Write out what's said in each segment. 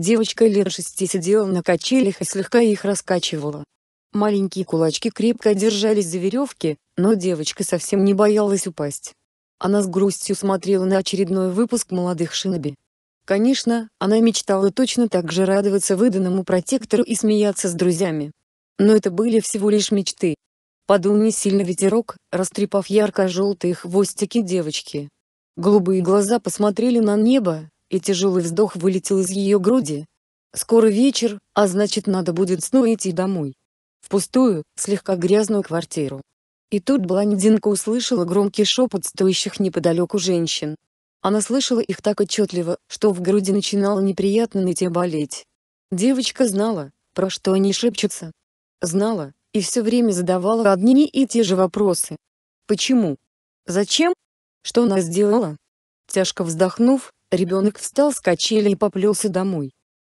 Девочка лет шести сидела на качелях и слегка их раскачивала. Маленькие кулачки крепко держались за веревки, но девочка совсем не боялась упасть. Она с грустью смотрела на очередной выпуск «Молодых шиноби». Конечно, она мечтала точно так же радоваться выданному протектору и смеяться с друзьями. Но это были всего лишь мечты. Подул не сильно ветерок, растрепав ярко-желтые хвостики девочки. Голубые глаза посмотрели на небо, и тяжелый вздох вылетел из ее груди. Скоро вечер, а значит надо будет снова идти домой. В пустую, слегка грязную квартиру. И тут блондинка услышала громкий шепот стоящих неподалеку женщин. Она слышала их так отчетливо, что в груди начинало неприятно ныть болеть. Девочка знала, про что они шепчутся. Знала, и все время задавала одни и те же вопросы. Почему? Зачем? Что она сделала? Тяжко вздохнув, Ребенок встал с качели и поплелся домой.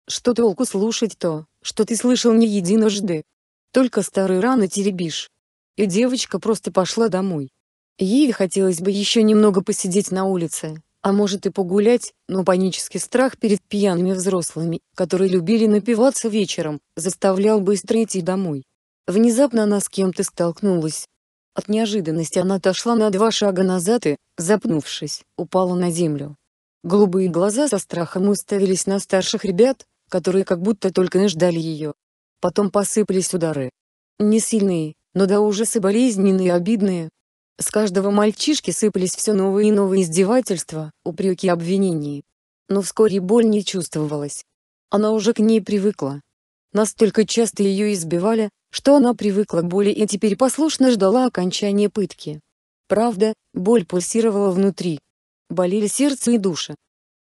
Что толку слушать то, что ты слышал не единожды? Только старые раны теребишь. И девочка просто пошла домой. Ей хотелось бы еще немного посидеть на улице, а может и погулять, но панический страх перед пьяными взрослыми, которые любили напиваться вечером, заставлял быстро идти домой. Внезапно она с кем-то столкнулась. От неожиданности она отошла на два шага назад и, запнувшись, упала на землю. Голубые глаза со страхом уставились на старших ребят, которые как будто только и ждали ее. Потом посыпались удары. Не сильные, но до ужаса болезненные и обидные. С каждого мальчишки сыпались все новые и новые издевательства, упреки и обвинения. Но вскоре боль не чувствовалась. Она уже к ней привыкла. Настолько часто ее избивали, что она привыкла к боли и теперь послушно ждала окончания пытки. Правда, боль пульсировала внутри, Болели сердце и душа.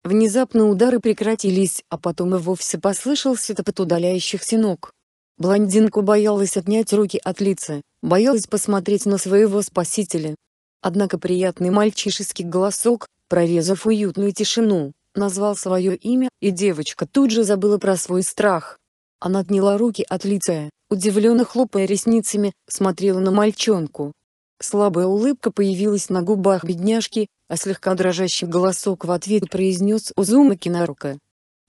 Внезапно удары прекратились, а потом и вовсе послышался топот удаляющихся ног. Блондинка боялась отнять руки от лица, боялась посмотреть на своего спасителя. Однако приятный мальчишеский голосок, прорезав уютную тишину, назвал свое имя, и девочка тут же забыла про свой страх. Она отняла руки от лица, удивленно хлопая ресницами, смотрела на мальчонку, Слабая улыбка появилась на губах бедняжки, а слегка дрожащий голосок в ответ произнес Узума Кинарука.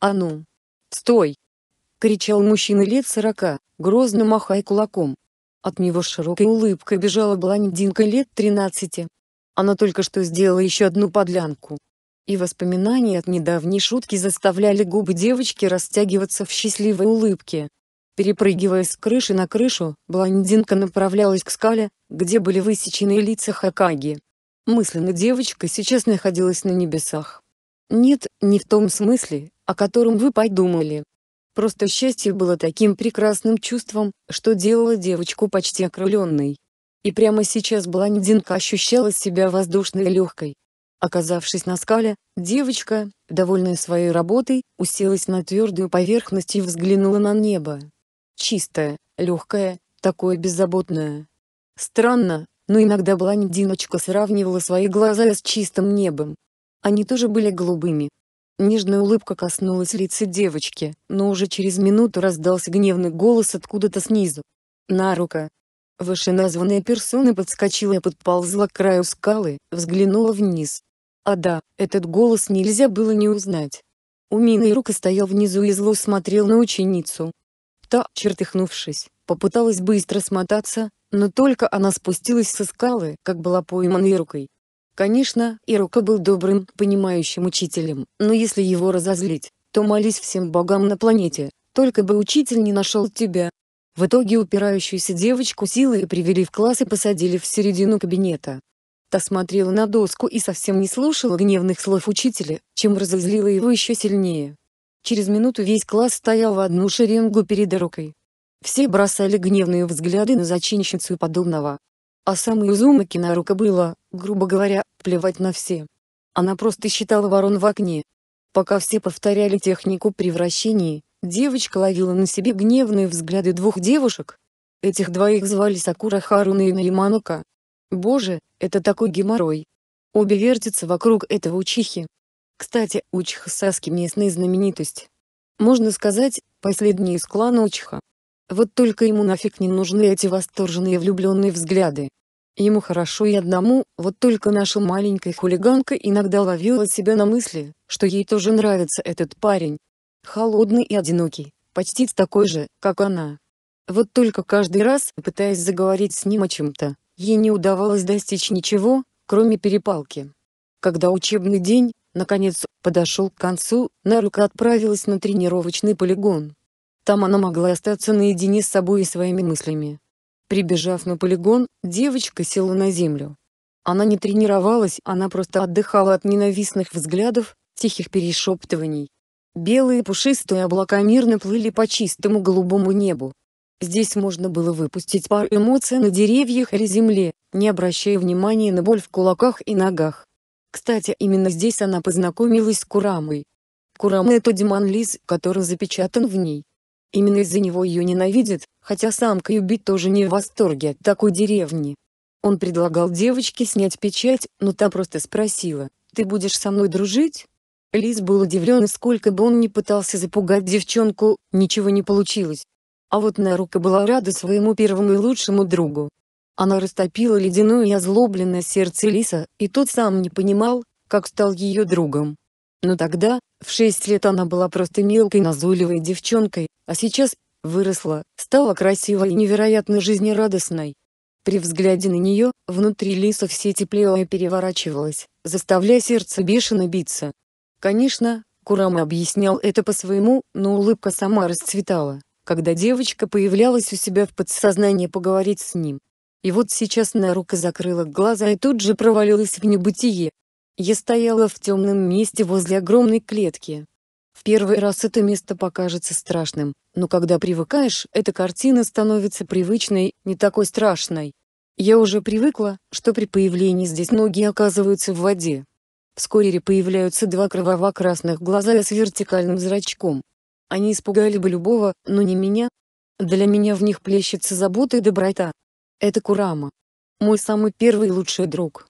«А ну! Стой!» — кричал мужчина лет сорока, грозно махая кулаком. От него широкой улыбкой бежала блондинка лет тринадцати. Она только что сделала еще одну подлянку. И воспоминания от недавней шутки заставляли губы девочки растягиваться в счастливой улыбке. Перепрыгивая с крыши на крышу, блондинка направлялась к скале, где были высечены лица Хакаги. Мысленно девочка сейчас находилась на небесах. Нет, не в том смысле, о котором вы подумали. Просто счастье было таким прекрасным чувством, что делало девочку почти окрыленной. И прямо сейчас блондинка ощущала себя воздушной и легкой. Оказавшись на скале, девочка, довольная своей работой, уселась на твердую поверхность и взглянула на небо. Чистое, легкое, такое беззаботное. Странно, но иногда блондиночка сравнивала свои глаза с чистым небом. Они тоже были голубыми. Нежная улыбка коснулась лица девочки, но уже через минуту раздался гневный голос откуда-то снизу. «Нарука!» Вышеназванная персона подскочила и подползла к краю скалы, взглянула вниз. А да, этот голос нельзя было не узнать. У Мины рука стоял внизу и зло смотрел на ученицу, Та, чертыхнувшись, попыталась быстро смотаться, но только она спустилась со скалы, как была поймана рукой. Конечно, Ирука был добрым, понимающим учителем, но если его разозлить, то молись всем богам на планете, только бы учитель не нашел тебя. В итоге упирающуюся девочку силой привели в класс и посадили в середину кабинета. Та смотрела на доску и совсем не слушала гневных слов учителя, чем разозлила его еще сильнее. Через минуту весь класс стоял в одну шеренгу перед Эрукой. Все бросали гневные взгляды на зачинщицу подобного. А самой Узумаки на рука было, грубо говоря, плевать на все. Она просто считала ворон в окне. Пока все повторяли технику превращений, девочка ловила на себе гневные взгляды двух девушек. Этих двоих звали Сакура Харуна и Нариманока. Боже, это такой геморрой. Обе вертятся вокруг этого учихи. Кстати, Учха Саски местная знаменитость. Можно сказать, последний из клана Учха. Вот только ему нафиг не нужны эти восторженные влюбленные взгляды. Ему хорошо и одному, вот только наша маленькая хулиганка иногда ловила себя на мысли, что ей тоже нравится этот парень. Холодный и одинокий, почти такой же, как она. Вот только каждый раз, пытаясь заговорить с ним о чем-то, ей не удавалось достичь ничего, кроме перепалки. Когда учебный день, наконец, подошел к концу, Нарука отправилась на тренировочный полигон. Там она могла остаться наедине с собой и своими мыслями. Прибежав на полигон, девочка села на землю. Она не тренировалась, она просто отдыхала от ненавистных взглядов, тихих перешептываний. Белые пушистые облака мирно плыли по чистому голубому небу. Здесь можно было выпустить пар эмоций на деревьях или земле, не обращая внимания на боль в кулаках и ногах. Кстати, именно здесь она познакомилась с Курамой. Курама — это демон Лиз, который запечатан в ней. Именно из-за него ее ненавидит, хотя сам Кьюбит тоже не в восторге от такой деревни. Он предлагал девочке снять печать, но та просто спросила, «Ты будешь со мной дружить?» Лиз был удивлен и сколько бы он ни пытался запугать девчонку, ничего не получилось. А вот Нарука была рада своему первому и лучшему другу. Она растопила ледяную и озлобленное сердце Лиса, и тот сам не понимал, как стал ее другом. Но тогда, в шесть лет она была просто мелкой назойливой девчонкой, а сейчас, выросла, стала красивой и невероятно жизнерадостной. При взгляде на нее, внутри Лиса все теплее и переворачивалось, заставляя сердце бешено биться. Конечно, Курама объяснял это по-своему, но улыбка сама расцветала, когда девочка появлялась у себя в подсознании поговорить с ним. И вот сейчас Нарука закрыла глаза и тут же провалилась в небытие. Я стояла в темном месте возле огромной клетки. В первый раз это место покажется страшным, но когда привыкаешь, эта картина становится привычной, не такой страшной. Я уже привыкла, что при появлении здесь ноги оказываются в воде. Вскоре появляются два кроваво-красных глаза с вертикальным зрачком. Они испугали бы любого, но не меня. Для меня в них плещется забота и доброта, это Курама. Мой самый первый лучший друг.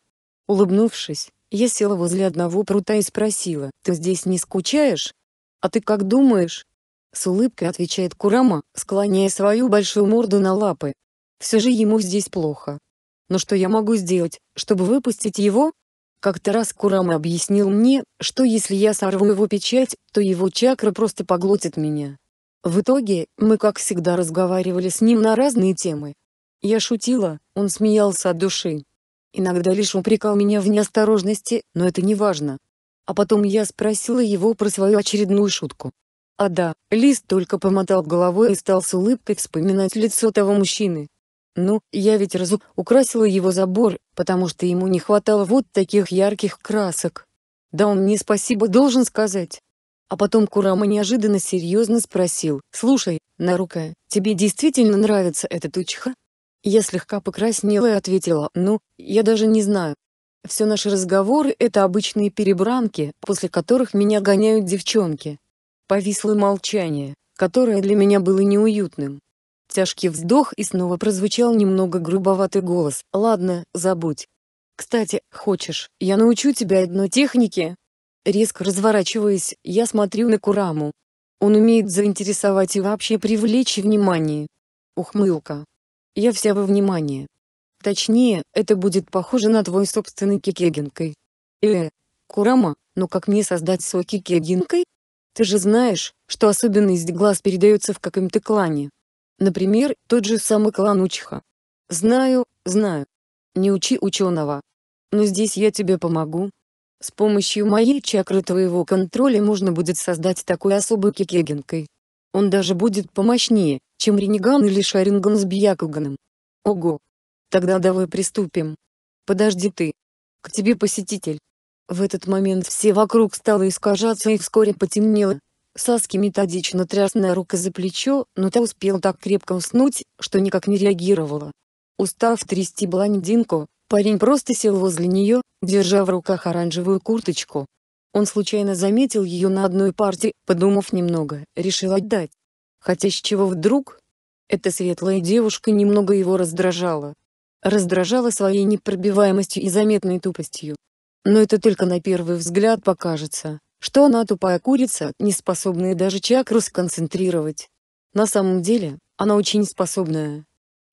Улыбнувшись, я села возле одного прута и спросила, ты здесь не скучаешь? А ты как думаешь? С улыбкой отвечает Курама, склоняя свою большую морду на лапы. Все же ему здесь плохо. Но что я могу сделать, чтобы выпустить его? Как-то раз Курама объяснил мне, что если я сорву его печать, то его чакра просто поглотит меня. В итоге, мы как всегда разговаривали с ним на разные темы, я шутила, он смеялся от души. Иногда лишь упрекал меня в неосторожности, но это не важно. А потом я спросила его про свою очередную шутку. А да, Лис только помотал головой и стал с улыбкой вспоминать лицо того мужчины. Ну, я ведь разу украсила его забор, потому что ему не хватало вот таких ярких красок. Да он мне спасибо должен сказать. А потом Курама неожиданно серьезно спросил, «Слушай, Нарука, тебе действительно нравится этот учха?". Я слегка покраснела и ответила, ну, я даже не знаю. Все наши разговоры — это обычные перебранки, после которых меня гоняют девчонки. Повисло молчание, которое для меня было неуютным. Тяжкий вздох и снова прозвучал немного грубоватый голос. «Ладно, забудь. Кстати, хочешь, я научу тебя одной технике?» Резко разворачиваясь, я смотрю на Кураму. Он умеет заинтересовать и вообще привлечь внимание. Ухмылка, я вся во внимание. Точнее, это будет похоже на твой собственный кикегинкой. Э, Курама, но как мне создать свой кикегинкой? Ты же знаешь, что особенность глаз передается в каком-то клане. Например, тот же самый клан Учиха. Знаю, знаю. Не учи ученого. Но здесь я тебе помогу. С помощью моей чакры твоего контроля можно будет создать такой особый кикегинкой. Он даже будет помощнее, чем Ренеган или Шаринган с Бьякуганом. Ого! Тогда давай приступим. Подожди ты. К тебе посетитель. В этот момент все вокруг стало искажаться и вскоре потемнело. Саски методично тряс на руку за плечо, но та успел так крепко уснуть, что никак не реагировала. Устав трясти блондинку, парень просто сел возле нее, держа в руках оранжевую курточку, он случайно заметил ее на одной партии, подумав немного, решил отдать. Хотя с чего вдруг? Эта светлая девушка немного его раздражала. Раздражала своей непробиваемостью и заметной тупостью. Но это только на первый взгляд покажется, что она тупая курица, не способная даже чакру сконцентрировать. На самом деле, она очень способная.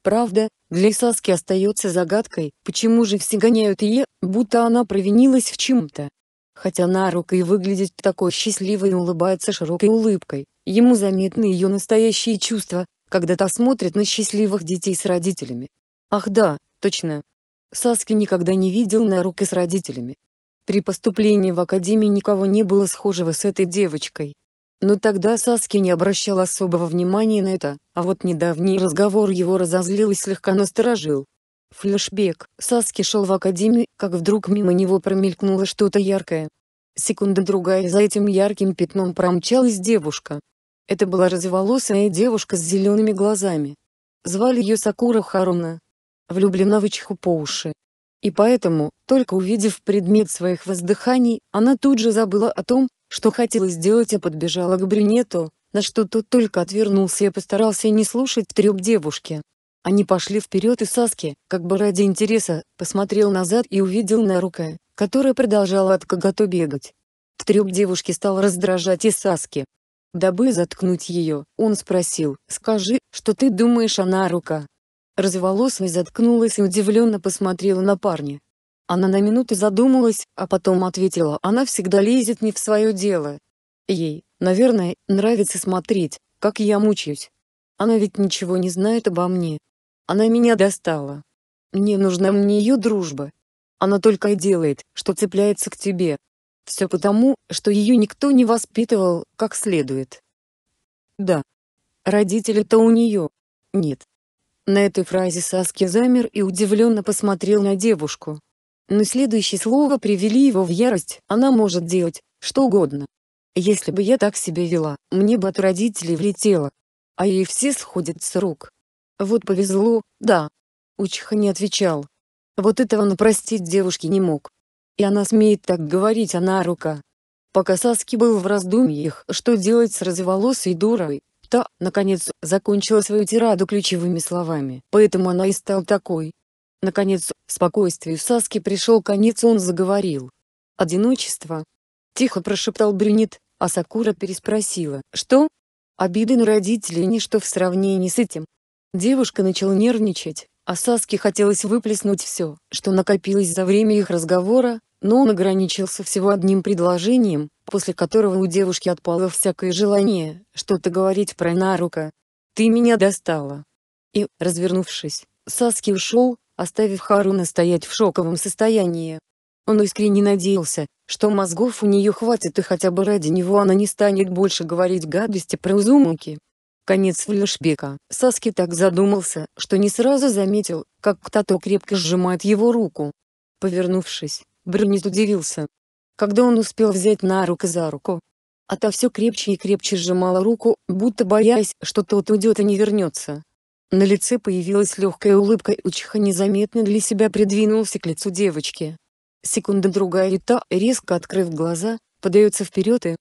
Правда, для Саски остается загадкой, почему же все гоняют ее, будто она провинилась в чем-то. Хотя Нарука и выглядит такой счастливой и улыбается широкой улыбкой, ему заметны ее настоящие чувства, когда та смотрит на счастливых детей с родителями. Ах да, точно. Саски никогда не видел Наруки с родителями. При поступлении в академию никого не было схожего с этой девочкой. Но тогда Саски не обращал особого внимания на это, а вот недавний разговор его разозлил и слегка насторожил. Флешбек Саски шел в академию, как вдруг мимо него промелькнуло что-то яркое. Секунда-другая за этим ярким пятном промчалась девушка. Это была разволосая девушка с зелеными глазами. Звали ее Сакура Харуна. Влюблена в Ичху по уши. И поэтому, только увидев предмет своих воздыханий, она тут же забыла о том, что хотела сделать и подбежала к брюнету, на что тот только отвернулся и постарался не слушать треп девушки. Они пошли вперед и Саски, как бы ради интереса, посмотрел назад и увидел Нарука, которая продолжала от Кагато бегать. Трюк девушки стал раздражать и Саски. Дабы заткнуть ее, он спросил, «Скажи, что ты думаешь о Нарука?» Разволосая заткнулась и удивленно посмотрела на парня. Она на минуту задумалась, а потом ответила, она всегда лезет не в свое дело. Ей, наверное, нравится смотреть, как я мучаюсь. Она ведь ничего не знает обо мне, она меня достала. Не нужна мне ее дружба. Она только и делает, что цепляется к тебе. Все потому, что ее никто не воспитывал как следует. Да. Родители-то у нее. Нет. На этой фразе Саски замер и удивленно посмотрел на девушку. Но следующие слова привели его в ярость. Она может делать, что угодно. Если бы я так себя вела, мне бы от родителей влетело. А ей все сходят с рук. Вот повезло, да. Учиха не отвечал. Вот этого он простить девушке не мог. И она смеет так говорить, она а рука. Пока Саски был в раздумьях, что делать с разволосой дурой, та, наконец, закончила свою тираду ключевыми словами, поэтому она и стала такой. Наконец, спокойствию Саски пришел конец, он заговорил. «Одиночество?» — тихо прошептал Брюнет, а Сакура переспросила, «Что?» Обиды на родителей ничто в сравнении с этим. Девушка начала нервничать, а Саске хотелось выплеснуть все, что накопилось за время их разговора, но он ограничился всего одним предложением, после которого у девушки отпало всякое желание что-то говорить про Нарука. «Ты меня достала!» И, развернувшись, Саски ушел, оставив Харуна стоять в шоковом состоянии. Он искренне надеялся, что мозгов у нее хватит и хотя бы ради него она не станет больше говорить гадости про Узумуки, Конец флешбека. Саски так задумался, что не сразу заметил, как кто-то крепко сжимает его руку. Повернувшись, Брюнет удивился. Когда он успел взять на руку за руку? А та все крепче и крепче сжимала руку, будто боясь, что тот уйдет и не вернется. На лице появилась легкая улыбка и Учиха незаметно для себя придвинулся к лицу девочки. Секунда другая и та, резко открыв глаза, подается вперед и,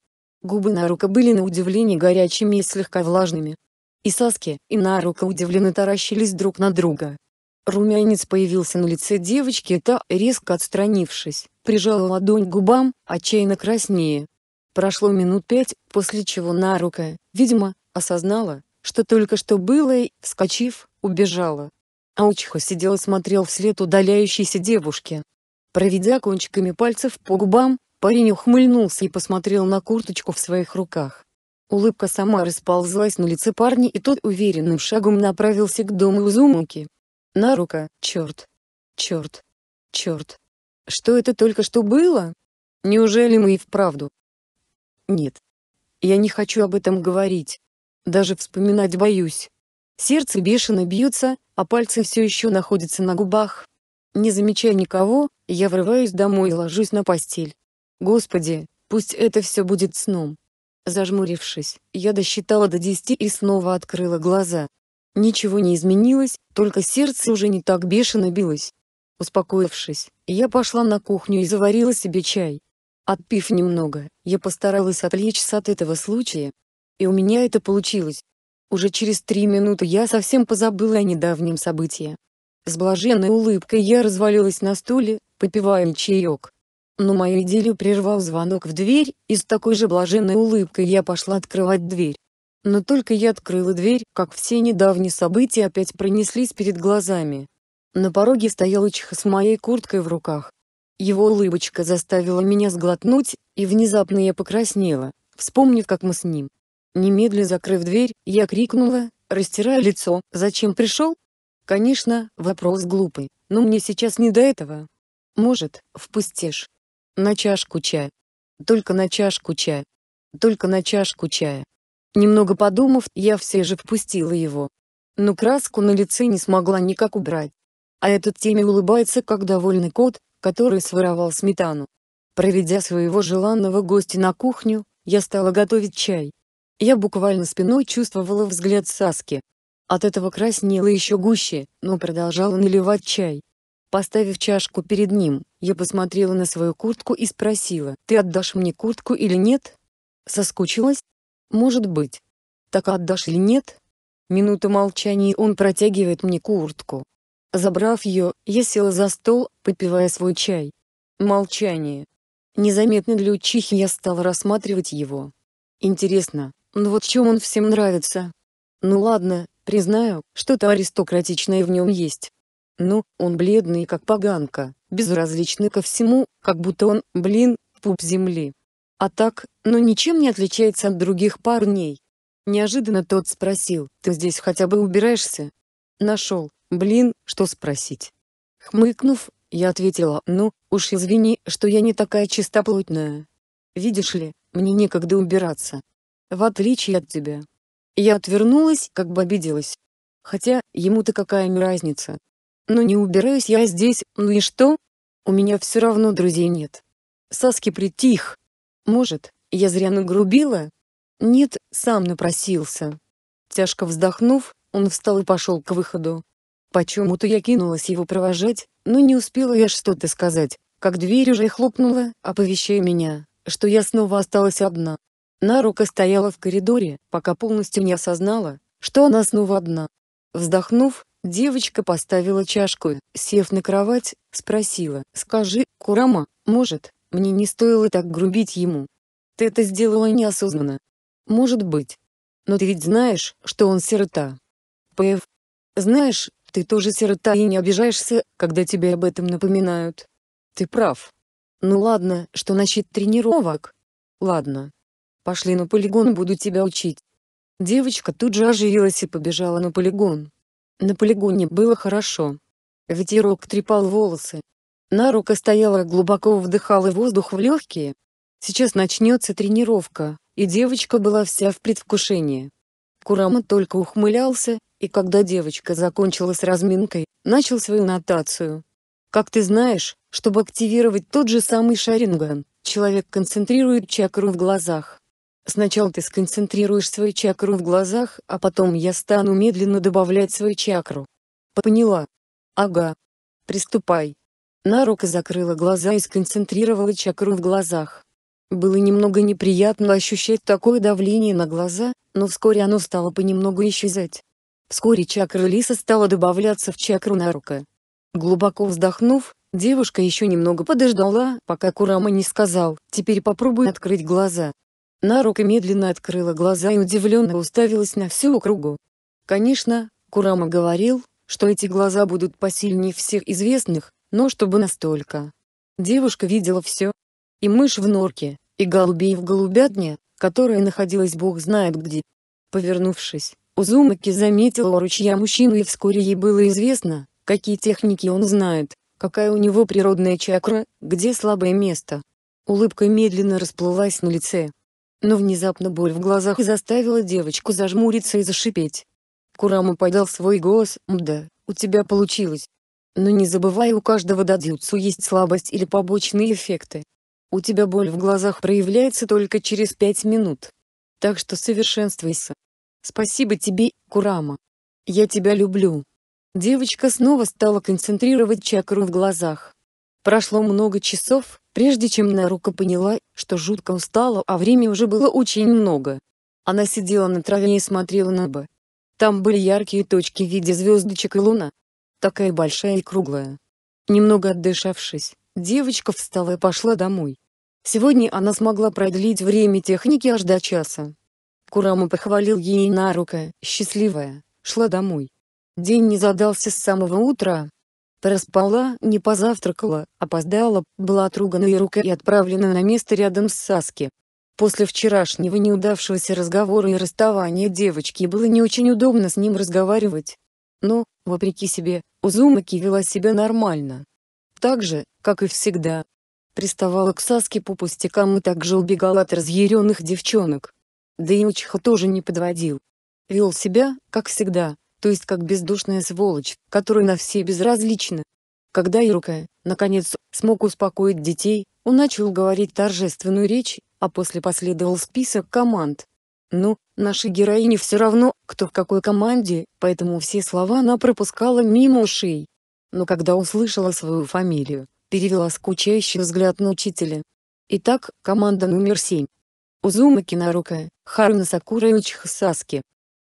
Губы Нарука были на удивление горячими и слегка влажными. И Саски, и Нарука удивленно таращились друг на друга. Румянец появился на лице девочки, и та, резко отстранившись, прижала ладонь к губам, отчаянно краснее. Прошло минут пять, после чего Нарука, видимо, осознала, что только что было и, вскочив, убежала. Аучиха сидел и смотрел вслед удаляющейся девушке. Проведя кончиками пальцев по губам, Парень ухмыльнулся и посмотрел на курточку в своих руках. Улыбка сама расползлась на лице парня, и тот уверенным шагом направился к дому Узумуки. Нарука, черт! Черт! Черт! Что это только что было? Неужели мы и вправду? Нет. Я не хочу об этом говорить. Даже вспоминать боюсь. Сердце бешено бьется, а пальцы все еще находятся на губах. Не замечая никого, я врываюсь домой и ложусь на постель. Господи, пусть это все будет сном. Зажмурившись, я досчитала до десяти и снова открыла глаза. Ничего не изменилось, только сердце уже не так бешено билось. Успокоившись, я пошла на кухню и заварила себе чай. Отпив немного, я постаралась отвлечься от этого случая. И у меня это получилось. Уже через три минуты я совсем позабыла о недавнем событии. С блаженной улыбкой я развалилась на стуле, попивая чаек. Но мою идиллию прервал звонок в дверь, и с такой же блаженной улыбкой я пошла открывать дверь. Но только я открыла дверь, как все недавние события опять пронеслись перед глазами. На пороге стоял Учиха с моей курткой в руках. Его улыбочка заставила меня сглотнуть, и внезапно я покраснела, вспомнив, как мы с ним. Немедленно закрыв дверь, я крикнула, растирая лицо, «Зачем пришел?» Конечно, вопрос глупый, но мне сейчас не до этого. Может, в на чашку чая. Только на чашку чая. Только на чашку чая. Немного подумав, я все же впустила его. Но краску на лице не смогла никак убрать. А этот теме улыбается как довольный кот, который своровал сметану. Проведя своего желанного гостя на кухню, я стала готовить чай. Я буквально спиной чувствовала взгляд Саски. От этого краснела еще гуще, но продолжала наливать чай. Поставив чашку перед ним, я посмотрела на свою куртку и спросила, «Ты отдашь мне куртку или нет?» «Соскучилась?» «Может быть». «Так отдашь или нет?» Минута молчания, он протягивает мне куртку. Забрав ее, я села за стол, попивая свой чай. Молчание. Незаметно для учихи я стала рассматривать его. Интересно, ну вот чем он всем нравится? Ну ладно, признаю, что-то аристократичное в нем есть. Ну, он бледный как поганка, безразличный ко всему, как будто он, блин, пуп земли. А так, ну ничем не отличается от других парней. Неожиданно тот спросил, ты здесь хотя бы убираешься? Нашел, блин, что спросить. Хмыкнув, я ответила, ну, уж извини, что я не такая чистоплотная. Видишь ли, мне некогда убираться. В отличие от тебя. Я отвернулась, как бы обиделась. Хотя, ему-то какая разница, но не убираюсь я здесь, ну и что? У меня все равно друзей нет. Саски притих. Может, я зря нагрубила? Нет, сам напросился. Тяжко вздохнув, он встал и пошел к выходу. Почему-то я кинулась его провожать, но не успела я что-то сказать, как дверь уже хлопнула, оповещая меня, что я снова осталась одна. Нарука стояла в коридоре, пока полностью не осознала, что она снова одна. Вздохнув, Девочка поставила чашку, сев на кровать, спросила, «Скажи, Курама, может, мне не стоило так грубить ему? Ты это сделала неосознанно?» «Может быть. Но ты ведь знаешь, что он сирота». «П.Ф. Знаешь, ты тоже сирота и не обижаешься, когда тебе об этом напоминают». «Ты прав. Ну ладно, что насчет тренировок?» «Ладно. Пошли на полигон, буду тебя учить». Девочка тут же оживилась и побежала на полигон. На полигоне было хорошо. Ветерок трепал волосы. Нарука стояла глубоко вдыхала воздух в легкие. Сейчас начнется тренировка, и девочка была вся в предвкушении. Курама только ухмылялся, и когда девочка закончила с разминкой, начал свою нотацию. Как ты знаешь, чтобы активировать тот же самый Шаринган, человек концентрирует чакру в глазах. Сначала ты сконцентрируешь свою чакру в глазах, а потом я стану медленно добавлять свою чакру. Поняла? Ага. Приступай. Нарука закрыла глаза и сконцентрировала чакру в глазах. Было немного неприятно ощущать такое давление на глаза, но вскоре оно стало понемногу исчезать. Вскоре чакра лиса стала добавляться в чакру Нарука. Глубоко вздохнув, девушка еще немного подождала, пока Курама не сказал, «Теперь попробуй открыть глаза». Нарука медленно открыла глаза и удивленно уставилась на всю округу. Конечно, Курама говорил, что эти глаза будут посильнее всех известных, но чтобы настолько. Девушка видела все. И мышь в норке, и голубей в голубятне, которая находилась бог знает где. Повернувшись, Узумаки заметила у ручья мужчину и вскоре ей было известно, какие техники он знает, какая у него природная чакра, где слабое место. Улыбка медленно расплылась на лице, но внезапно боль в глазах заставила девочку зажмуриться и зашипеть. Курама подал свой голос, «Мда, у тебя получилось». Но не забывай, у каждого дадзюцу есть слабость или побочные эффекты. У тебя боль в глазах проявляется только через пять минут. Так что совершенствуйся. Спасибо тебе, Курама. Я тебя люблю. Девочка снова стала концентрировать чакру в глазах. Прошло много часов, прежде чем Нарука поняла, что жутко устала, а времени уже было очень много. Она сидела на траве и смотрела на небо. Там были яркие точки в виде звездочек и луна. Такая большая и круглая. Немного отдышавшись, девочка встала и пошла домой. Сегодня она смогла продлить время техники аж до часа. Курама похвалил ей Нарука, счастливая, шла домой. День не задался с самого утра, Проспала, не позавтракала, опоздала, была отругана и рукой и отправлена на место рядом с Саски. После вчерашнего неудавшегося разговора и расставания девочки было не очень удобно с ним разговаривать. Но, вопреки себе, Узумаки вела себя нормально. Так же, как и всегда. Приставала к Саске по пустякам и также убегала от разъяренных девчонок. Да и Учиха тоже не подводил. Вел себя, как всегда, то есть как бездушная сволочь, которой на все безразлично. Когда Ирука, наконец, смог успокоить детей, он начал говорить торжественную речь, а после последовал список команд. Ну, нашей героине все равно, кто в какой команде, поэтому все слова она пропускала мимо ушей. Но когда услышала свою фамилию, перевела скучающий взгляд на учителя. Итак, команда номер семь: Узумаки Кинарука, Харуна Сакура и Учиха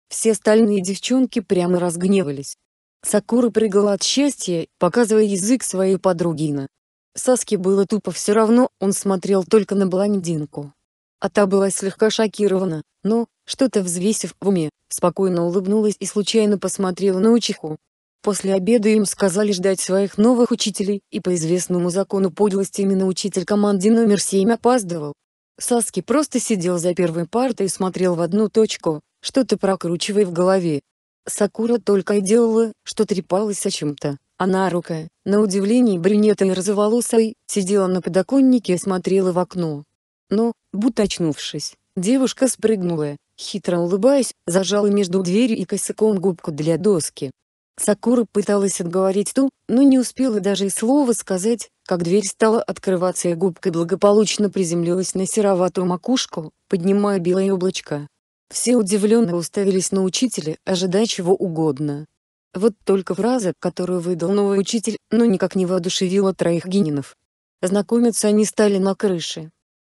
все остальные девчонки прямо разгневались. Сакура прыгала от счастья, показывая язык своей подругина. Саске было тупо все равно, он смотрел только на блондинку. А та была слегка шокирована, но, что-то взвесив в уме, спокойно улыбнулась и случайно посмотрела на учиху. После обеда им сказали ждать своих новых учителей, и по известному закону подлости именно учитель команды номер 7 опаздывал, Саски просто сидел за первой партой и смотрел в одну точку, что-то прокручивая в голове. Сакура только и делала, что трепалась о чем-то. Она рука, на удивление брюнетой и розоволосой, сидела на подоконнике и смотрела в окно. Но, будто очнувшись, девушка спрыгнула, хитро улыбаясь, зажала между дверью и косяком губку для доски. Сакура пыталась отговорить ту, но не успела даже и слова сказать, как дверь стала открываться и губка благополучно приземлилась на сероватую макушку, поднимая белое облачко. Все удивленно уставились на учителя, ожидая чего угодно. Вот только фраза, которую выдал новый учитель, но ну, никак не воодушевила троих гининов. Знакомиться они стали на крыше.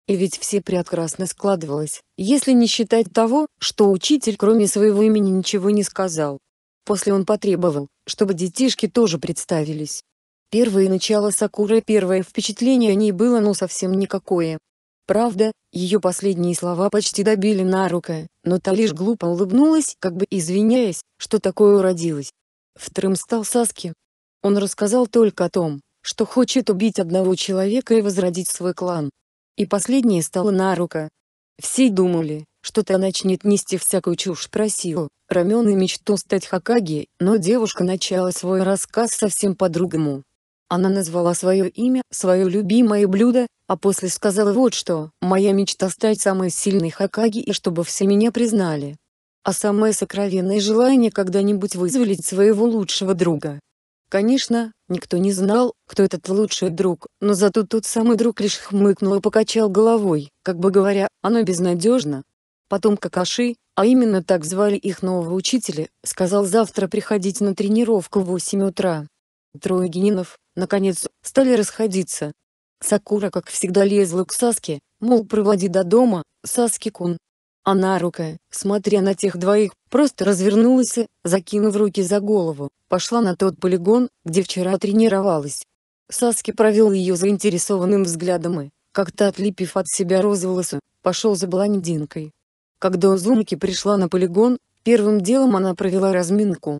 И ведь все прекрасно складывалось, если не считать того, что учитель кроме своего имени ничего не сказал. После он потребовал, чтобы детишки тоже представились. Первое начало Сакуры первое впечатление о ней было но ну, совсем никакое. Правда, ее последние слова почти добили Нарука, но та лишь глупо улыбнулась, как бы извиняясь, что такое уродилось. Вторым стал Саски. Он рассказал только о том, что хочет убить одного человека и возродить свой клан. И последнее стало Нарука, все думали, что та начнет нести всякую чушь про силу, Рамен и мечту стать Хакаги, но девушка начала свой рассказ совсем по-другому. Она назвала свое имя, свое любимое блюдо, а после сказала вот что, моя мечта стать самой сильной Хакаги и чтобы все меня признали. А самое сокровенное желание когда-нибудь вызволить своего лучшего друга. Конечно, Никто не знал, кто этот лучший друг, но зато тот самый друг лишь хмыкнул и покачал головой, как бы говоря, оно безнадежно. Потом Какаши, а именно так звали их нового учителя, сказал завтра приходить на тренировку в 8 утра. Трое генинов, наконец, стали расходиться. Сакура, как всегда, лезла к Саске, мол, проводи до дома, Саски-кун, она Нарука, смотря на тех двоих, просто развернулась, закинув руки за голову, пошла на тот полигон, где вчера тренировалась. Саски провел ее заинтересованным взглядом и, как-то отлипив от себя розоволосу, пошел за блондинкой. Когда Узумаки пришла на полигон, первым делом она провела разминку.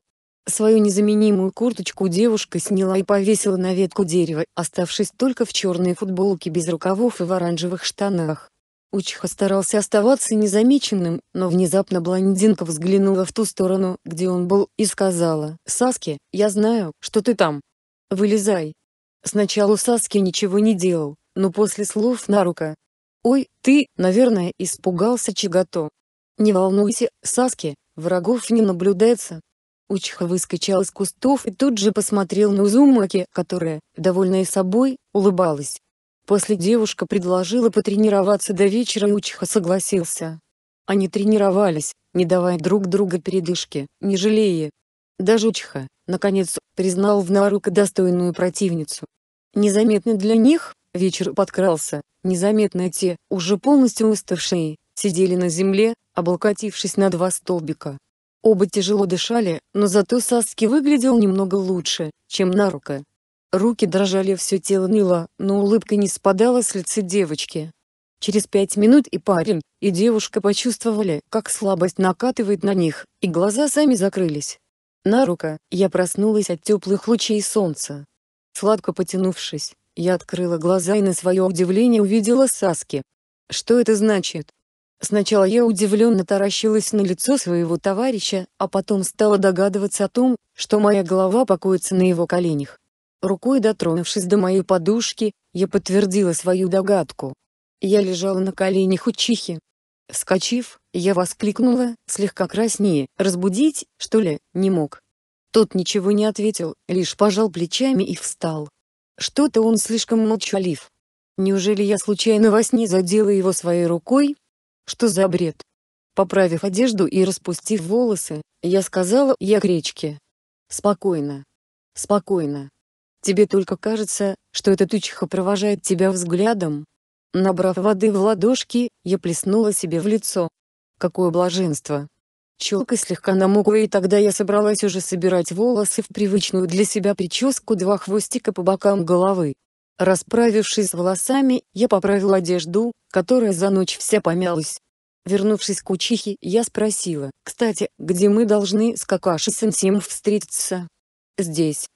Свою незаменимую курточку девушка сняла и повесила на ветку дерева, оставшись только в черной футболке без рукавов и в оранжевых штанах. Учиха старался оставаться незамеченным, но внезапно блондинка взглянула в ту сторону, где он был, и сказала, «Саски, я знаю, что ты там. Вылезай». Сначала Саски ничего не делал, но после слов Нарука. «Ой, ты, наверное, испугался Чигато». «Не волнуйся, Саски, врагов не наблюдается». Учиха выскочил из кустов и тут же посмотрел на Узумаки, которая, довольная собой, улыбалась. После девушка предложила потренироваться до вечера и Учиха согласился. Они тренировались, не давая друг друга передышки, не жалея. Даже Учиха, наконец, признал в Нарука достойную противницу. Незаметно для них, вечер подкрался, незаметно те, уже полностью уставшие, сидели на земле, облокотившись на два столбика. Оба тяжело дышали, но зато Саски выглядел немного лучше, чем Нарука. Руки дрожали, все тело ныло, но улыбка не спадала с лица девочки. Через пять минут и парень, и девушка почувствовали, как слабость накатывает на них, и глаза сами закрылись. Нарука, я проснулась от теплых лучей солнца. Сладко потянувшись, я открыла глаза и на свое удивление увидела Саски. Что это значит? Сначала я удивленно таращилась на лицо своего товарища, а потом стала догадываться о том, что моя голова покоится на его коленях. Рукой дотронувшись до моей подушки, я подтвердила свою догадку. Я лежала на коленях у чихи. Вскочив, я воскликнула, слегка краснее, разбудить, что ли, не мог. Тот ничего не ответил, лишь пожал плечами и встал. Что-то он слишком молчалив. Неужели я случайно во сне задела его своей рукой? Что за бред? Поправив одежду и распустив волосы, я сказала «я к речке». «Спокойно. Спокойно. Тебе только кажется, что эта тучка провожает тебя взглядом. Набрав воды в ладошки, я плеснула себе в лицо. Какое блаженство! Челка слегка намокла и тогда я собралась уже собирать волосы в привычную для себя прическу два хвостика по бокам головы. Расправившись с волосами, я поправила одежду, которая за ночь вся помялась. Вернувшись к учихе, я спросила, кстати, где мы должны с Какаши Сенсим встретиться? Здесь,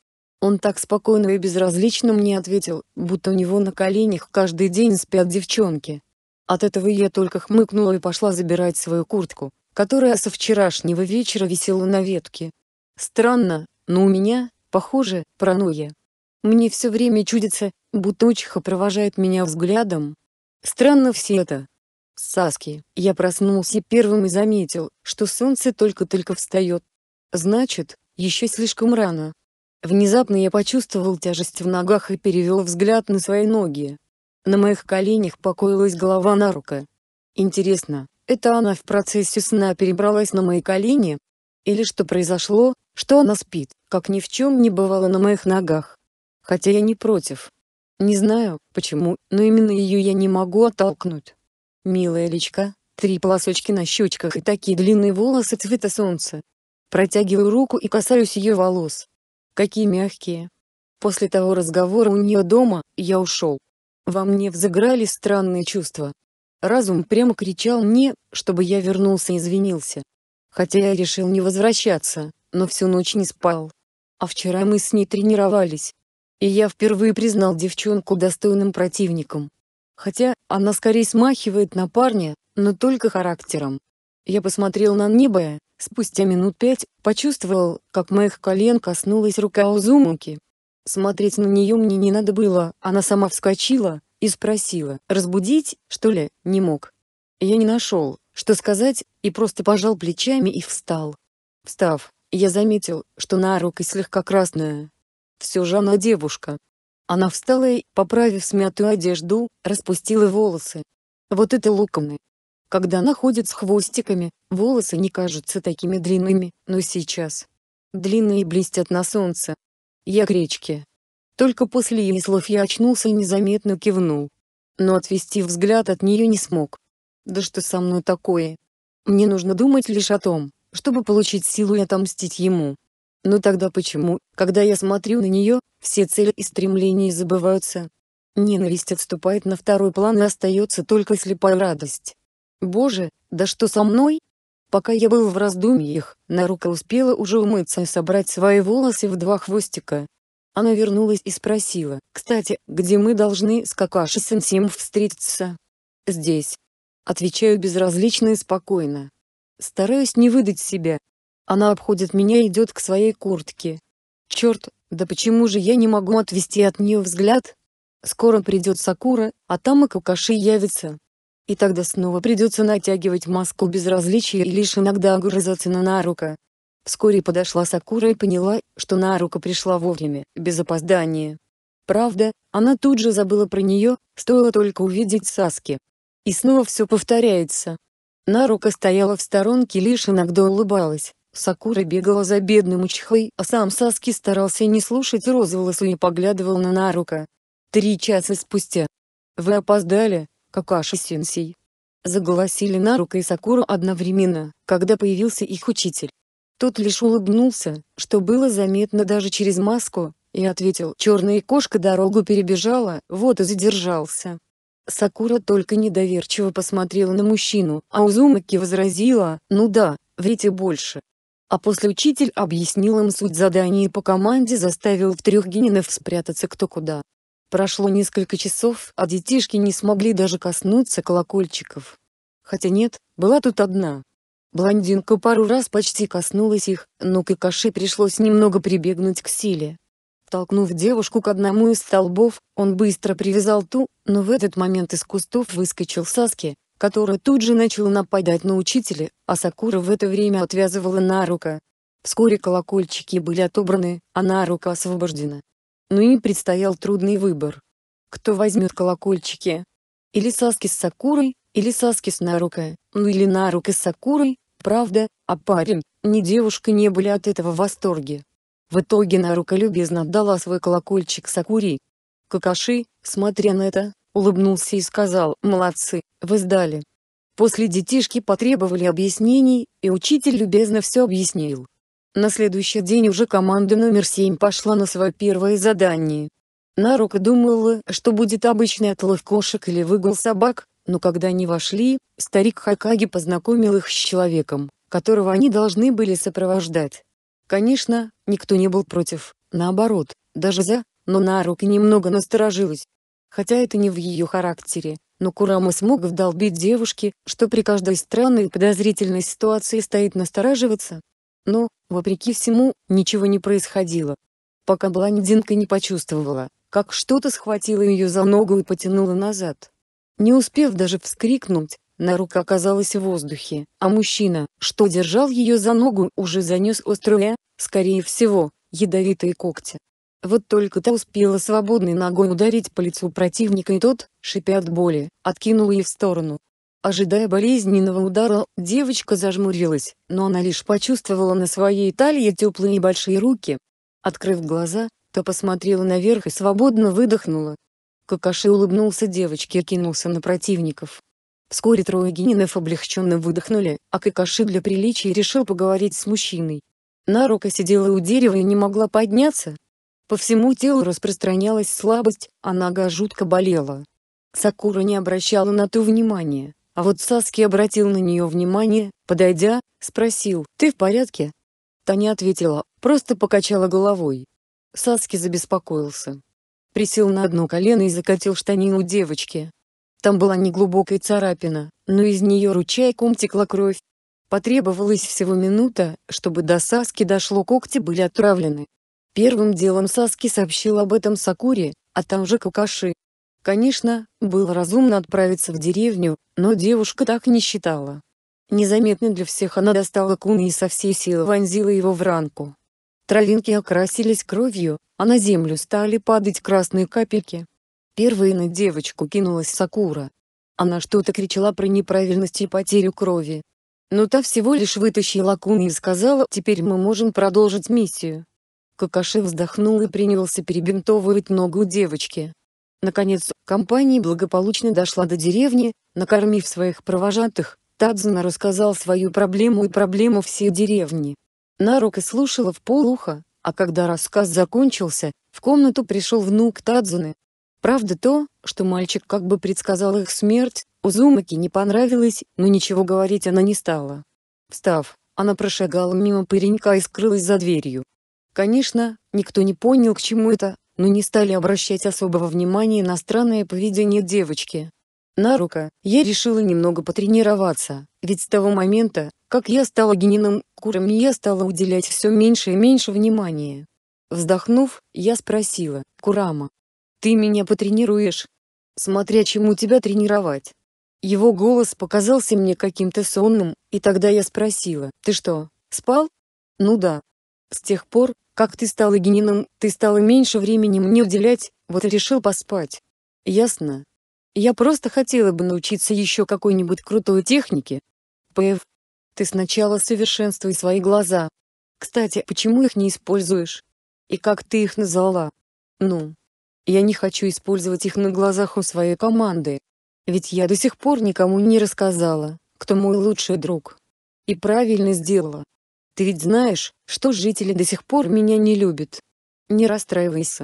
он так спокойно и безразлично мне ответил, будто у него на коленях каждый день спят девчонки. От этого я только хмыкнула и пошла забирать свою куртку, которая со вчерашнего вечера висела на ветке. Странно, но у меня, похоже, паранойя. Мне все время чудится, будто Учиха провожает меня взглядом. Странно все это. Саски, я проснулся первым и заметил, что солнце только-только встает. Значит, еще слишком рано. Внезапно я почувствовал тяжесть в ногах и перевел взгляд на свои ноги. На моих коленях покоилась голова Нарука. Интересно, это она в процессе сна перебралась на мои колени? Или что произошло, что она спит, как ни в чем не бывало на моих ногах? Хотя я не против. Не знаю, почему, но именно ее я не могу оттолкнуть. Милая личка, три полосочки на щечках и такие длинные волосы цвета солнца. Протягиваю руку и касаюсь ее волос. Какие мягкие. После того разговора у нее дома, я ушел. Во мне взыграли странные чувства. Разум прямо кричал мне, чтобы я вернулся и извинился. Хотя я решил не возвращаться, но всю ночь не спал. А вчера мы с ней тренировались. И я впервые признал девчонку достойным противником. Хотя, она скорее смахивает на парня, но только характером. Я посмотрел на небо, спустя минут пять, почувствовал, как моих колен коснулась рука Узумуки. Смотреть на нее мне не надо было, она сама вскочила, и спросила, разбудить, что ли, не мог. Я не нашел, что сказать, и просто пожал плечами и встал. Встав, я заметил, что на руке слегка красная. Все же она девушка. Она встала и, поправив смятую одежду, распустила волосы. Вот это локоны, когда она ходит с хвостиками, волосы не кажутся такими длинными, но сейчас. Длинные блестят на солнце. Я к речке. Только после ее слов я очнулся и незаметно кивнул. Но отвести взгляд от нее не смог. Да что со мной такое? Мне нужно думать лишь о том, чтобы получить силу и отомстить ему. Но тогда почему, когда я смотрю на нее, все цели и стремления забываются? Ненависть отступает на второй план и остается только слепая радость. Боже, да что со мной? Пока я был в раздумьях, Нарука успела уже умыться и собрать свои волосы в два хвостика. Она вернулась и спросила, «Кстати, где мы должны с Какаши-сенсим встретиться?» «Здесь». Отвечаю безразлично и спокойно. Стараюсь не выдать себя. Она обходит меня и идет к своей куртке. Черт, да почему же я не могу отвести от нее взгляд? Скоро придет Сакура, а там и Какаши явится и тогда снова придется натягивать маску безразличия и лишь иногда огрызаться на Нарука. Вскоре подошла Сакура и поняла, что Нарука пришла вовремя, без опоздания. Правда, она тут же забыла про нее, стоило только увидеть Саски. И снова все повторяется. Нарука стояла в сторонке лишь иногда улыбалась, Сакура бегала за бедным Учхой, а сам Саски старался не слушать розоволосу и поглядывал на Нарука. Три часа спустя. «Вы опоздали», Какаши Сенсей. Заголосили Нарука и Сакуру одновременно, когда появился их учитель. Тот лишь улыбнулся, что было заметно даже через маску, и ответил «Черная кошка дорогу перебежала, вот и задержался». Сакура только недоверчиво посмотрела на мужчину, а Узумаки возразила «Ну да, врите больше». А после учитель объяснил им суть задания и по команде заставил в трех генинов спрятаться кто куда. Прошло несколько часов, а детишки не смогли даже коснуться колокольчиков. Хотя нет, была тут одна. Блондинка пару раз почти коснулась их, но Кикаши пришлось немного прибегнуть к силе. Толкнув девушку к одному из столбов, он быстро привязал ту, но в этот момент из кустов выскочил Саски, который тут же начал нападать на учителя, а Сакура в это время отвязывала Нарука. Вскоре колокольчики были отобраны, а Нарука освобождена. Но им предстоял трудный выбор. Кто возьмет колокольчики? Или Саски с Сакурой, или Саски с Нарука, ну или Нарука с Сакурой, правда, а парень, ни девушка не были от этого в восторге. В итоге Нарука любезно отдала свой колокольчик Сакури. Какаши, смотря на это, улыбнулся и сказал «Молодцы, вы сдали». После детишки потребовали объяснений, и учитель любезно все объяснил. На следующий день уже команда номер 7 пошла на свое первое задание. Нарука думала, что будет обычный отлов кошек или выгул собак, но когда они вошли, старик Хакаги познакомил их с человеком, которого они должны были сопровождать. Конечно, никто не был против, наоборот, даже за, но Нарука немного насторожилась. Хотя это не в ее характере, но Курама смог вдолбить девушке, что при каждой странной и подозрительной ситуации стоит настораживаться, но, вопреки всему, ничего не происходило. Пока блондинка не почувствовала, как что-то схватило ее за ногу и потянуло назад. Не успев даже вскрикнуть, Нарука оказалась в воздухе, а мужчина, что держал ее за ногу, уже занес острые, а, скорее всего, ядовитые когти. Вот только та успела свободной ногой ударить по лицу противника и тот, шипя от боли, откинул ее в сторону. Ожидая болезненного удара, девочка зажмурилась, но она лишь почувствовала на своей талии теплые большие руки. Открыв глаза, то посмотрела наверх и свободно выдохнула. Какаши улыбнулся девочке и кинулся на противников. Вскоре трое генинов облегченно выдохнули, а Какаши для приличия решил поговорить с мужчиной. Нарука сидела у дерева и не могла подняться. По всему телу распространялась слабость, а нога жутко болела. Сакура не обращала на то внимания. А вот Саски обратил на нее внимание, подойдя, спросил «Ты в порядке?» Таня ответила, просто покачала головой. Саски забеспокоился. Присел на одно колено и закатил штанину девочки. Там была неглубокая царапина, но из нее ручейком текла кровь. Потребовалось всего минута, чтобы до Саски дошло когти были отравлены. Первым делом Саски сообщил об этом Сакуре, а там же Какаши. Конечно, было разумно отправиться в деревню, но девушка так не считала. Незаметно для всех она достала куны и со всей силы вонзила его в ранку. Травинки окрасились кровью, а на землю стали падать красные капельки. Первой на девочку кинулась Сакура. Она что-то кричала про неправильность и потерю крови. Но та всего лишь вытащила куны и сказала «теперь мы можем продолжить миссию». Какаши вздохнул и принялся перебинтовывать ногу девочки. Наконец, компания благополучно дошла до деревни, накормив своих провожатых, Тадзуна рассказал свою проблему и проблему всей деревни. Нарука слушала в полухо, а когда рассказ закончился, в комнату пришел внук Тадзуны. Правда то, что мальчик как бы предсказал их смерть, Узумаки не понравилось, но ничего говорить она не стала. Встав, она прошагала мимо паренька и скрылась за дверью. Конечно, никто не понял, к чему это, но не стали обращать особого внимания на странное поведение девочки. На рука, я решила немного потренироваться, ведь с того момента, как я стала гениным, куром, я стала уделять все меньше и меньше внимания. Вздохнув, я спросила, «Курама, ты меня потренируешь?» «Смотря чему тебя тренировать». Его голос показался мне каким-то сонным, и тогда я спросила, «Ты что, спал?» «Ну да». С тех пор, как ты стал гениным, ты стала меньше времени мне уделять, вот и решил поспать. Ясно. Я просто хотела бы научиться еще какой-нибудь крутой технике. П.Ф. Ты сначала совершенствуй свои глаза. Кстати, почему их не используешь? И как ты их назвала? Ну, я не хочу использовать их на глазах у своей команды. Ведь я до сих пор никому не рассказала, кто мой лучший друг. И правильно сделала. Ты ведь знаешь, что жители до сих пор меня не любят. Не расстраивайся.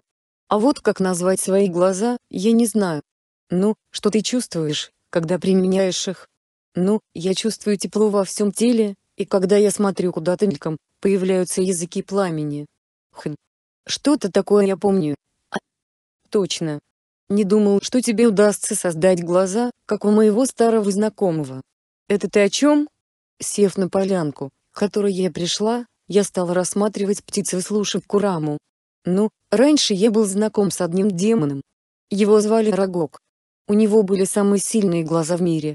А вот как назвать свои глаза, я не знаю. Ну, что ты чувствуешь, когда применяешь их? Ну, я чувствую тепло во всем теле, и когда я смотрю куда-то мельком, появляются языки пламени. Хм. Что-то такое я помню. А... Точно. Не думал, что тебе удастся создать глаза, как у моего старого знакомого. Это ты о чем? Сев на полянку, которой я пришла, я стал рассматривать птицеслушевку кураму. Ну, раньше я был знаком с одним демоном. Его звали Рогок. У него были самые сильные глаза в мире.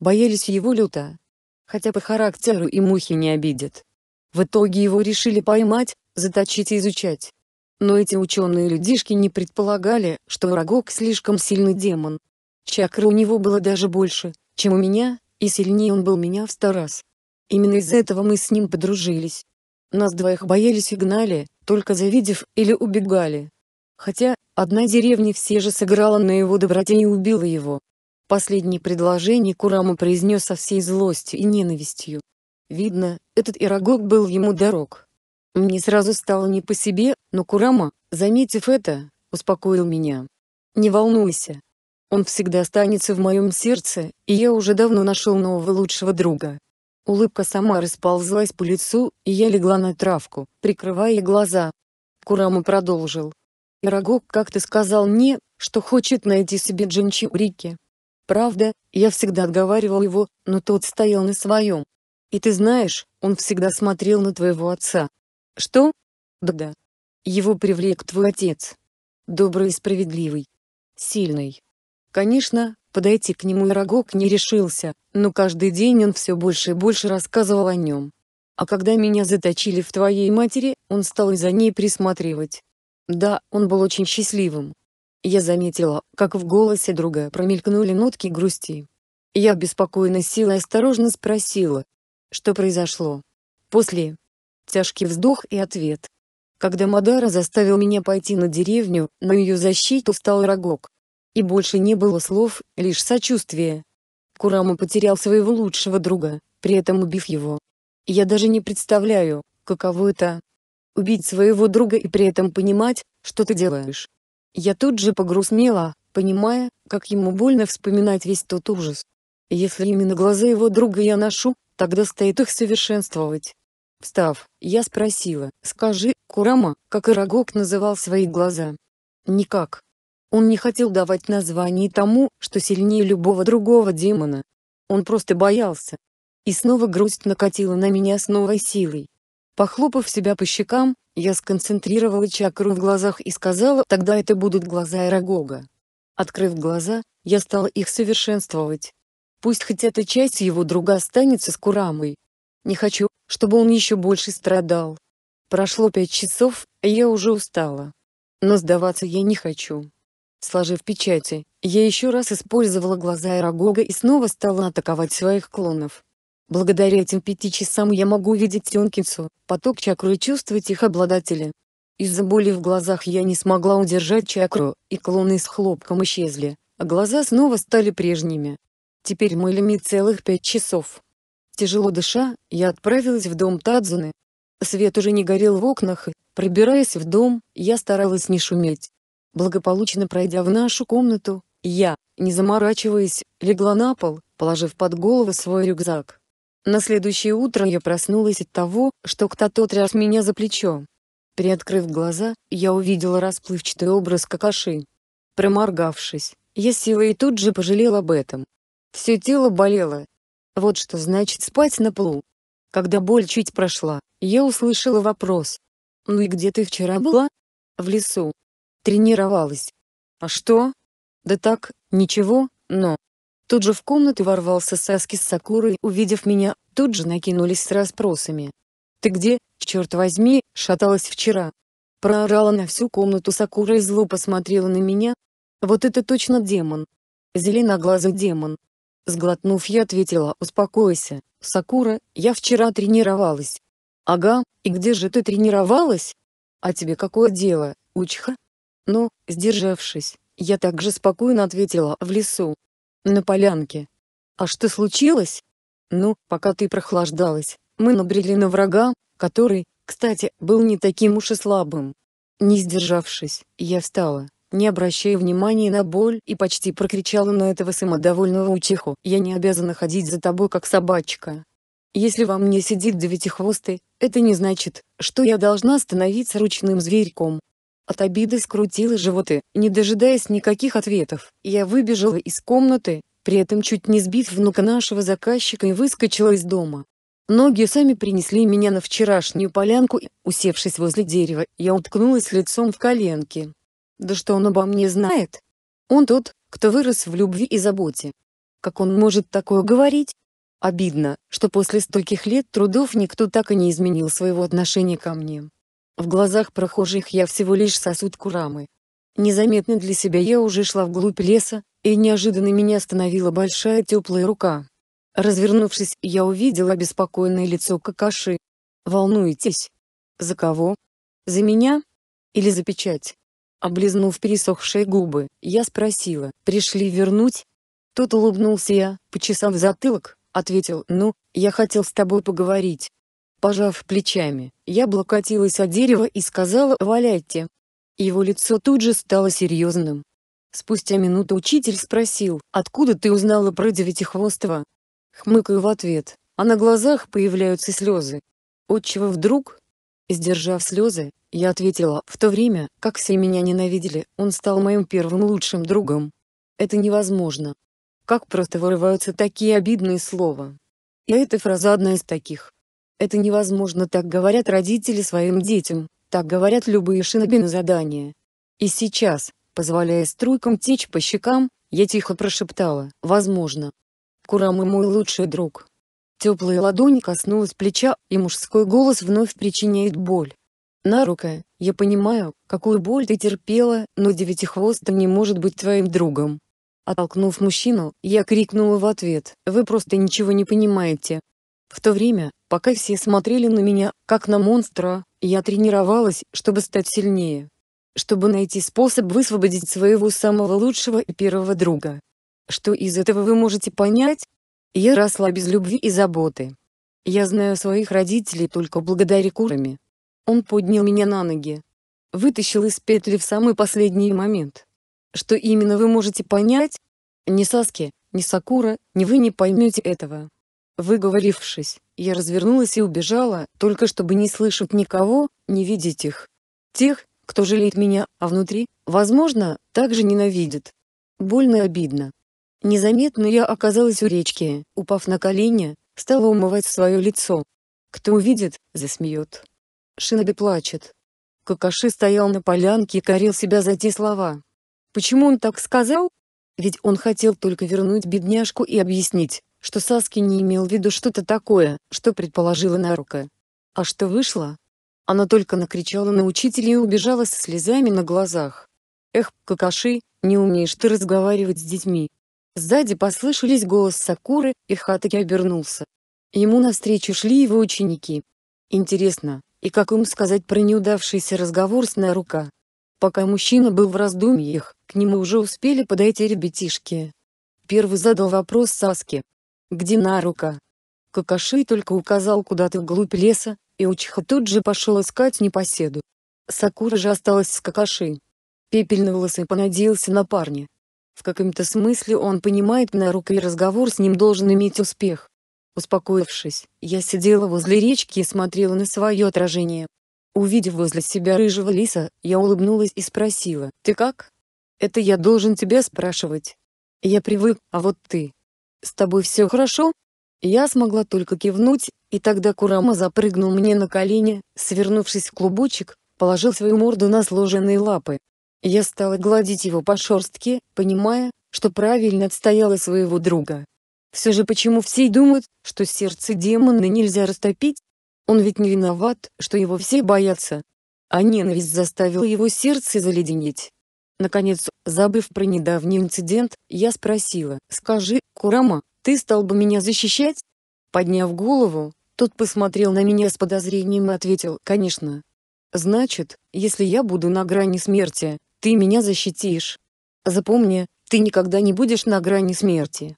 Боялись его люто. Хотя по характеру и мухи не обидят. В итоге его решили поймать, заточить и изучать. Но эти ученые-людишки не предполагали, что Рогок слишком сильный демон. Чакры у него было даже больше, чем у меня, и сильнее он был меня в сто раз. Именно из-за этого мы с ним подружились. Нас двоих боялись и гнали, только завидев, или убегали. Хотя, одна деревня все же сыграла на его доброте и убила его. Последнее предложение Курама произнес со всей злостью и ненавистью. Видно, этот ирагок был ему дорог. Мне сразу стало не по себе, но Курама, заметив это, успокоил меня. «Не волнуйся. Он всегда останется в моем сердце, и я уже давно нашел нового лучшего друга». Улыбка сама расползлась по лицу, и я легла на травку, прикрывая глаза. Курама продолжил. «Ирагок как-то сказал мне, что хочет найти себе Джинчурики. Правда, я всегда отговаривал его, но тот стоял на своем. И ты знаешь, он всегда смотрел на твоего отца. Что? Да-да. Его привлек твой отец. Добрый и справедливый. Сильный. Конечно, Подойти к нему Ирагок не решился, но каждый день он все больше и больше рассказывал о нем. А когда меня заточили в твоей матери, он стал за ней присматривать. Да, он был очень счастливым. Я заметила, как в голосе друга промелькнули нотки грусти. Я беспокойно села и осторожно спросила. Что произошло? После. Тяжкий вздох и ответ. Когда Мадара заставил меня пойти на деревню, на ее защиту встал Рогок и больше не было слов, лишь сочувствие. Курама потерял своего лучшего друга, при этом убив его. Я даже не представляю, каково это — убить своего друга и при этом понимать, что ты делаешь. Я тут же погрустнела, понимая, как ему больно вспоминать весь тот ужас. Если именно глаза его друга я ношу, тогда стоит их совершенствовать. Встав, я спросила, скажи, Курама, как Ирагок называл свои глаза? Никак. Он не хотел давать название тому, что сильнее любого другого демона. Он просто боялся. И снова грусть накатила на меня с новой силой. Похлопав себя по щекам, я сконцентрировала чакру в глазах и сказала «тогда это будут глаза Эрагога». Открыв глаза, я стала их совершенствовать. Пусть хоть эта часть его друга останется с Курамой. Не хочу, чтобы он еще больше страдал. Прошло пять часов, и я уже устала. Но сдаваться я не хочу. Сложив печати, я еще раз использовала глаза Эрагога и снова стала атаковать своих клонов. Благодаря этим пяти часам я могу видеть Тёнкинсу, поток чакры и чувствовать их обладателя. Из-за боли в глазах я не смогла удержать чакру, и клоны с хлопком исчезли, а глаза снова стали прежними. Теперь мой лимит целых пять часов. Тяжело дыша, я отправилась в дом Тадзуны. Свет уже не горел в окнах, и, пробираясь в дом, я старалась не шуметь. Благополучно пройдя в нашу комнату, я, не заморачиваясь, легла на пол, положив под голову свой рюкзак. На следующее утро я проснулась от того, что кто-то тряс меня за плечо. Приоткрыв глаза, я увидела расплывчатый образ какаши. Проморгавшись, я села и тут же пожалела об этом. Все тело болело. Вот что значит спать на полу. Когда боль чуть прошла, я услышала вопрос. «Ну и где ты вчера была?» «В лесу», Тренировалась. А что? Да так, ничего, но... Тут же в комнату ворвался Саски с Сакурой, увидев меня, тут же накинулись с расспросами. «Ты где, черт возьми, шаталась вчера?» Проорала на всю комнату Сакура и зло посмотрела на меня. «Вот это точно демон!» Зеленоглазый демон. Сглотнув, я ответила, «Успокойся, Сакура, я вчера тренировалась». «Ага, и где же ты тренировалась?» «А тебе какое дело, Учха?» Но, сдержавшись, я также спокойно ответила «в лесу». «На полянке». «А что случилось?» «Ну, пока ты прохлаждалась, мы набрели на врага, который, кстати, был не таким уж и слабым». Не сдержавшись, я встала, не обращая внимания на боль и почти прокричала на этого самодовольного утиху «Я не обязана ходить за тобой как собачка». Если во мне сидит девятихвостый, это не значит, что я должна становиться ручным зверьком. От обиды скрутило животы, не дожидаясь никаких ответов, я выбежала из комнаты, при этом чуть не сбив внука нашего заказчика и выскочила из дома. Ноги сами принесли меня на вчерашнюю полянку и, усевшись возле дерева, я уткнулась лицом в коленки. Да что он обо мне знает? Он тот, кто вырос в любви и заботе. Как он может такое говорить? Обидно, что после стольких лет трудов никто так и не изменил своего отношения ко мне. В глазах прохожих я всего лишь сосуд курамы. Незаметно для себя я уже шла вглубь леса, и неожиданно меня остановила большая теплая рука. Развернувшись, я увидела обеспокоенное лицо Какаши. «Волнуетесь? За кого? За меня? Или за печать?» Облизнув пересохшие губы, я спросила, «Пришли вернуть?» Тот улыбнулся я, почесав затылок, ответил, «Ну, я хотел с тобой поговорить». Пожав плечами, я блокотилась от дерева и сказала «Валяйте». Его лицо тут же стало серьезным. Спустя минуту учитель спросил «Откуда ты узнала про девятихвостого?» Хмыкаю в ответ, а на глазах появляются слезы. Отчего вдруг? Сдержав слезы, я ответила, в то время, как все меня ненавидели, он стал моим первым лучшим другом. Это невозможно. Как просто вырываются такие обидные слова. И эта фраза одна из таких. Это невозможно, так говорят родители своим детям, так говорят любые шиноби на задание. И сейчас, позволяя струйкам течь по щекам, я тихо прошептала «Возможно». Курама мой лучший друг. Теплая ладонь коснулась плеча, и мужской голос вновь причиняет боль. Нарука, я понимаю, какую боль ты терпела, но девятихвоста не может быть твоим другом. Оттолкнув мужчину, я крикнула в ответ, вы просто ничего не понимаете. В то время, Пока все смотрели на меня, как на монстра, я тренировалась, чтобы стать сильнее. Чтобы найти способ высвободить своего самого лучшего и первого друга. Что из этого вы можете понять? Я росла без любви и заботы. Я знаю своих родителей только благодаря Курами. Он поднял меня на ноги. Вытащил из петли в самый последний момент. Что именно вы можете понять? Ни Саски, ни Сакура, ни вы не поймете этого. Выговорившись, я развернулась и убежала, только чтобы не слышать никого, не видеть их. Тех, кто жалеет меня, а внутри, возможно, также ненавидит. Больно и обидно. Незаметно я оказалась у речки, упав на колени, стала умывать свое лицо. Кто увидит, засмеет. Шиноби плачет. Какаши стоял на полянке и корил себя за те слова. Почему он так сказал? Ведь он хотел только вернуть бедняжку и объяснить, что Саски не имел в виду что-то такое, что предположила Нарука. А что вышло? Она только накричала на учителя и убежала со слезами на глазах. «Эх, Какаши, не умеешь ты разговаривать с детьми!» Сзади послышались голос Сакуры, и Хатаки обернулся. Ему навстречу шли его ученики. Интересно, и как им сказать про неудавшийся разговор с Нарука? Пока мужчина был в раздумьях, к нему уже успели подойти ребятишки. Первый задал вопрос Саске, где Нарука. Какаши только указал куда-то вглубь леса, и Учиха тут же пошел искать непоседу. Сакура же осталась с Какаши. Пепельноволосый понадеялся на парня. В каком-то смысле он понимает Нарука и разговор с ним должен иметь успех. Успокоившись, я сидела возле речки и смотрела на свое отражение. Увидев возле себя рыжего лиса, я улыбнулась и спросила, «Ты как?» «Это я должен тебя спрашивать». «Я привык, а вот ты?» «С тобой все хорошо?» Я смогла только кивнуть, и тогда Курама запрыгнул мне на колени, свернувшись в клубочек, положил свою морду на сложенные лапы. Я стала гладить его по шерстке, понимая, что правильно отстояла своего друга. Все же почему все думают, что сердце демона нельзя растопить? Он ведь не виноват, что его все боятся. А ненависть заставила его сердце заледенеть. Наконец, забыв про недавний инцидент, я спросила, «Скажи, Курама, ты стал бы меня защищать?» Подняв голову, тот посмотрел на меня с подозрением и ответил, «Конечно». «Значит, если я буду на грани смерти, ты меня защитишь. Запомни, ты никогда не будешь на грани смерти».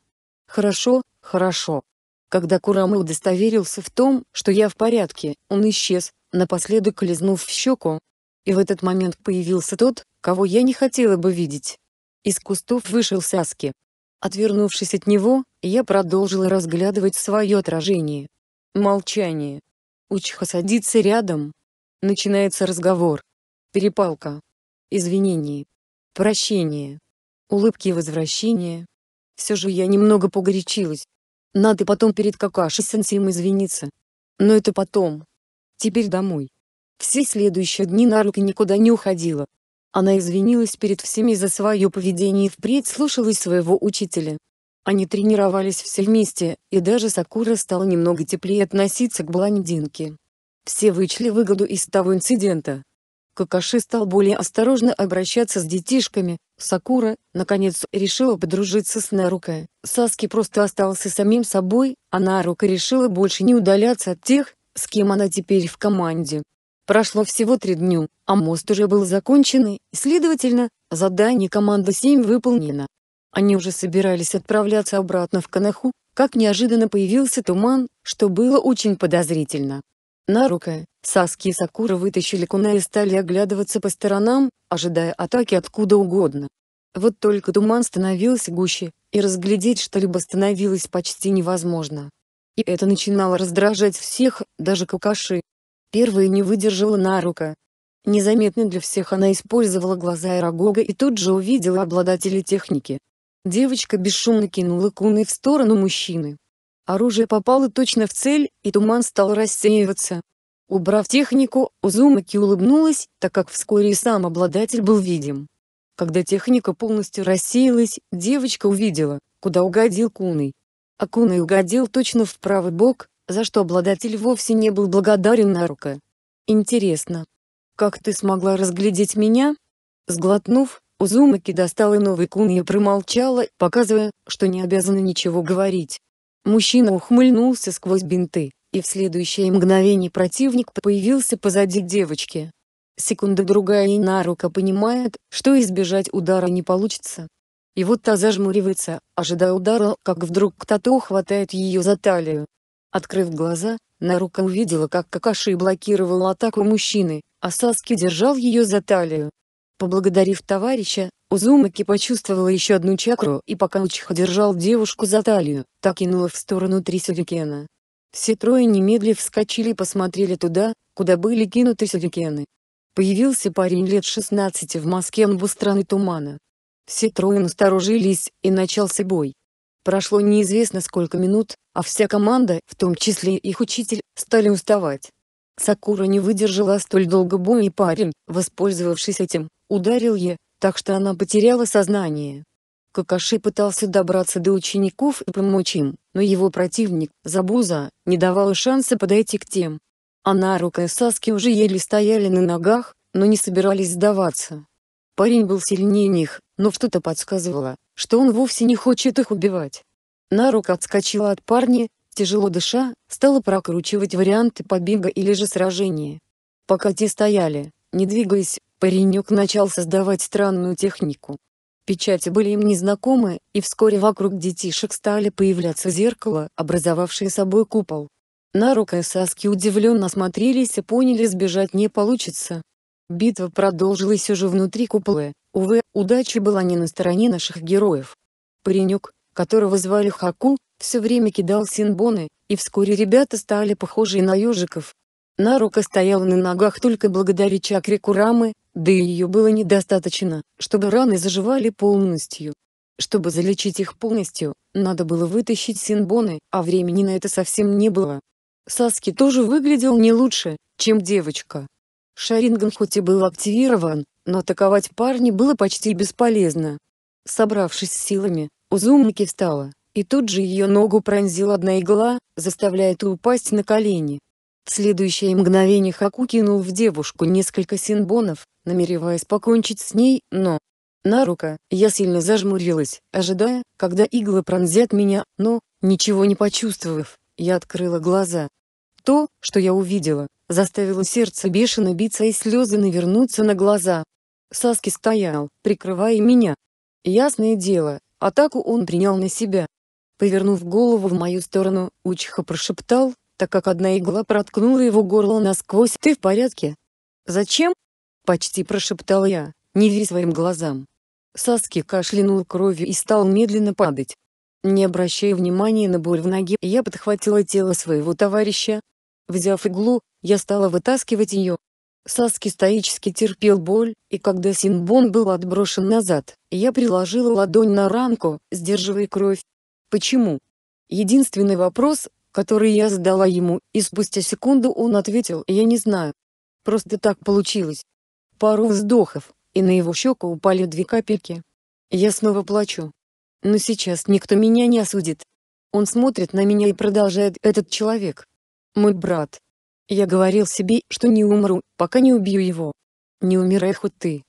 «Хорошо, хорошо». Когда Курама удостоверился в том, что я в порядке, он исчез, напоследок лизнув в щеку. И в этот момент появился тот, кого я не хотела бы видеть. Из кустов вышел Саски. Отвернувшись от него, я продолжила разглядывать свое отражение. Молчание. Учха садится рядом. Начинается разговор. Перепалка. Извинение. Прощение. Улыбки и возвращение. Все же я немного погорячилась. Надо потом перед Какаши-сенсеем извиниться. Но это потом. Теперь домой. Все следующие дни Нарука никуда не уходила. Она извинилась перед всеми за свое поведение и впредь слушалась своего учителя. Они тренировались все вместе, и даже Сакура стала немного теплее относиться к блондинке. Все вычли выгоду из того инцидента. Какаши стал более осторожно обращаться с детишками, Сакура, наконец, решила подружиться с Нарука, Саски просто остался самим собой, а Нарука решила больше не удаляться от тех, с кем она теперь в команде. Прошло всего три дня, а мост уже был закончен и, следовательно, задание команды 7 выполнено. Они уже собирались отправляться обратно в Канаху, как неожиданно появился туман, что было очень подозрительно. На Саски и Сакура вытащили куна и стали оглядываться по сторонам, ожидая атаки откуда угодно. Вот только туман становился гуще, и разглядеть что-либо становилось почти невозможно. И это начинало раздражать всех, даже Какаши, Первая не выдержала на рука. Незаметно для всех она использовала глаза Ирагога и тут же увидела обладателя техники. Девочка бесшумно кинула куны в сторону мужчины. Оружие попало точно в цель, и туман стал рассеиваться. Убрав технику, Узумаки улыбнулась, так как вскоре и сам обладатель был видим. Когда техника полностью рассеялась, девочка увидела, куда угодил Куной. А Куной угодил точно в правый бок, за что обладатель вовсе не был благодарен Нарука. «Интересно, как ты смогла разглядеть меня?» Сглотнув, Узумаки достала новый кун и промолчала, показывая, что не обязана ничего говорить. Мужчина ухмыльнулся сквозь бинты, и в следующее мгновение противник появился позади девочки. Секунда-другая и Нарука понимает, что избежать удара не получится. И вот та зажмуривается, ожидая удара, как вдруг кто-то хватает ее за талию, Открыв глаза, Нарука увидела, как Какаши блокировал атаку мужчины, а Саски держал ее за талию. Поблагодарив товарища, Узумаки почувствовала еще одну чакру и пока Учиха держал девушку за талию, так кинула в сторону три сюрикена. Все трое немедли вскочили и посмотрели туда, куда были кинуты сюрикены. Появился парень лет 16 в маске амбустраны тумана. Все трое насторожились, и начался бой. Прошло неизвестно сколько минут, а вся команда, в том числе их учитель, стали уставать. Сакура не выдержала столь долго боя и парень, воспользовавшись этим, ударил ее, так что она потеряла сознание. Какаши пытался добраться до учеников и помочь им, но его противник, Забуза, не давал шанса подойти к тем. Анарука и Саски уже еле стояли на ногах, но не собирались сдаваться. Парень был сильнее них, но что-то подсказывало, что он вовсе не хочет их убивать. Нарук отскочила от парня, тяжело дыша, стала прокручивать варианты побега или же сражения. Пока те стояли, не двигаясь, паренек начал создавать странную технику. Печати были им незнакомы, и вскоре вокруг детишек стали появляться зеркала, образовавшие собой купол. Нарука и Саски удивленно смотрелись и поняли сбежать не получится. Битва продолжилась уже внутри купола, увы, удача была не на стороне наших героев. Паренек, которого звали Хаку, все время кидал синбоны, и вскоре ребята стали похожи на ежиков. Нарука стояла на ногах только благодаря чакре Курамы, да и ее было недостаточно, чтобы раны заживали полностью. Чтобы залечить их полностью, надо было вытащить синбоны, а времени на это совсем не было. Саски тоже выглядел не лучше, чем девочка. Шаринган хоть и был активирован, но атаковать парня было почти бесполезно. Собравшись с силами, Узумаки встала, и тут же ее ногу пронзила одна игла, заставляя ту упасть на колени. В следующее мгновение Хаку кинул в девушку несколько синбонов, намереваясь покончить с ней, но... Нарука, я сильно зажмурилась, ожидая, когда иглы пронзят меня, но, ничего не почувствовав, я открыла глаза. То, что я увидела, заставило сердце бешено биться и слезы навернуться на глаза. Саски стоял, прикрывая меня. Ясное дело, Атаку он принял на себя. Повернув голову в мою сторону, Учиха прошептал, так как одна игла проткнула его горло насквозь. «Ты в порядке?» «Зачем?» — почти прошептал я, не веря своим глазам. Саски кашлянул кровью и стал медленно падать. Не обращая внимания на боль в ноге, я подхватила тело своего товарища. Взяв иглу, я стала вытаскивать ее, Саски стоически терпел боль, и когда Синбон был отброшен назад, я приложила ладонь на ранку, сдерживая кровь. Почему? Единственный вопрос, который я задала ему, и спустя секунду он ответил «Я не знаю». Просто так получилось. Пару вздохов, и на его щеку упали две капельки. Я снова плачу. Но сейчас никто меня не осудит. Он смотрит на меня и продолжает «Этот человек. Мой брат». Я говорил себе, что не умру, пока не убью его. Не умирай хоть ты.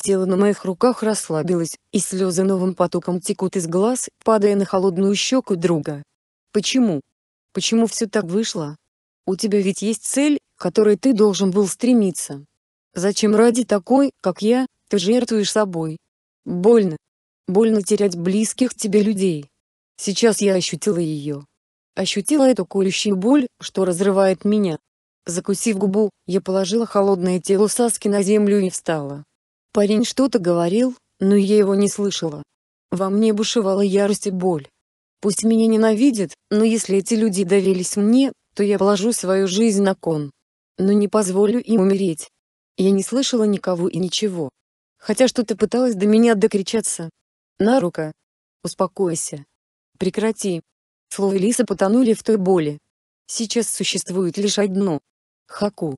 Тело на моих руках расслабилось, и слезы новым потоком текут из глаз, падая на холодную щеку друга. Почему? Почему все так вышло? У тебя ведь есть цель, к которой ты должен был стремиться. Зачем ради такой, как я, ты жертвуешь собой? Больно. Больно терять близких тебе людей. Сейчас я ощутила ее. Ощутила эту колющую боль, что разрывает меня, Закусив губу, я положила холодное тело Саски на землю и встала. Парень что-то говорил, но я его не слышала. Во мне бушевала ярость и боль. Пусть меня ненавидят, но если эти люди доверились мне, то я положу свою жизнь на кон. Но не позволю им умереть. Я не слышала никого и ничего. Хотя что-то пыталась до меня докричаться. «Нарука! Успокойся! Прекрати!» Слово Лиса потонули в той боли. Сейчас существует лишь одно Хаку.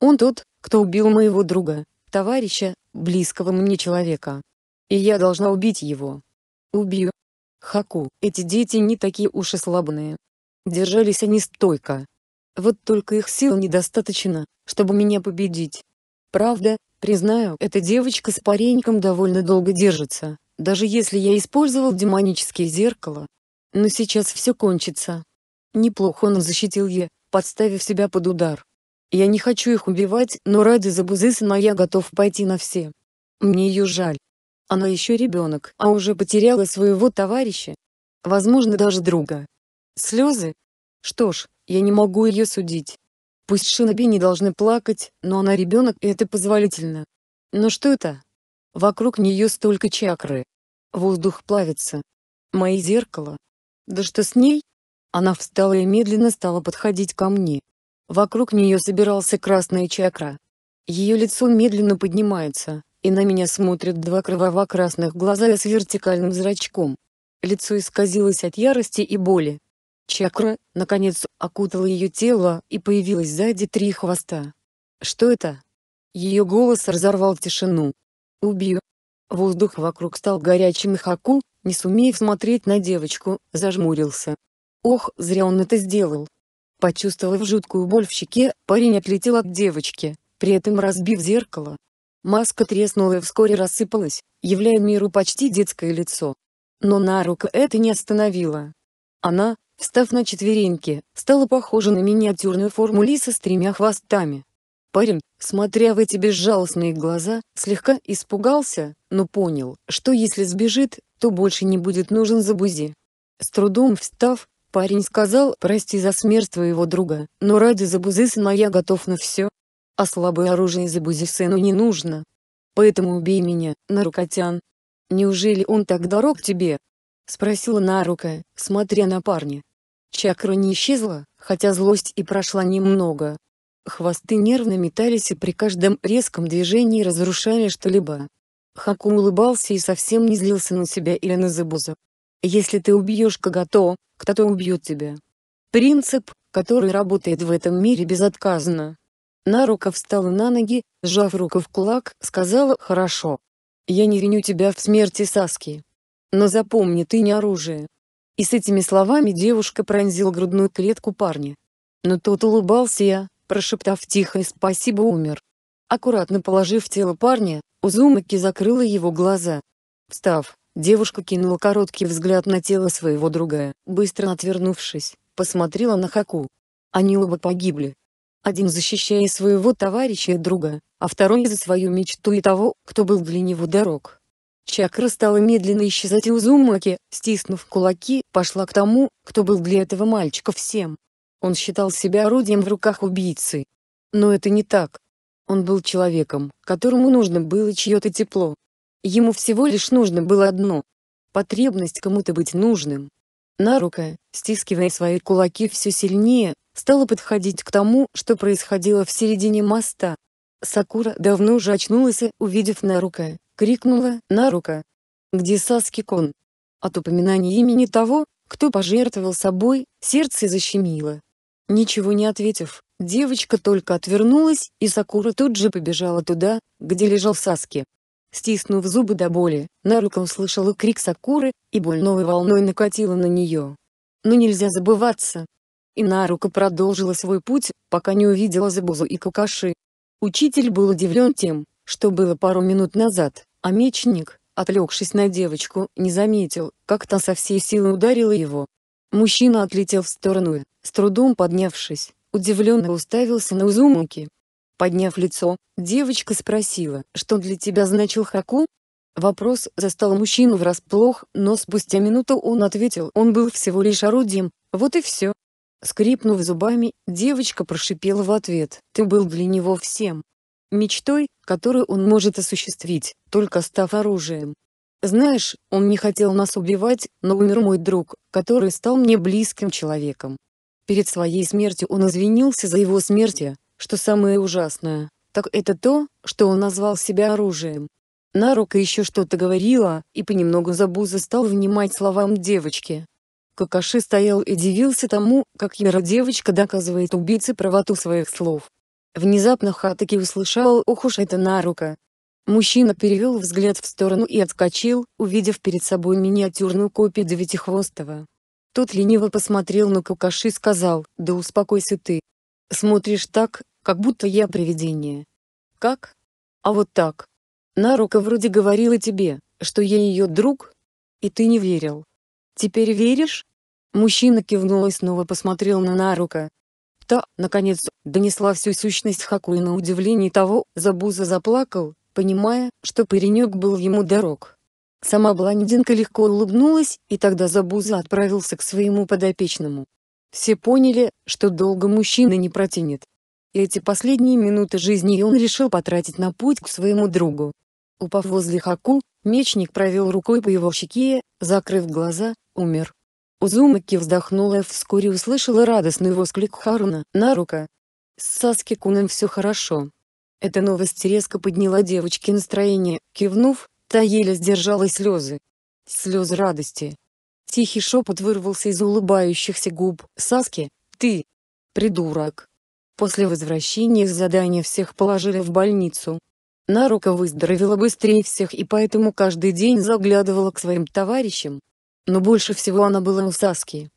Он тот, кто убил моего друга, товарища, близкого мне человека. И я должна убить его. Убью. Хаку, эти дети не такие уж и слабные. Держались они стойко. Вот только их сил недостаточно, чтобы меня победить. Правда, признаю, эта девочка с пареньком довольно долго держится, даже если я использовал демонические зеркала. Но сейчас все кончится. Неплохо он защитил ее, подставив себя под удар. Я не хочу их убивать, но ради Забузы сына я готов пойти на все. Мне ее жаль. Она еще ребенок, а уже потеряла своего товарища. Возможно, даже друга. Слезы? Что ж, я не могу ее судить. Пусть шиноби не должны плакать, но она ребенок, и это позволительно. Но что это? Вокруг нее столько чакры. Воздух плавится. Мои зеркала. Да что с ней? Она встала и медленно стала подходить ко мне. Вокруг нее собирался красная чакра. Ее лицо медленно поднимается, и на меня смотрят два кроваво-красных глаза с вертикальным зрачком. Лицо исказилось от ярости и боли. Чакра, наконец, окутала ее тело, и появилось сзади три хвоста. «Что это?» Ее голос разорвал тишину. «Убью!» Воздух вокруг стал горячим и Хаку, не сумев смотреть на девочку, зажмурился. Ох, зря он это сделал. Почувствовав жуткую боль в щеке, парень отлетел от девочки, при этом разбив зеркало. Маска треснула и вскоре рассыпалась, являя миру почти детское лицо. Но Нарука это не остановило. Она, встав на четвереньки, стала похожа на миниатюрную форму лиса с тремя хвостами. Парень, смотря в эти безжалостные глаза, слегка испугался, но понял, что если сбежит, то больше не будет нужен Забузи. С трудом встав, Парень сказал «Прости за смерть твоего друга, но ради Забузы сына я готов на все. А слабое оружие Забузе сыну не нужно. Поэтому убей меня, Нарукотян». «Неужели он так дорог тебе?» — спросила Нарука, смотря на парня. Чакра не исчезла, хотя злость и прошла немного. Хвосты нервно метались и при каждом резком движении разрушали что-либо. Хаку улыбался и совсем не злился на себя или на Забуза. «Если ты убьешь Кагато, кто то убьет тебя. Принцип, который работает в этом мире безотказно. Нарука встала на ноги, сжав руку в кулак, сказала «Хорошо. Я не виню тебя в смерти Саски. Но запомни, ты не оружие». И с этими словами девушка пронзила грудную клетку парня. Но тот улыбался я, прошептав тихо «Спасибо, умер». Аккуратно положив тело парня, Узумаки закрыла его глаза. Встав, Девушка кинула короткий взгляд на тело своего друга, быстро отвернувшись, посмотрела на Хаку. Они оба погибли. Один защищая своего товарища и друга, а второй за свою мечту и того, кто был для него дорог. Чакра стала медленно исчезать и Узумаки, стиснув кулаки, пошла к тому, кто был для этого мальчика всем. Он считал себя орудием в руках убийцы. Но это не так. Он был человеком, которому нужно было чье-то тепло, Ему всего лишь нужно было одно — потребность кому-то быть нужным. Нарука, стискивая свои кулаки все сильнее, стала подходить к тому, что происходило в середине моста. Сакура давно уже очнулась и, увидев Нарука, крикнула «Нарука!» «Где Саски-кон?» От упоминания имени того, кто пожертвовал собой, сердце защемило. Ничего не ответив, девочка только отвернулась, и Сакура тут же побежала туда, где лежал Саски. Стиснув зубы до боли, на Нарука услышала крик Сакуры, и боль новой волной накатила на нее. Но нельзя забываться. И Нарука продолжила свой путь, пока не увидела Забузу и Какаши. Учитель был удивлен тем, что было пару минут назад, а мечник, отвлекшись на девочку, не заметил, как та со всей силы ударила его. Мужчина отлетел в сторону с трудом поднявшись, удивленно уставился на Узумуки. Подняв лицо, девочка спросила, что для тебя значил Хаку? Вопрос застал мужчину врасплох, но спустя минуту он ответил, он был всего лишь орудием, вот и все. Скрипнув зубами, девочка прошипела в ответ, ты был для него всем. Мечтой, которую он может осуществить, только став оружием. Знаешь, он не хотел нас убивать, но умер мой друг, который стал мне близким человеком. Перед своей смертью он извинился за его смерть, что самое ужасное, так это то, что он назвал себя оружием. Нарука еще что-то говорила, и понемногу Забуза стал внимать словам девочки. Какаши стоял и дивился тому, как Яра девочка доказывает убийце правоту своих слов. Внезапно Хатаки услышал «Ох уж это Нарука!». Мужчина перевел взгляд в сторону и отскочил, увидев перед собой миниатюрную копию Девятихвостого. Тот лениво посмотрел на Какаши и сказал «Да успокойся ты, Смотришь так, как будто я привидение. Как? А вот так. Нарука вроде говорила тебе, что я ее друг, и ты не верил. Теперь веришь? Мужчина кивнул и снова посмотрел на Нарука. Та, наконец, донесла всю сущность Хакуи на удивление того, Забуза заплакал, понимая, что паренек был ему дорог. Сама блондинка легко улыбнулась, и тогда Забуза отправился к своему подопечному. Все поняли, что долго мужчина не протянет. И эти последние минуты жизни он решил потратить на путь к своему другу. Упав возле Хаку, мечник провел рукой по его щеке, закрыв глаза, умер. Узумаки вздохнула и вскоре услышала радостный восклик Харуна «Нарука!» С Саски Куном все хорошо. Эта новость резко подняла девочке настроение, кивнув, та еле сдержала слезы. Слезы радости. Тихий шепот вырвался из улыбающихся губ. «Саски, ты! Придурок!» После возвращения с задания всех положили в больницу. Нарука выздоровела быстрее всех и поэтому каждый день заглядывала к своим товарищам. Но больше всего она была у Саски.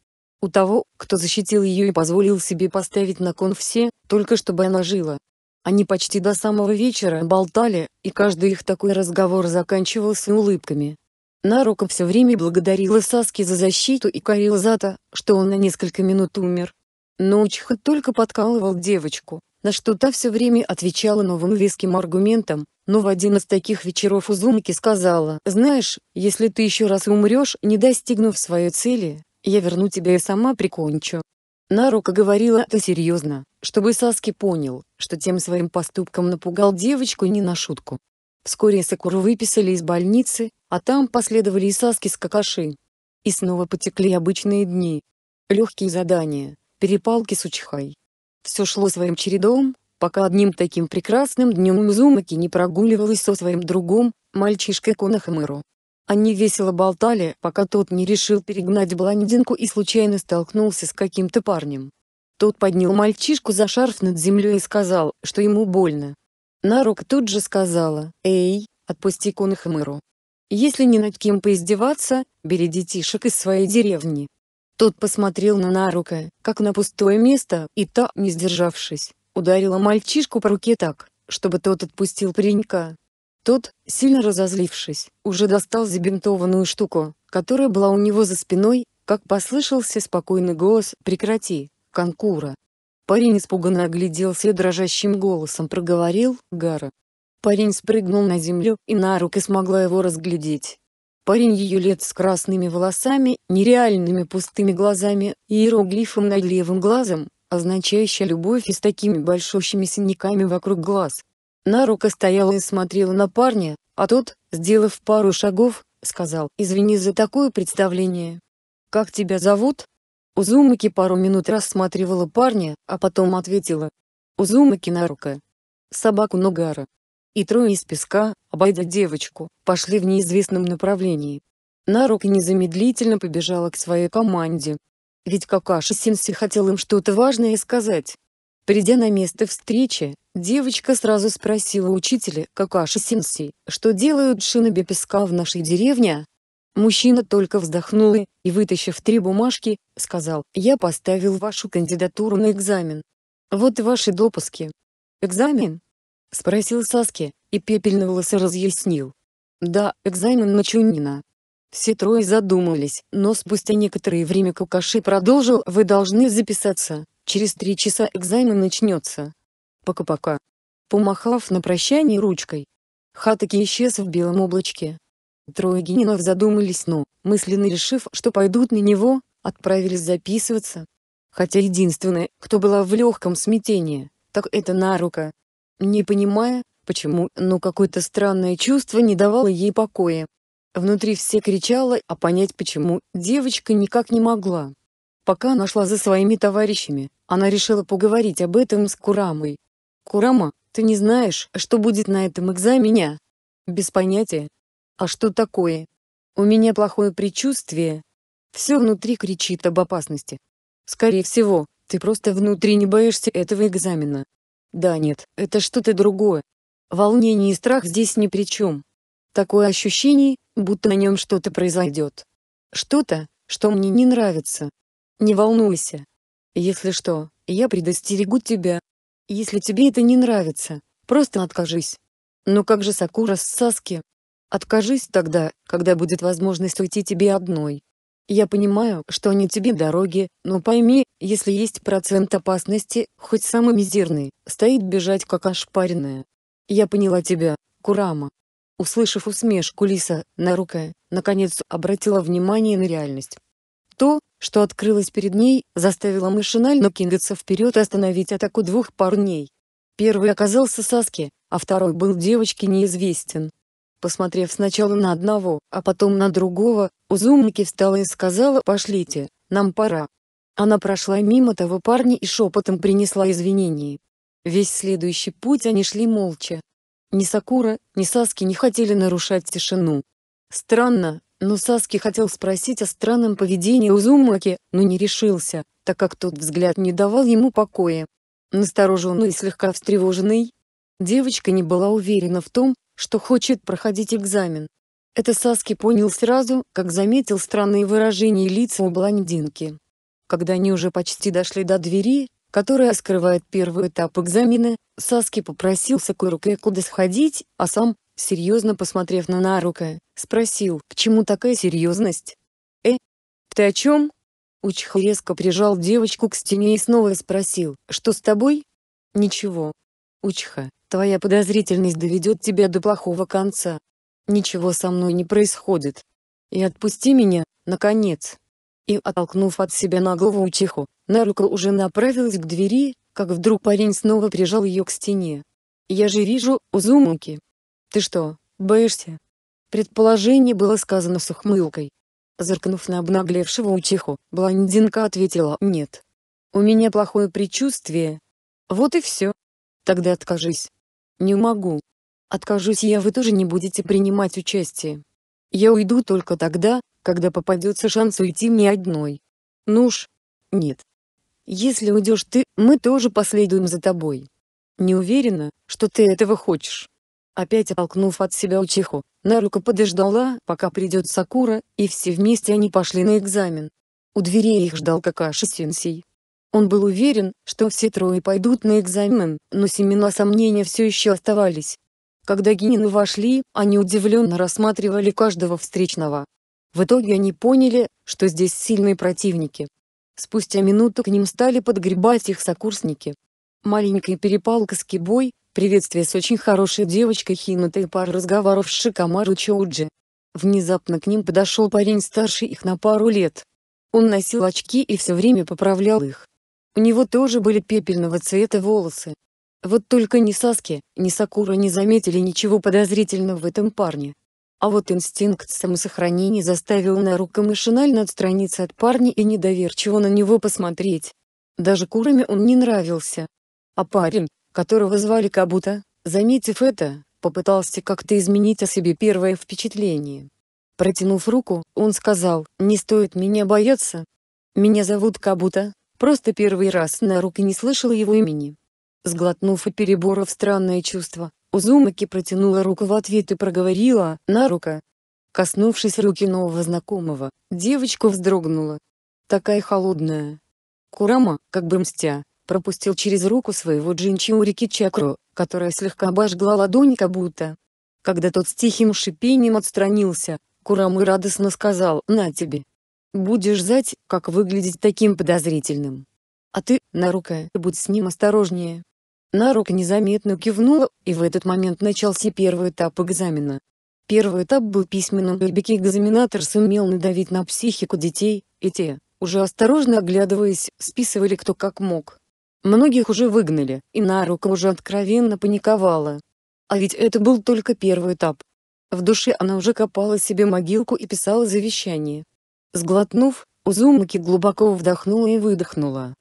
У того, кто защитил ее и позволил себе поставить на кон все, только чтобы она жила. Они почти до самого вечера болтали, и каждый их такой разговор заканчивался улыбками. Нарока все время благодарила Саски за защиту и корила то, что он на несколько минут умер. Но Учиха только подкалывал девочку, на что та все время отвечала новым веским аргументом, но в один из таких вечеров Узумаки сказала, «Знаешь, если ты еще раз умрешь, не достигнув своей цели, я верну тебя и сама прикончу». Нарока говорила это серьезно, чтобы Саски понял, что тем своим поступком напугал девочку не на шутку. Вскоре Сакуру выписали из больницы, а там последовали и Саски с Какаши. И снова потекли обычные дни. Легкие задания, перепалки с Учхай. Все шло своим чередом, пока одним таким прекрасным днем Мзумаки не прогуливалась со своим другом, мальчишкой Конахамыру. Они весело болтали, пока тот не решил перегнать блондинку и случайно столкнулся с каким-то парнем. Тот поднял мальчишку за шарф над землей и сказал, что ему больно. Нарок тут же сказала, «Эй, отпусти Конахамыру». Если не над кем поиздеваться, бери детишек из своей деревни. Тот посмотрел на Нарука, как на пустое место, и та, не сдержавшись, ударила мальчишку по руке так, чтобы тот отпустил паренька. Тот, сильно разозлившись, уже достал забинтованную штуку, которая была у него за спиной, как послышался спокойный голос «Прекрати, конкура». Парень испуганно огляделся и дрожащим голосом проговорил «Гара, Парень спрыгнул на землю, и Нарука смогла его разглядеть. Парень ее лет с красными волосами, нереальными пустыми глазами, и иероглифом над левым глазом, означающая любовь и с такими большущими синяками вокруг глаз. Нарука стояла и смотрела на парня, а тот, сделав пару шагов, сказал «Извини за такое представление». «Как тебя зовут?» Узумаки пару минут рассматривала парня, а потом ответила «Узумаки Нарука». «Собаку Ногара» и трое из песка, обойдя девочку, пошли в неизвестном направлении. Нарука незамедлительно побежала к своей команде. Ведь Какаши Синси хотел им что-то важное сказать. Придя на место встречи, девочка сразу спросила учителя Какаши Синси, что делают шиноби песка в нашей деревне. Мужчина только вздохнул и, и, вытащив три бумажки, сказал, «Я поставил вашу кандидатуру на экзамен. Вот ваши допуски». «Экзамен?» — спросил Саски, и волосы разъяснил. «Да, экзамен на Чунина». Все трое задумались, но спустя некоторое время Кукаши продолжил «Вы должны записаться, через три часа экзамен начнется». Пока-пока. Помахав на прощание ручкой, Хатаки исчез в белом облачке. Трое генинов задумались, но, мысленно решив, что пойдут на него, отправились записываться. Хотя единственное, кто была в легком смятении, так это Нарука, не понимая, почему, но какое-то странное чувство не давало ей покоя. Внутри все кричало, а понять почему девочка никак не могла. Пока нашла за своими товарищами, она решила поговорить об этом с Курамой. «Курама, ты не знаешь, что будет на этом экзамене?» «Без понятия». «А что такое?» «У меня плохое предчувствие». Все внутри кричит об опасности. «Скорее всего, ты просто внутри не боишься этого экзамена, да нет, это что-то другое. Волнение и страх здесь ни при чем. Такое ощущение, будто на нем что-то произойдет. Что-то, что мне не нравится. Не волнуйся. Если что, я предостерегу тебя. Если тебе это не нравится, просто откажись. Но как же Сакура с Саски? Откажись тогда, когда будет возможность уйти тебе одной. Я понимаю, что они тебе дороги, но пойми, если есть процент опасности, хоть самый мизерный, стоит бежать как ошпаренная. Я поняла тебя, Курама. Услышав усмешку Лиса, Нарука, наконец обратила внимание на реальность. То, что открылось перед ней, заставило машинально кинуться вперед и остановить атаку двух парней. Первый оказался Саски, а второй был девочке неизвестен. Посмотрев сначала на одного, а потом на другого, Узумаки встала и сказала «Пошлите, нам пора». Она прошла мимо того парня и шепотом принесла извинения. Весь следующий путь они шли молча. Ни Сакура, ни Саски не хотели нарушать тишину. Странно, но Саски хотел спросить о странном поведении Узумаки, но не решился, так как тот взгляд не давал ему покоя. Настороженный и слегка встревоженный, девочка не была уверена в том, что хочет проходить экзамен. Это Саски понял сразу, как заметил странные выражения лица у блондинки. Когда они уже почти дошли до двери, которая скрывает первый этап экзамена, Саски попросил к куда сходить, а сам, серьезно посмотрев на Нарука, спросил, к чему такая серьезность? «Э? Ты о чем?» Учих резко прижал девочку к стене и снова спросил, что с тобой? Ничего. Учха, Твоя подозрительность доведет тебя до плохого конца. Ничего со мной не происходит. И отпусти меня, наконец. И оттолкнув от себя наглого учиху, Нарука уже направилась к двери, как вдруг парень снова прижал ее к стене. «Я же вижу, Узумуки. Ты что, боишься?» Предположение было сказано с ухмылкой. Зыркнув на обнаглевшего учиху, блондинка ответила «нет». «У меня плохое предчувствие». «Вот и все. Тогда откажись». Не могу. Откажусь я, вы тоже не будете принимать участие. Я уйду только тогда, когда попадется шанс уйти мне одной. Ну ж, нет. Если уйдешь ты, мы тоже последуем за тобой. Не уверена, что ты этого хочешь. Опять оттолкнув от себя Учиху, Нарука подождала, пока придет Сакура, и все вместе они пошли на экзамен. У дверей их ждал Какаши-сенсей. Он был уверен, что все трое пойдут на экзамен, но семена сомнения все еще оставались. Когда генины вошли, они удивленно рассматривали каждого встречного. В итоге они поняли, что здесь сильные противники. Спустя минуту к ним стали подгребать их сокурсники. Маленькая перепалка с Кибой, приветствие с очень хорошей девочкой Хинатой и пара разговоров с Шикамару Чоуджи. Внезапно к ним подошел парень старше их на пару лет. Он носил очки и все время поправлял их. У него тоже были пепельного цвета волосы. Вот только ни Саски, ни Сакура не заметили ничего подозрительного в этом парне. А вот инстинкт самосохранения заставил Нарука машинально отстраниться от парня и недоверчиво на него посмотреть. Даже Курами он не нравился. А парень, которого звали Кабута, заметив это, попытался как-то изменить о себе первое впечатление. Протянув руку, он сказал, «Не стоит меня бояться. Меня зовут Кабута, Просто первый раз на руки не слышала его имени. Сглотнув и переборов странное чувство, Узумаки протянула руку в ответ и проговорила «Нарука». Коснувшись руки нового знакомого, девочка вздрогнула. Такая холодная. Курама, как бы мстя, пропустил через руку своего джинчиурики чакру, которая слегка обожгла ладонь Кабута. Когда тот с тихим шипением отстранился, Курамы радостно сказал «На тебе». Будешь знать, как выглядеть таким подозрительным. А ты, Нарука, будь с ним осторожнее. Нарука незаметно кивнула, и в этот момент начался первый этап экзамена. Первый этап был письменным, и бики экзаменатор сумел надавить на психику детей, и те, уже осторожно оглядываясь, списывали кто как мог. Многих уже выгнали, и Нарука уже откровенно паниковала. А ведь это был только первый этап. В душе она уже копала себе могилку и писала завещание. Сглотнув, Узумаки глубоко вдохнула и выдохнула.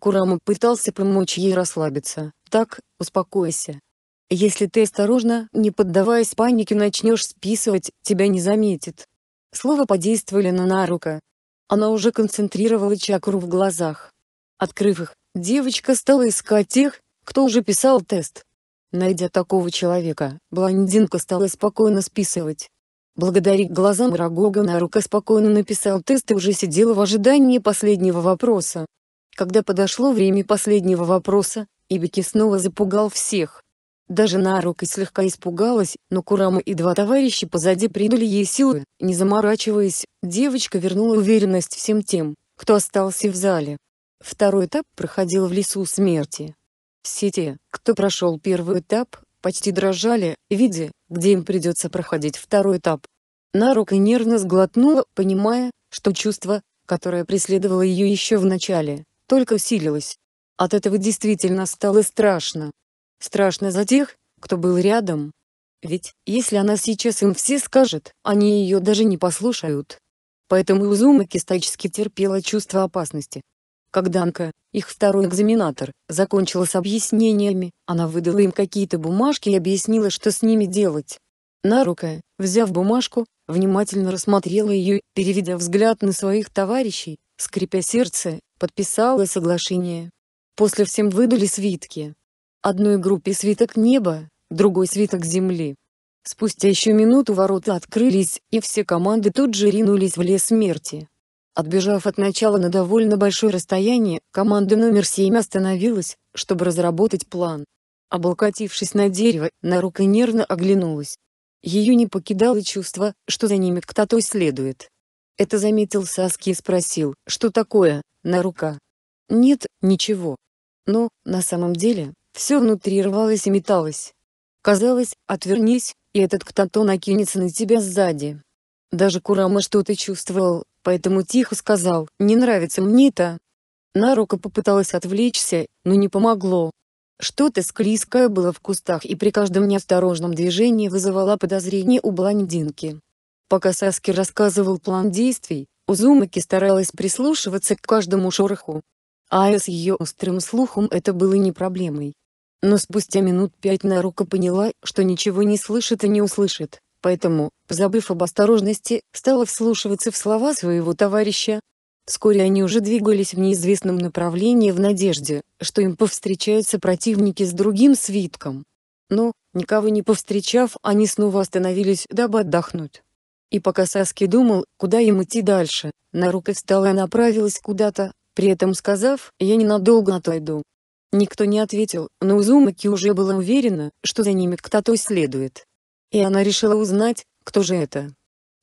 Курама пытался помочь ей расслабиться. «Так, успокойся. Если ты осторожно, не поддаваясь панике начнешь списывать, тебя не заметит». Слово подействовали на Нарука. Она уже концентрировала чакру в глазах. Открыв их, девочка стала искать тех, кто уже писал тест. Найдя такого человека, блондинка стала спокойно списывать. Благодаря глазам Рогога Нарука спокойно написал тест и уже сидела в ожидании последнего вопроса. Когда подошло время последнего вопроса, Ибики снова запугал всех. Даже Нарука слегка испугалась, но Курама и два товарища позади придали ей силы, не заморачиваясь, девочка вернула уверенность всем тем, кто остался в зале. Второй этап проходил в лесу смерти. Все те, кто прошел первый этап, почти дрожали, видя, где им придется проходить второй этап. Нарука нервно сглотнула, понимая, что чувство, которое преследовало ее еще в начале, только усилилось. От этого действительно стало страшно. Страшно за тех, кто был рядом. Ведь, если она сейчас им все скажет, они ее даже не послушают. Поэтому Узумаки стоически терпела чувство опасности. Когда Анка, их второй экзаменатор, закончила с объяснениями, она выдала им какие-то бумажки и объяснила, что с ними делать. Нарука, взяв бумажку, внимательно рассмотрела ее, переведя взгляд на своих товарищей, скрипя сердце, подписала соглашение. После всем выдали свитки. Одной группе свиток неба, другой свиток земли. Спустя еще минуту ворота открылись, и все команды тут же ринулись в лес смерти. Отбежав от начала на довольно большое расстояние, команда номер 7 остановилась, чтобы разработать план. Облокотившись на дерево, Нарука нервно оглянулась. Ее не покидало чувство, что за ними кто-то следует. Это заметил Саски и спросил, что такое, на рука. Нет, ничего. Но, на самом деле, все внутри рвалось и металось. Казалось, отвернись, и этот кто-то накинется на тебя сзади. Даже Курама что-то чувствовал, поэтому тихо сказал, не нравится мне это. Нарука попыталась отвлечься, но не помогло. Что-то склизкое было в кустах и при каждом неосторожном движении вызывало подозрение у блондинки. Пока Саски рассказывал план действий, Узумаки старалась прислушиваться к каждому шороху. А с ее острым слухом это было не проблемой. Но спустя минут пять Нарука поняла, что ничего не слышит и не услышит, поэтому, забыв об осторожности, стала вслушиваться в слова своего товарища, Вскоре они уже двигались в неизвестном направлении в надежде, что им повстречаются противники с другим свитком. Но, никого не повстречав, они снова остановились, дабы отдохнуть. И пока Саски думал, куда им идти дальше, Нарука встала и направилась куда-то, при этом сказав «я ненадолго отойду». Никто не ответил, но Узумаки уже была уверена, что за ними кто-то следует. И она решила узнать, кто же это.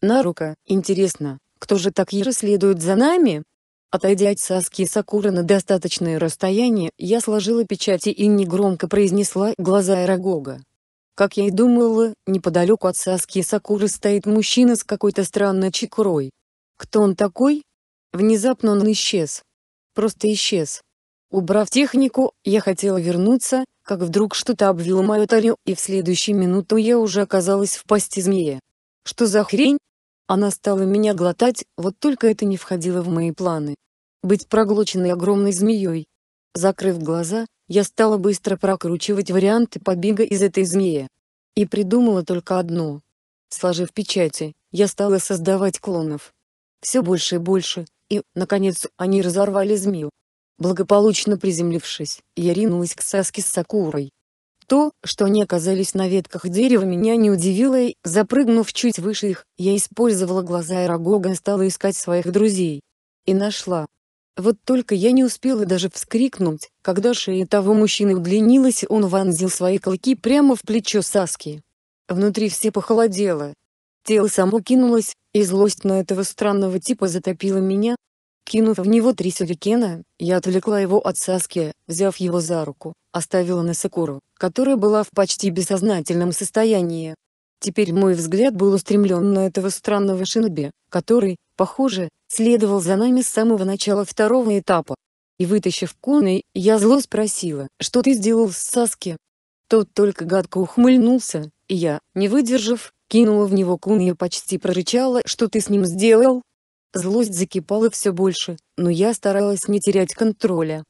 Нарука, интересно, кто же так Ира следует за нами? Отойдя от соски Сакуры на достаточное расстояние, я сложила печати и негромко произнесла глаза Эрагога. Как я и думала, неподалеку от соски Сакуры стоит мужчина с какой-то странной чекурой. Кто он такой? Внезапно он исчез. Просто исчез. Убрав технику, я хотела вернуться, как вдруг что-то обвело мою талию, и в следующую минуту я уже оказалась в пасти змея. Что за хрень? Она стала меня глотать, вот только это не входило в мои планы. Быть проглоченной огромной змеей. Закрыв глаза, я стала быстро прокручивать варианты побега из этой змеи. И придумала только одно. Сложив печати, я стала создавать клонов. Все больше и больше, и, наконец, они разорвали змею. Благополучно приземлившись, я ринулась к Саске с Сакурой. То, что они оказались на ветках дерева меня не удивило и, запрыгнув чуть выше их, я использовала глаза Эрагога и стала искать своих друзей. И нашла. Вот только я не успела даже вскрикнуть, когда шея того мужчины удлинилась и он вонзил свои клыки прямо в плечо Саски. Внутри все похолодело. Тело само кинулось, и злость на этого странного типа затопила меня. Кинув в него три сюрикена, я отвлекла его от Саски, взяв его за руку оставила на Сакуру, которая была в почти бессознательном состоянии. Теперь мой взгляд был устремлен на этого странного шиноби, который, похоже, следовал за нами с самого начала второго этапа. И вытащив Коной, я зло спросила, что ты сделал с Саски? Тот только гадко ухмыльнулся, и я, не выдержав, кинула в него кун и почти прорычала, что ты с ним сделал? Злость закипала все больше, но я старалась не терять контроля,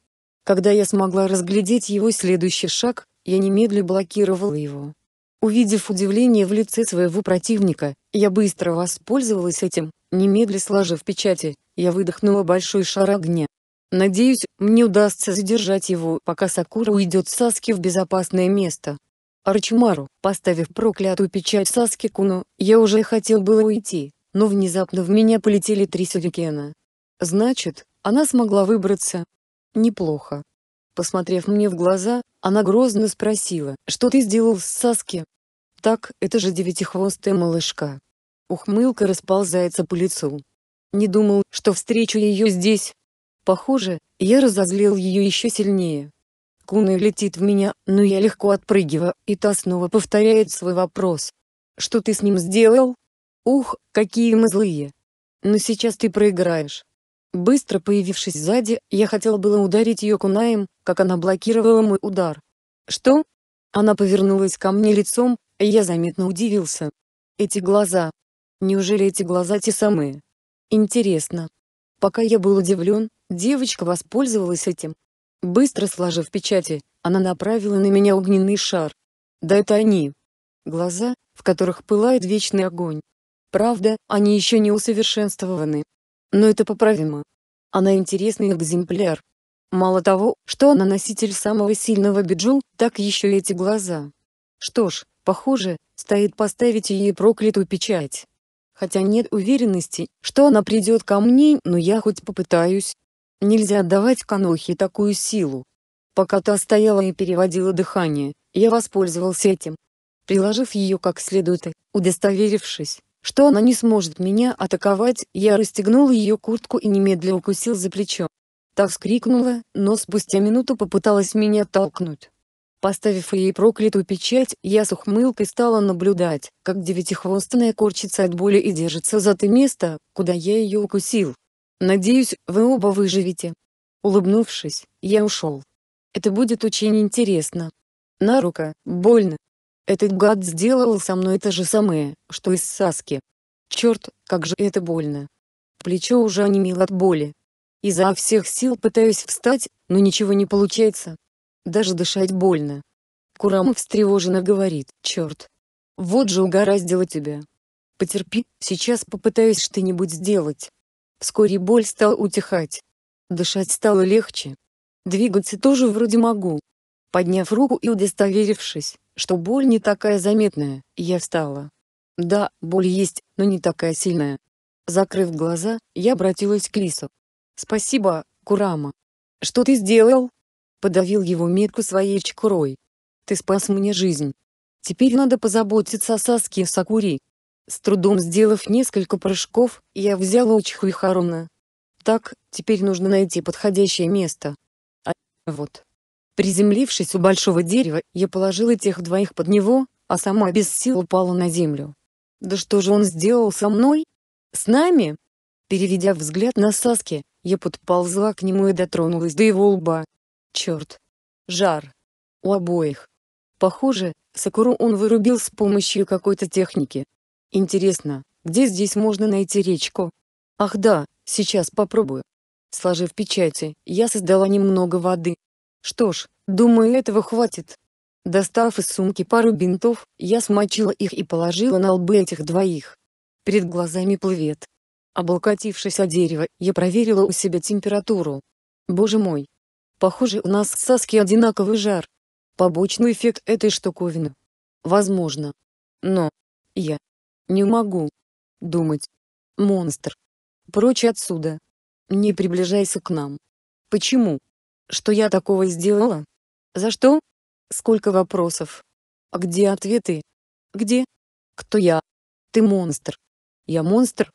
когда я смогла разглядеть его следующий шаг, я немедленно блокировала его. Увидев удивление в лице своего противника, я быстро воспользовалась этим, немедленно сложив печати, я выдохнула большой шар огня. Надеюсь, мне удастся задержать его, пока Сакура уйдет Саски в безопасное место. Арчимару, поставив проклятую печать Саски Куну, я уже хотел было уйти, но внезапно в меня полетели три сюрикена. Значит, она смогла выбраться, неплохо. Посмотрев мне в глаза, она грозно спросила, что ты сделал с Саски? Так, это же девятихвостая малышка. Ухмылка расползается по лицу. Не думал, что встречу ее здесь. Похоже, я разозлил ее еще сильнее. Куна летит в меня, но я легко отпрыгиваю, и та снова повторяет свой вопрос. «Что ты с ним сделал?» «Ух, какие мы злые!» «Но сейчас ты проиграешь!» Быстро появившись сзади, я хотела было ударить ее кунаем, как она блокировала мой удар. «Что?» Она повернулась ко мне лицом, и я заметно удивился. «Эти глаза. Неужели эти глаза те самые?» «Интересно». Пока я был удивлен, девочка воспользовалась этим. Быстро сложив печати, она направила на меня огненный шар. «Да это они!» Глаза, в которых пылает вечный огонь. Правда, они еще не усовершенствованы, но это поправимо. Она интересный экземпляр. Мало того, что она носитель самого сильного биджу, так еще и эти глаза. Что ж, похоже, стоит поставить ей проклятую печать. Хотя нет уверенности, что она придет ко мне, но я хоть попытаюсь. Нельзя отдавать Канохе такую силу. Пока та стояла и переводила дыхание, я воспользовался этим. Приложив ее как следует и, удостоверившись, что она не сможет меня атаковать, я расстегнул ее куртку и немедленно укусил за плечо. Та вскрикнула, но спустя минуту попыталась меня толкнуть. Поставив ей проклятую печать, я с ухмылкой стала наблюдать, как девятихвостная корчится от боли и держится за то место, куда я ее укусил. «Надеюсь, вы оба выживете». Улыбнувшись, я ушел. «Это будет очень интересно». «На рука, больно». Этот гад сделал со мной то же самое, что и с Саски. Черт, как же это больно. Плечо уже онемело от боли. Изо всех сил пытаюсь встать, но ничего не получается. Даже дышать больно. Курамов встревоженно говорит, черт. Вот же угораздило тебя. Потерпи, сейчас попытаюсь что-нибудь сделать. Вскоре боль стала утихать. Дышать стало легче. Двигаться тоже вроде могу, Подняв руку и удостоверившись, что боль не такая заметная, я встала. Да, боль есть, но не такая сильная. Закрыв глаза, я обратилась к Лису. «Спасибо, Курама. Что ты сделал?» Подавил его метку своей чкурой. «Ты спас мне жизнь. Теперь надо позаботиться о Саске и Сакури». С трудом сделав несколько прыжков, я взяла Учиху и Харуна. «Так, теперь нужно найти подходящее место». А, вот. Приземлившись у большого дерева, я положила тех двоих под него, а сама без сил упала на землю. «Да что же он сделал со мной? С нами?» Переведя взгляд на Саски, я подползла к нему и дотронулась до его лба. «Черт! Жар! У обоих!» Похоже, Сакуру он вырубил с помощью какой-то техники. Интересно, где здесь можно найти речку? Ах да, сейчас попробую. Сложив печати, я создала немного воды, что ж, думаю этого хватит. Достав из сумки пару бинтов, я смочила их и положила на лбы этих двоих. Перед глазами плывет. Облокотившись о дерево, я проверила у себя температуру. Боже мой. Похоже у нас Саски одинаковый жар. Побочный эффект этой штуковины. Возможно. Но. Я. Не могу. Думать. Монстр. Прочь отсюда. Не приближайся к нам. Почему? Что я такого сделала? За что? Сколько вопросов? А где ответы? Где? Кто я? Ты монстр. Я монстр?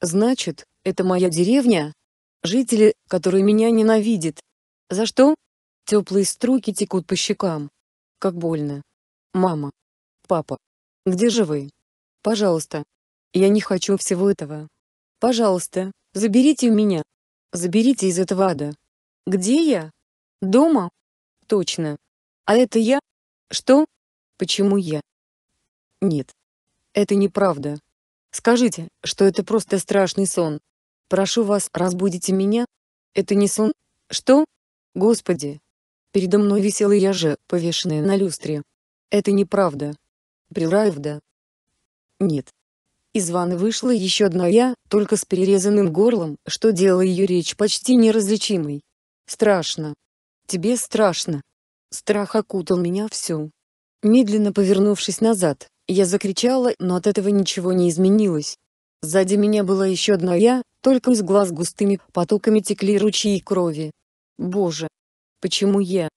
Значит, это моя деревня? Жители, которые меня ненавидят. За что? Теплые струйки текут по щекам. Как больно. Мама. Папа. Где же вы? Пожалуйста. Я не хочу всего этого. Пожалуйста, заберите меня. Заберите из этого ада. Где я? Дома? Точно. А это я? Что? Почему я? Нет. Это неправда. Скажите, что это просто страшный сон. Прошу вас, разбудите меня. Это не сон. Что? Господи. Передо мной висела я же, повешенная на люстре. Это неправда. Приравда. Нет. Из ванны вышла еще одна я, только с перерезанным горлом, что делало ее речь почти неразличимой. Страшно. Тебе страшно. Страх окутал меня всю. Медленно повернувшись назад, я закричала, но от этого ничего не изменилось. Сзади меня была еще одна я, только из глаз густыми потоками текли ручьи крови. Боже! Почему я?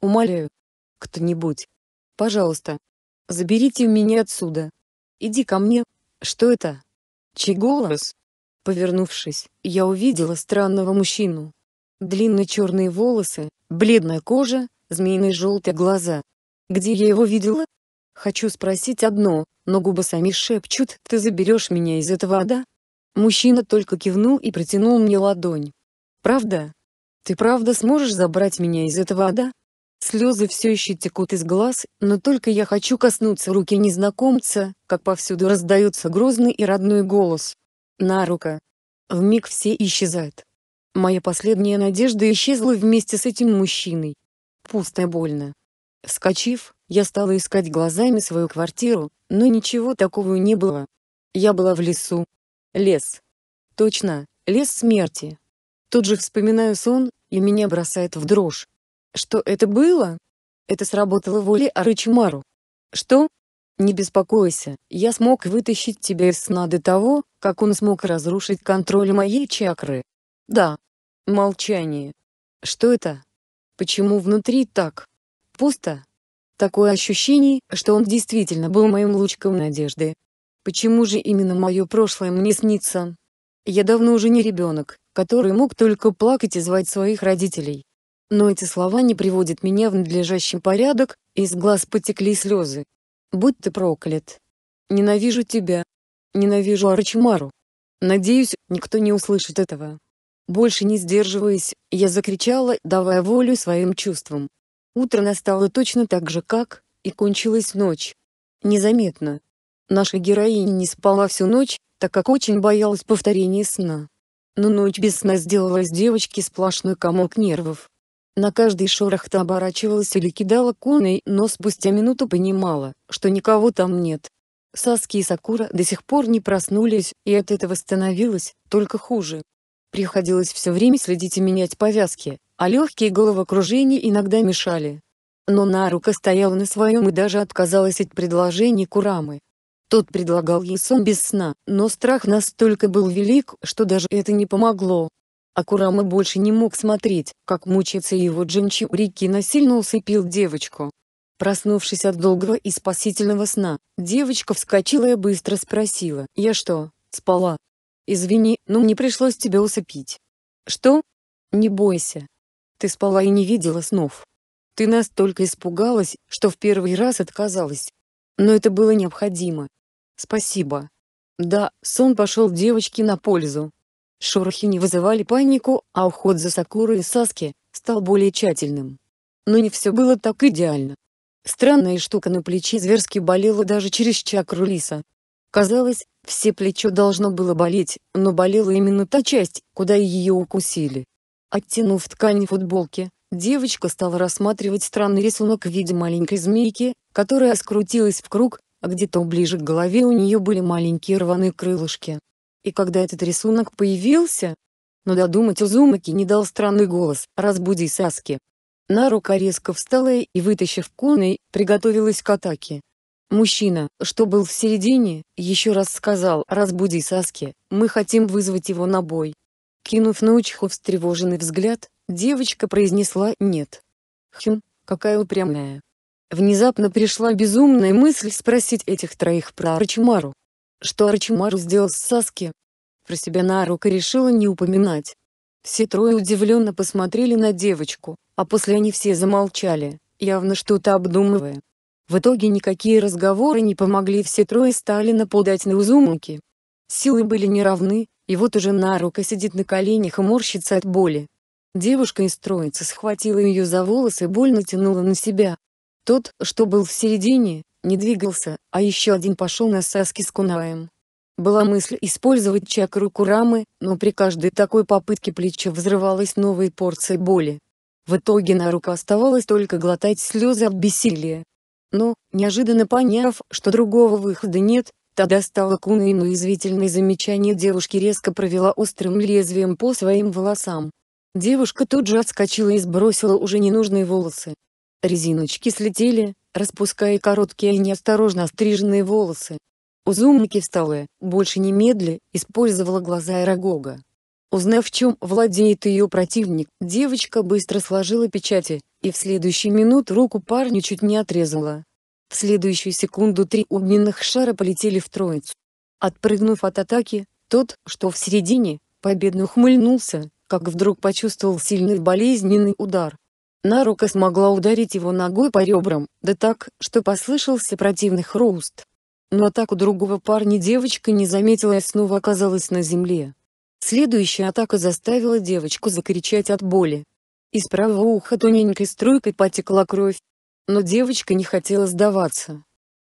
Умоляю. Кто-нибудь. Пожалуйста. Заберите меня отсюда. Иди ко мне. Что это? Чей голос? Повернувшись, я увидела странного мужчину, Длинные черные волосы, бледная кожа, змеиные желтые глаза. Где я его видела? Хочу спросить одно, но губы сами шепчут «Ты заберешь меня из этого ада?» Мужчина только кивнул и протянул мне ладонь. «Правда? Ты правда сможешь забрать меня из этого ада?» Слезы все еще текут из глаз, но только я хочу коснуться руки незнакомца, как повсюду раздается грозный и родной голос. «На рука!» В миг все исчезают. Моя последняя надежда исчезла вместе с этим мужчиной. Пусто и больно. Вскочив, я стала искать глазами свою квартиру, но ничего такого не было. Я была в лесу. Лес. Точно, лес смерти. Тут же вспоминаю сон, и меня бросает в дрожь. Что это было? Это сработало воля Арычмару. Что? Не беспокойся, я смог вытащить тебя из сна до того, как он смог разрушить контроль моей чакры. Да. Молчание. Что это? Почему внутри так пусто? Такое ощущение, что он действительно был моим лучком надежды. Почему же именно мое прошлое мне снится? Я давно уже не ребенок, который мог только плакать и звать своих родителей. Но эти слова не приводят меня в надлежащий порядок, и из глаз потекли слезы. Будь ты проклят. Ненавижу тебя. Ненавижу Арчимару. Надеюсь, никто не услышит этого. Больше не сдерживаясь, я закричала, давая волю своим чувствам. Утро настало точно так же, как и кончилась ночь. Незаметно. Наша героиня не спала всю ночь, так как очень боялась повторения сна. Но ночь без сна сделала из девочки сплошной комок нервов. На каждый шорох та оборачивалась или кидала куной, но спустя минуту понимала, что никого там нет. Саски и Сакура до сих пор не проснулись, и от этого становилось только хуже. Приходилось все время следить и менять повязки, а легкие головокружения иногда мешали. Но Нарука стояла на своем и даже отказалась от предложений Курамы. Тот предлагал ей сон без сна, но страх настолько был велик, что даже это не помогло. А Акурама больше не мог смотреть, как мучается его Джинчи Рики насильно усыпил девочку. Проснувшись от долгого и спасительного сна, девочка вскочила и быстро спросила, «Я что, спала?» Извини, но мне пришлось тебя усыпить. Что? Не бойся. Ты спала и не видела снов. Ты настолько испугалась, что в первый раз отказалась. Но это было необходимо. Спасибо. Да, сон пошел девочке на пользу. Шорохи не вызывали панику, а уход за Сакурой и Саски стал более тщательным. Но не все было так идеально. Странная штука на плече зверски болела даже через чакру Лиса. Казалось, все плечо должно было болеть, но болела именно та часть, куда ее укусили. Оттянув ткань футболки, девочка стала рассматривать странный рисунок в виде маленькой змейки, которая скрутилась в круг, а где-то ближе к голове у нее были маленькие рваные крылышки. И когда этот рисунок появился? Но додумать Узумаки не дал странный голос «Разбуди Саски». Нарука резко встала и, вытащив куной, приготовилась к атаке. Мужчина, что был в середине, еще раз сказал «Разбуди Саски, мы хотим вызвать его на бой». Кинув на Учиху встревоженный взгляд, девочка произнесла «Нет». Хм, какая упрямая. Внезапно пришла безумная мысль спросить этих троих про Арчимару. Что Арчимару сделал с Саски? Про себя Нарука решила не упоминать. Все трое удивленно посмотрели на девочку, а после они все замолчали, явно что-то обдумывая. В итоге никакие разговоры не помогли все трое стали нападать на Узумаки. Силы были неравны, и вот уже Нарука сидит на коленях и морщится от боли. Девушка из троицы схватила ее за волосы и больно тянула на себя. Тот, что был в середине, не двигался, а еще один пошел на Саски с Кунаем. Была мысль использовать чакру Курамы, но при каждой такой попытке плечо взрывалось новой порцией боли. В итоге на Нарука оставалось только глотать слезы от бессилия но, неожиданно поняв, что другого выхода нет, та достала куну и на извительное замечание девушки резко провела острым лезвием по своим волосам. Девушка тут же отскочила и сбросила уже ненужные волосы. Резиночки слетели, распуская короткие и неосторожно стриженные волосы. Узумники встала, больше не медли, использовала глаза Эрагога. Узнав, в чем владеет ее противник, девочка быстро сложила печати, и в следующий минут руку парню чуть не отрезала. В следующую секунду три огненных шара полетели в троицу. Отпрыгнув от атаки, тот, что в середине, победно ухмыльнулся, как вдруг почувствовал сильный болезненный удар. Нарука смогла ударить его ногой по ребрам, да так, что послышался противный хруст. Но атаку другого парня девочка не заметила и снова оказалась на земле. Следующая атака заставила девочку закричать от боли. Из правого уха тоненькой струйкой потекла кровь. Но девочка не хотела сдаваться.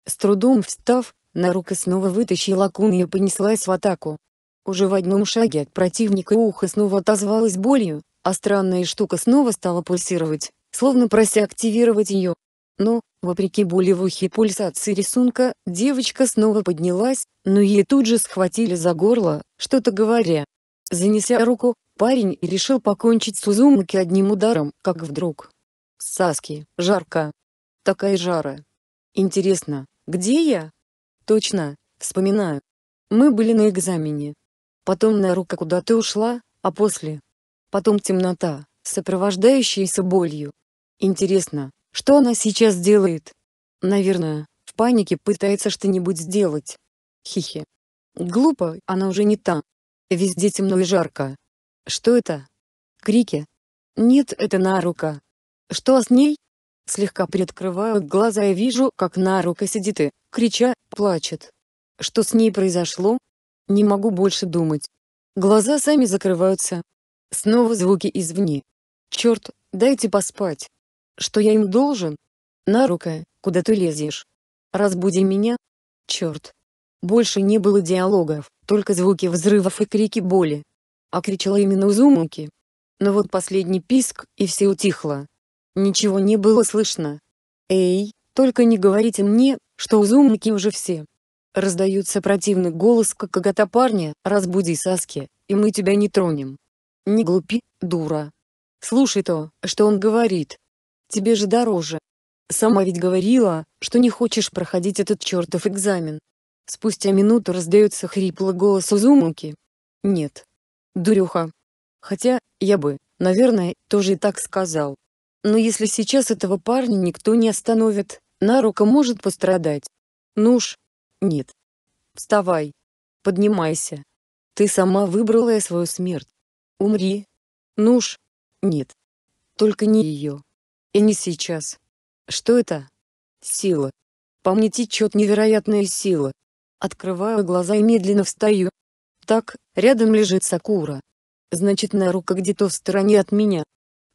С трудом встав, на руку снова вытащила куни и понеслась в атаку. Уже в одном шаге от противника ухо снова отозвалось болью, а странная штука снова стала пульсировать, словно прося активировать ее. Но, вопреки боли в ухе и пульсации рисунка, девочка снова поднялась, но ей тут же схватили за горло, что-то говоря. Занеся руку, парень решил покончить с Узумаки одним ударом, как вдруг. Саски, жарко. Такая жара. Интересно, где я? Точно, вспоминаю. Мы были на экзамене. Потом на рука куда-то ушла, а после... Потом темнота, сопровождающаяся болью. Интересно, что она сейчас делает? Наверное, в панике пытается что-нибудь сделать. Хихи. Глупо, она уже не та. Везде темно и жарко. Что это? Крики? Нет, это Нарука. Что с ней? Слегка приоткрываю глаза и вижу, как Нарука сидит и, крича, плачет. Что с ней произошло? Не могу больше думать. Глаза сами закрываются. Снова звуки извне. Черт, дайте поспать. Что я им должен? Нарука, куда ты лезешь? Разбуди меня. Черт. Больше не было диалогов, только звуки взрывов и крики боли. А кричала именно Узумуки. Но вот последний писк, и все утихло. Ничего не было слышно. «Эй, только не говорите мне, что Узумуки уже все!» Раздаются противный голос какого парня, «Разбуди Саски, и мы тебя не тронем!» «Не глупи, дура!» «Слушай то, что он говорит!» «Тебе же дороже!» «Сама ведь говорила, что не хочешь проходить этот чертов экзамен!» Спустя минуту раздается хриплый голос Узумуки. «Нет. Дурюха. Хотя, я бы, наверное, тоже и так сказал. Но если сейчас этого парня никто не остановит, Нарука может пострадать. Ну уж. Нет. Вставай. Поднимайся. Ты сама выбрала свою смерть. Умри. Ну уж. Нет. Только не ее. И не сейчас. Что это? Сила. По мне течет невероятная сила. Открываю глаза и медленно встаю. Так, рядом лежит Сакура. Значит, Нарука где-то в стороне от меня.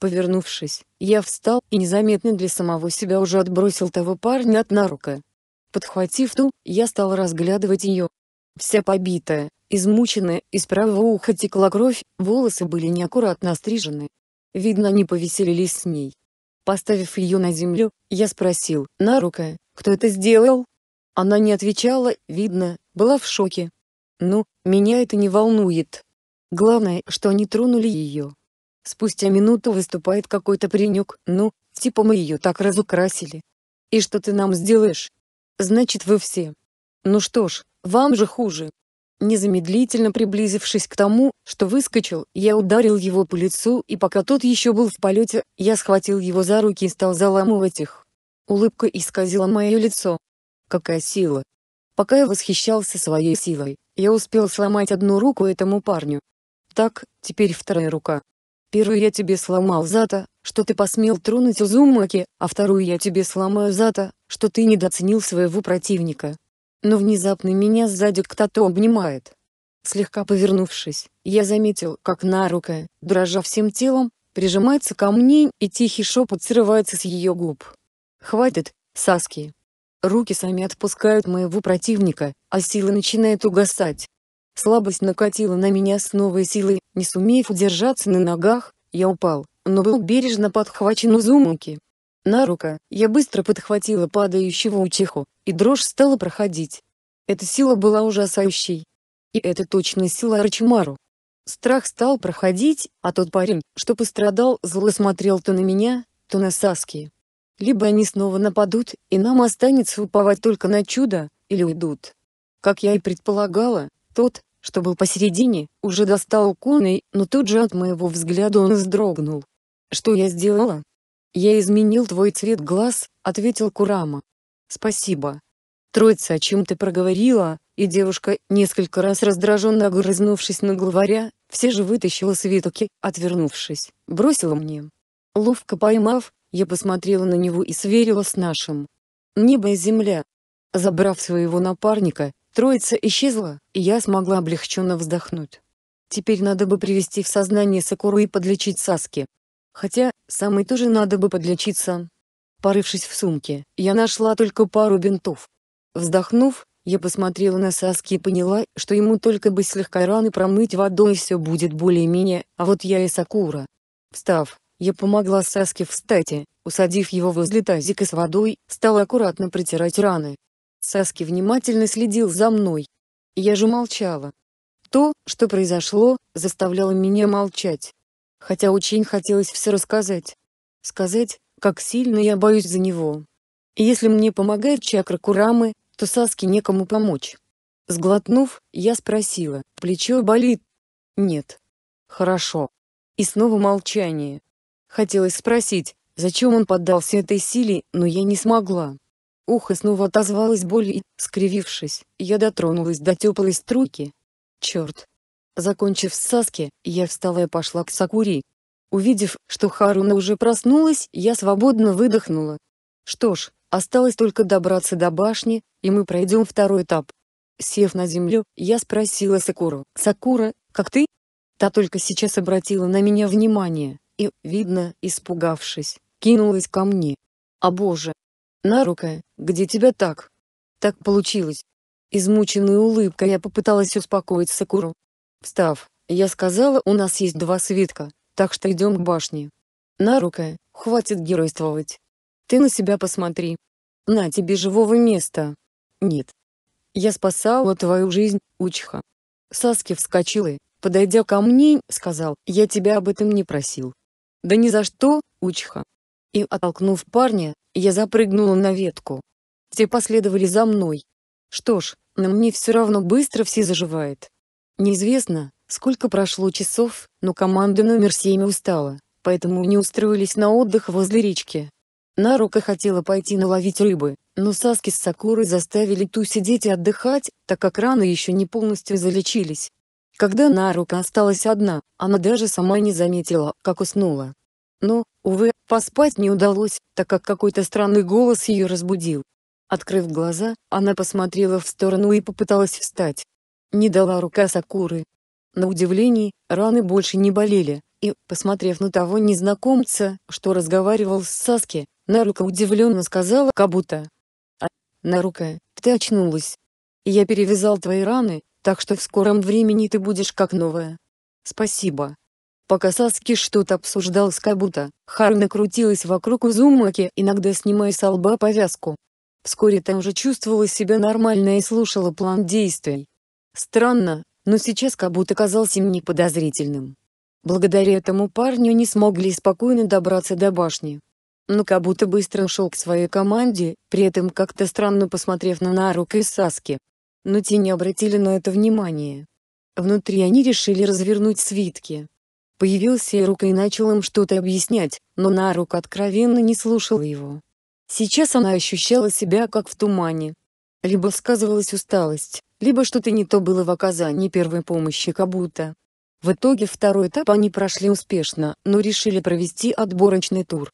Повернувшись, я встал и незаметно для самого себя уже отбросил того парня от Нарука. Подхватив ту, я стал разглядывать ее. Вся побитая, измученная, из правого уха текла кровь, волосы были неаккуратно острижены. Видно, они повеселились с ней. Поставив ее на землю, я спросил, «Нарука, кто это сделал?» Она не отвечала, видно, была в шоке. Ну, меня это не волнует. Главное, что они тронули ее. Спустя минуту выступает какой-то паренек, ну, типа мы ее так разукрасили. И что ты нам сделаешь? Значит вы все. Ну что ж, вам же хуже. Незамедлительно приблизившись к тому, что выскочил, я ударил его по лицу и пока тот еще был в полете, я схватил его за руки и стал заламывать их. Улыбка исказила мое лицо. Какая сила! Пока я восхищался своей силой, я успел сломать одну руку этому парню. Так, теперь вторая рука. Первую я тебе сломал за то, что ты посмел тронуть Узумаки, а вторую я тебе сломаю за то, что ты недооценил своего противника. Но внезапно меня сзади кто-то обнимает. Слегка повернувшись, я заметил, как Нарука, дрожа всем телом, прижимается ко мне и тихий шепот срывается с ее губ. «Хватит, Саски!» Руки сами отпускают моего противника, а сила начинает угасать. Слабость накатила на меня с новой силой, не сумев удержаться на ногах, я упал, но был бережно подхвачен Узумуки. На рука, я быстро подхватила падающего учиху, и дрожь стала проходить. Эта сила была ужасающей. И это точно сила Арчимару. Страх стал проходить, а тот парень, что пострадал, зло смотрел то на меня, то на Саски. Либо они снова нападут, и нам останется уповать только на чудо, или уйдут. Как я и предполагала, тот, что был посередине, уже достал коной, но тут же от моего взгляда он вздрогнул. «Что я сделала?» «Я изменил твой цвет глаз», — ответил Курама. «Спасибо». Троица о чем-то проговорила, и девушка, несколько раз раздраженно огрызнувшись на главаря, все же вытащила свитоки, отвернувшись, бросила мне. Ловко поймав, я посмотрела на него и сверила с нашим. Небо и земля. Забрав своего напарника, троица исчезла, и я смогла облегченно вздохнуть. Теперь надо бы привести в сознание Сакуру и подлечить Саски. Хотя, самой тоже надо бы подлечиться. Порывшись в сумке, я нашла только пару бинтов. Вздохнув, я посмотрела на Саски и поняла, что ему только бы слегка раны промыть водой и все будет более-менее, а вот я и Сакура. Встав, я помогла Саске встать усадив его возле тазика с водой, стала аккуратно протирать раны. Саски внимательно следил за мной. Я же молчала. То, что произошло, заставляло меня молчать. Хотя очень хотелось все рассказать. Сказать, как сильно я боюсь за него. И если мне помогает чакра Курамы, то Саске некому помочь. Сглотнув, я спросила, плечо болит? Нет. Хорошо. И снова молчание. Хотелось спросить, зачем он поддался этой силе, но я не смогла. Ухо снова отозвалось боль и, скривившись, я дотронулась до теплой струйки. Черт. Закончив с Саски, я встала и пошла к Сакури. Увидев, что Харуна уже проснулась, я свободно выдохнула. Что ж, осталось только добраться до башни, и мы пройдем второй этап. Сев на землю, я спросила Сакуру, «Сакура, как ты?» Та только сейчас обратила на меня внимание и, видно, испугавшись, кинулась ко мне. «А боже! Нарука, где тебя так?» «Так получилось!» измученная улыбкой я попыталась успокоить Сакуру. Встав, я сказала, у нас есть два свитка, так что идем к башне. Нарука, хватит геройствовать. Ты на себя посмотри. На тебе живого места. Нет. Я спасала твою жизнь, Учха. Саски вскочила, подойдя ко мне, сказал, я тебя об этом не просил. Да ни за что, учха. И, оттолкнув парня, я запрыгнула на ветку. Все последовали за мной. Что ж, на мне все равно быстро все заживает. Неизвестно, сколько прошло часов, но команда номер семь устала, поэтому не устроились на отдых возле речки. Нарука хотела пойти наловить рыбы, но Саски с Сакурой заставили ту сидеть и отдыхать, так как раны еще не полностью залечились. Когда Нарука осталась одна, она даже сама не заметила, как уснула. Но, увы, поспать не удалось, так как какой-то странный голос ее разбудил. Открыв глаза, она посмотрела в сторону и попыталась встать. Не дала рука Сакуры. На удивление, раны больше не болели, и, посмотрев на того незнакомца, что разговаривал с Саски, Нарука удивленно сказала как будто. «А, Нарука, ты очнулась. Я перевязал твои раны, так что в скором времени ты будешь как новая. Спасибо. Пока Саски что-то обсуждал с Кабута, Харна крутилась вокруг Узумаки, иногда снимая с лба повязку. Вскоре та уже чувствовала себя нормально и слушала план действий. Странно, но сейчас Кабута казался мне подозрительным. Благодаря этому парню не смогли спокойно добраться до башни. Но Кабута быстро ушел к своей команде, при этом как-то странно посмотрев на Нарука и Саски но те не обратили на это внимания. Внутри они решили развернуть свитки. Появился Эрук и начал им что-то объяснять, но Нарука откровенно не слушала его. Сейчас она ощущала себя как в тумане. Либо сказывалась усталость, либо что-то не то было в оказании первой помощи Кабута. В итоге второй этап они прошли успешно, но решили провести отборочный тур.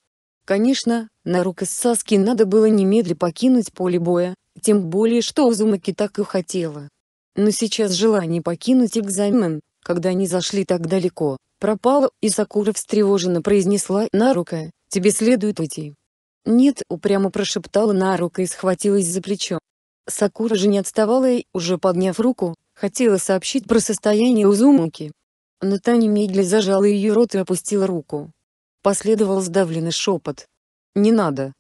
Конечно, Нарука с Саски надо было немедленно покинуть поле боя, тем более, что Узумаки так и хотела. Но сейчас желание покинуть экзамен, когда они зашли так далеко, пропало, и Сакура встревоженно произнесла «Нарука, тебе следует уйти». «Нет», — упрямо прошептала Нарука и схватилась за плечо. Сакура же не отставала и, уже подняв руку, хотела сообщить про состояние Узумаки. Но та немедленно зажала ее рот и опустила руку. Последовал сдавленный шепот. «Не надо».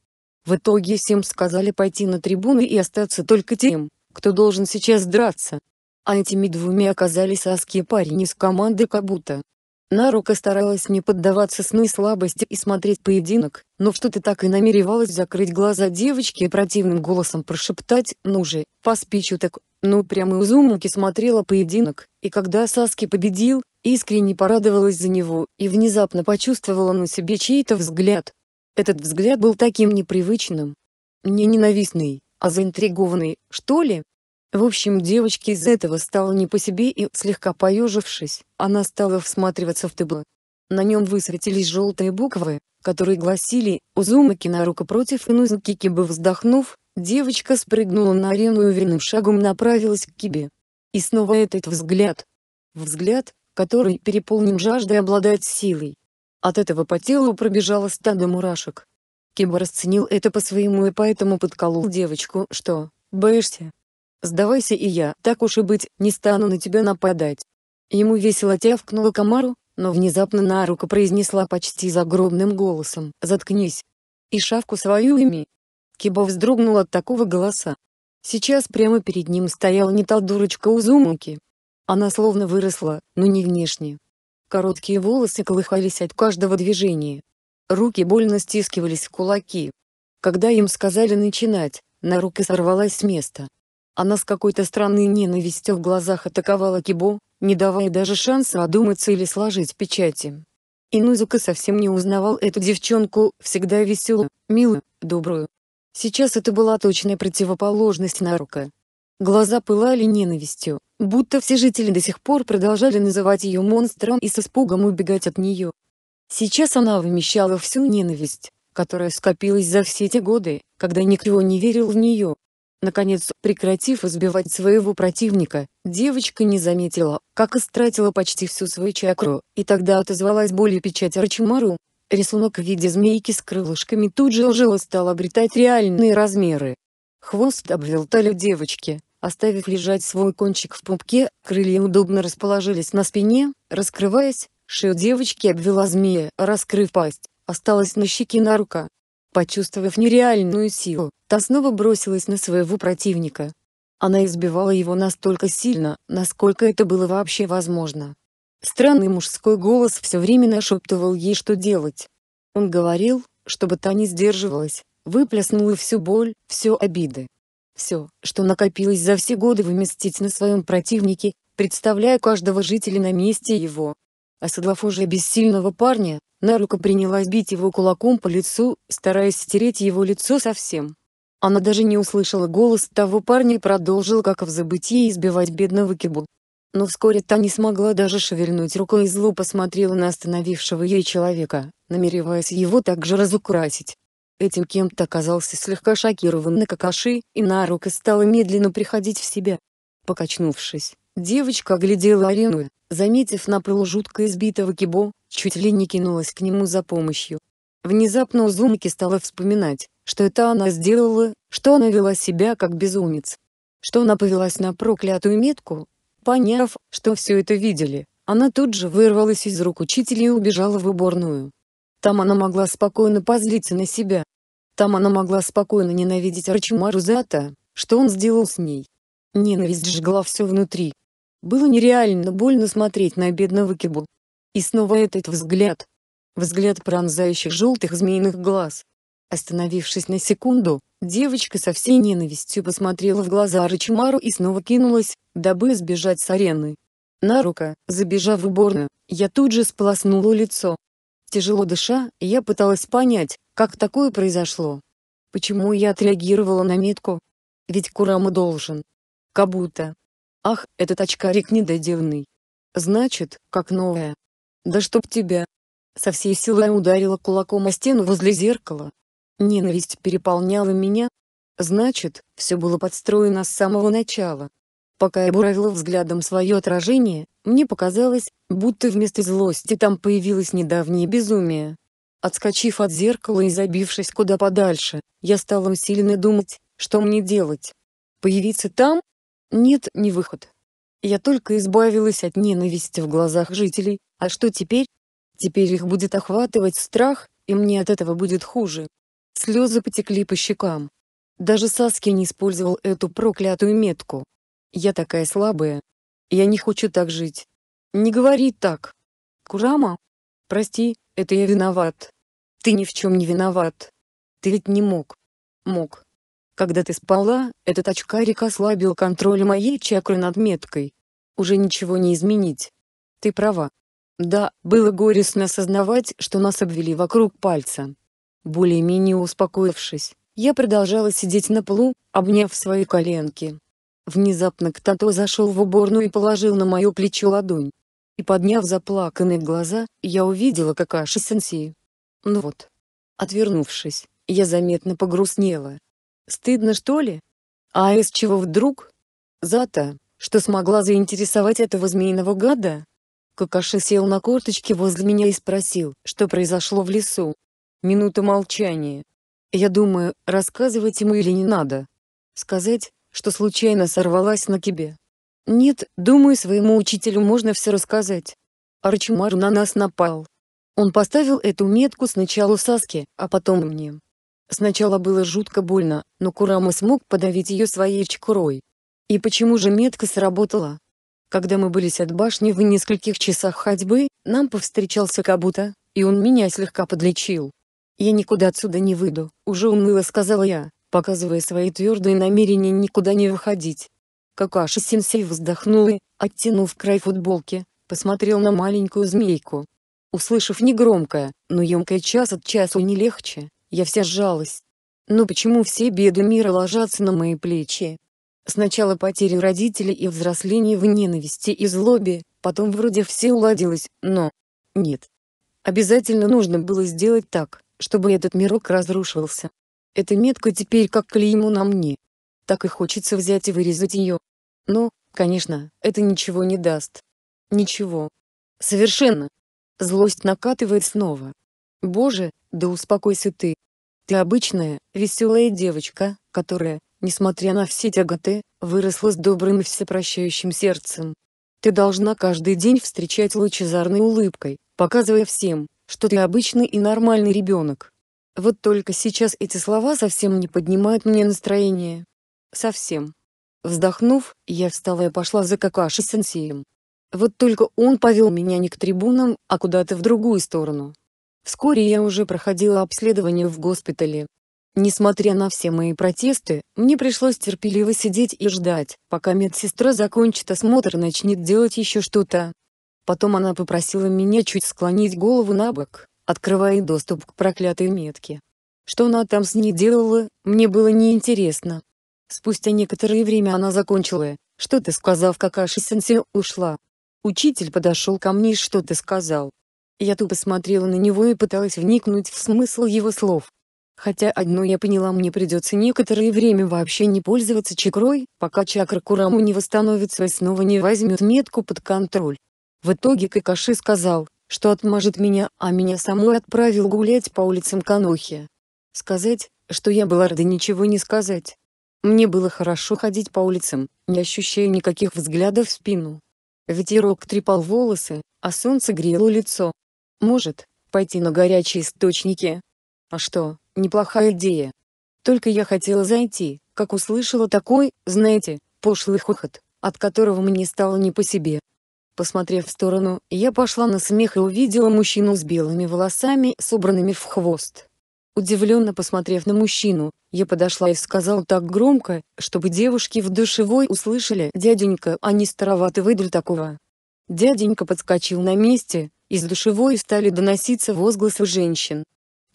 В итоге всем сказали пойти на трибуны и остаться только тем, кто должен сейчас драться. А этими двумя оказались аски и парень из команды Кабута. Нарука старалась не поддаваться сну слабости и смотреть поединок, но что-то так и намеревалась закрыть глаза девочки и противным голосом прошептать «Ну же, поспичу так!» Ну прямо Узумаки смотрела поединок, и когда Саски победил, искренне порадовалась за него и внезапно почувствовала на себе чей-то взгляд, этот взгляд был таким непривычным. Не ненавистный, а заинтригованный, что ли? В общем, девочке из этого стало не по себе и, слегка поежившись, она стала всматриваться в табло. На нем высветились желтые буквы, которые гласили «Узумаки на руку против Инузуки Кибы». Вздохнув, девочка спрыгнула на арену и уверенным шагом направилась к Кибе. И снова этот взгляд. Взгляд, который переполнен жаждой обладать силой. От этого по телу пробежало стадо мурашек. Киба расценил это по-своему и поэтому подколол девочку, что «Боишься? Сдавайся и я, так уж и быть, не стану на тебя нападать». Ему весело тявкнула комару, но внезапно на руку произнесла почти загробным голосом «Заткнись! И шавку свою ими!» Киба вздрогнул от такого голоса. Сейчас прямо перед ним стояла не та дурочка Узумуки. Она словно выросла, но не внешне. Короткие волосы колыхались от каждого движения. Руки больно стискивались в кулаки. Когда им сказали начинать, на Нарука сорвалась с места. Она с какой-то странной ненавистью в глазах атаковала Кибо, не давая даже шанса одуматься или сложить печати. Инузука совсем не узнавал эту девчонку, всегда веселую, милую, добрую. Сейчас это была точная противоположность Нарука, Глаза пылали ненавистью, будто все жители до сих пор продолжали называть ее монстром и с испугом убегать от нее. Сейчас она вымещала всю ненависть, которая скопилась за все те годы, когда никто не верил в нее. Наконец, прекратив избивать своего противника, девочка не заметила, как истратила почти всю свою чакру, и тогда отозвалась болью печать Арчимару. Рисунок в виде змейки с крылышками тут же ожил и стал обретать реальные размеры. Хвост обвил талию девочки, оставив лежать свой кончик в пупке, крылья удобно расположились на спине, раскрываясь, шею девочки обвела змея, раскрыв пасть, осталась на щеке на рука. Почувствовав нереальную силу, та снова бросилась на своего противника. Она избивала его настолько сильно, насколько это было вообще возможно. Странный мужской голос все время нашептывал ей, что делать. Он говорил, чтобы та не сдерживалась, выплеснула всю боль, всю обиды. Все, что накопилось за все годы выместить на своем противнике, представляя каждого жителя на месте его. А Садлафожа бессильного парня, на руку принялась бить его кулаком по лицу, стараясь стереть его лицо совсем. Она даже не услышала голос того парня и продолжила как в забытии избивать бедного Кибу. Но вскоре та не смогла даже шевельнуть рукой и зло посмотрела на остановившего ее человека, намереваясь его также разукрасить. Этим кем-то оказался слегка шокирован Накакаши, и Нарука стала медленно приходить в себя. Покачнувшись, девочка оглядела арену, заметив на полу жутко избитого Кибо, чуть ли не кинулась к нему за помощью. Внезапно Узумаки стала вспоминать, что это она сделала, что она вела себя как безумец. Что она повелась на проклятую метку? Поняв, что все это видели, она тут же вырвалась из рук учителя и убежала в уборную. Там она могла спокойно позлиться на себя. Там она могла спокойно ненавидеть Арчимару за то, что он сделал с ней. Ненависть жгла все внутри. Было нереально больно смотреть на бедного Кибу. И снова этот взгляд. Взгляд пронзающих желтых змеиных глаз. Остановившись на секунду, девочка со всей ненавистью посмотрела в глаза Рачимару и снова кинулась, дабы избежать с арены. Нарука, забежав в уборную, я тут же сполоснула лицо, Тяжело дыша, я пыталась понять, как такое произошло. Почему я отреагировала на метку? Ведь Курама должен. Как будто. Ах, этот очкарик недоделанный. Значит, как новая. Да чтоб тебя. Со всей силой ударила кулаком о стену возле зеркала. Ненависть переполняла меня. Значит, все было подстроено с самого начала. Пока я буравил взглядом свое отражение, мне показалось, будто вместо злости там появилось недавнее безумие. Отскочив от зеркала и забившись куда подальше, я стал усиленно думать, что мне делать. Появиться там? Нет, не выход. Я только избавилась от ненависти в глазах жителей, а что теперь? Теперь их будет охватывать страх, и мне от этого будет хуже. Слезы потекли по щекам. Даже Саски не использовал эту проклятую метку. Я такая слабая. Я не хочу так жить. Не говори так. Курама, прости, это я виноват. Ты ни в чем не виноват. Ты ведь не мог. Мог. Когда ты спала, этот очкарик ослабил контроль моей чакры над меткой. Уже ничего не изменить. Ты права. Да, было горестно осознавать, что нас обвели вокруг пальца. Более-менее успокоившись, я продолжала сидеть на полу, обняв свои коленки. Внезапно кто-то зашел в уборную и положил на мое плечо ладонь. И подняв заплаканные глаза, я увидела Какаши-сенсею. Ну вот. Отвернувшись, я заметно погрустнела. Стыдно что ли? А из чего вдруг? Зато, что смогла заинтересовать этого змеиного гада? Какаши сел на корточки возле меня и спросил, что произошло в лесу. Минута молчания. Я думаю, рассказывать ему или не надо. Сказать, что случайно сорвалась на тебе. Нет, думаю, своему учителю можно все рассказать. Арчимар на нас напал. Он поставил эту метку сначала Саске, а потом мне. Сначала было жутко больно, но Курама смог подавить ее своей чкурой. И почему же метка сработала? Когда мы были от башни в нескольких часах ходьбы, нам повстречался Кабута, и он меня слегка подлечил. «Я никуда отсюда не выйду», — уже уныло сказала я показывая свои твердые намерения никуда не выходить. Какаши-сенсей вздохнул и, оттянув край футболки, посмотрел на маленькую змейку. Услышав негромкое, но емкое час от часу не легче, я вся сжалась. Но почему все беды мира ложатся на мои плечи? Сначала потери родителей и взросление в ненависти и злобе, потом вроде все уладилось, но... Нет. Обязательно нужно было сделать так, чтобы этот мирок разрушился. Эта метка теперь как клеймо на мне. Так и хочется взять и вырезать ее. Но, конечно, это ничего не даст. Ничего. Совершенно. Злость накатывает снова. Боже, да успокойся ты. Ты обычная, веселая девочка, которая, несмотря на все тяготы, выросла с добрым и всепрощающим сердцем. Ты должна каждый день встречать лучезарной улыбкой, показывая всем, что ты обычный и нормальный ребенок. Вот только сейчас эти слова совсем не поднимают мне настроение. Совсем. Вздохнув, я встала и пошла за Какаши сенсеем. Вот только он повел меня не к трибунам, а куда-то в другую сторону. Вскоре я уже проходила обследование в госпитале. Несмотря на все мои протесты, мне пришлось терпеливо сидеть и ждать, пока медсестра закончит осмотр и начнет делать еще что-то. Потом она попросила меня чуть склонить голову на бок, открывая доступ к проклятой метке. Что она там с ней делала, мне было неинтересно. Спустя некоторое время она закончила, что-то сказав Какаши-сенсей ушла. Учитель подошел ко мне и что-то сказал. Я тупо смотрела на него и пыталась вникнуть в смысл его слов. Хотя одно я поняла мне придется некоторое время вообще не пользоваться чакрой, пока чакра Кураму не восстановится и снова не возьмет метку под контроль. В итоге Какаши сказал, что отмажет меня, а меня самой отправил гулять по улицам Канохи. Сказать, что я была рада ничего не сказать. Мне было хорошо ходить по улицам, не ощущая никаких взглядов в спину. Ветерок трепал волосы, а солнце грело лицо. Может, пойти на горячие источники? А что, неплохая идея. Только я хотела зайти, как услышала такой, знаете, пошлый хохот, от которого мне стало не по себе. Посмотрев в сторону, я пошла на смех и увидела мужчину с белыми волосами, собранными в хвост. Удивленно посмотрев на мужчину, я подошла и сказала так громко, чтобы девушки в душевой услышали «Дяденька, а не староватый выдаль такого». Дяденька подскочил на месте, из душевой стали доноситься возгласы женщин.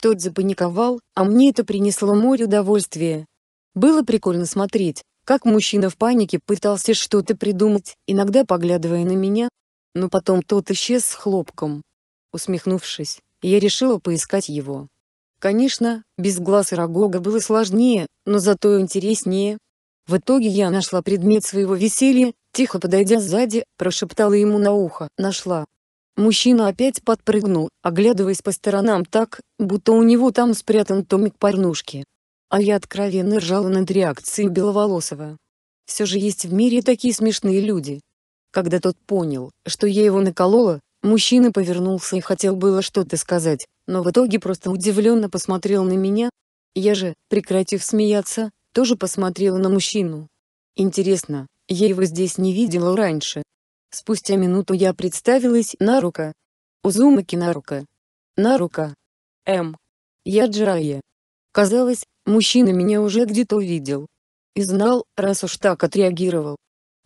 Тот запаниковал, а мне это принесло море удовольствия. Было прикольно смотреть, как мужчина в панике пытался что-то придумать, иногда поглядывая на меня, но потом тот исчез с хлопком. Усмехнувшись, я решила поискать его. Конечно, без глаз и рогога было сложнее, но зато интереснее. В итоге я нашла предмет своего веселья, тихо подойдя сзади, прошептала ему на ухо «нашла». Мужчина опять подпрыгнул, оглядываясь по сторонам так, будто у него там спрятан томик порнушки. А я откровенно ржала над реакцией Беловолосова. Все же есть в мире такие смешные люди. Когда тот понял, что я его наколола, мужчина повернулся и хотел было что-то сказать, но в итоге просто удивленно посмотрел на меня. Я же, прекратив смеяться, тоже посмотрела на мужчину. Интересно, я его здесь не видела раньше. Спустя минуту я представилась Нарука. Узумаки Нарука. Нарука. М. Я Джирая. Казалось, Мужчина меня уже где-то увидел. И знал, раз уж так отреагировал.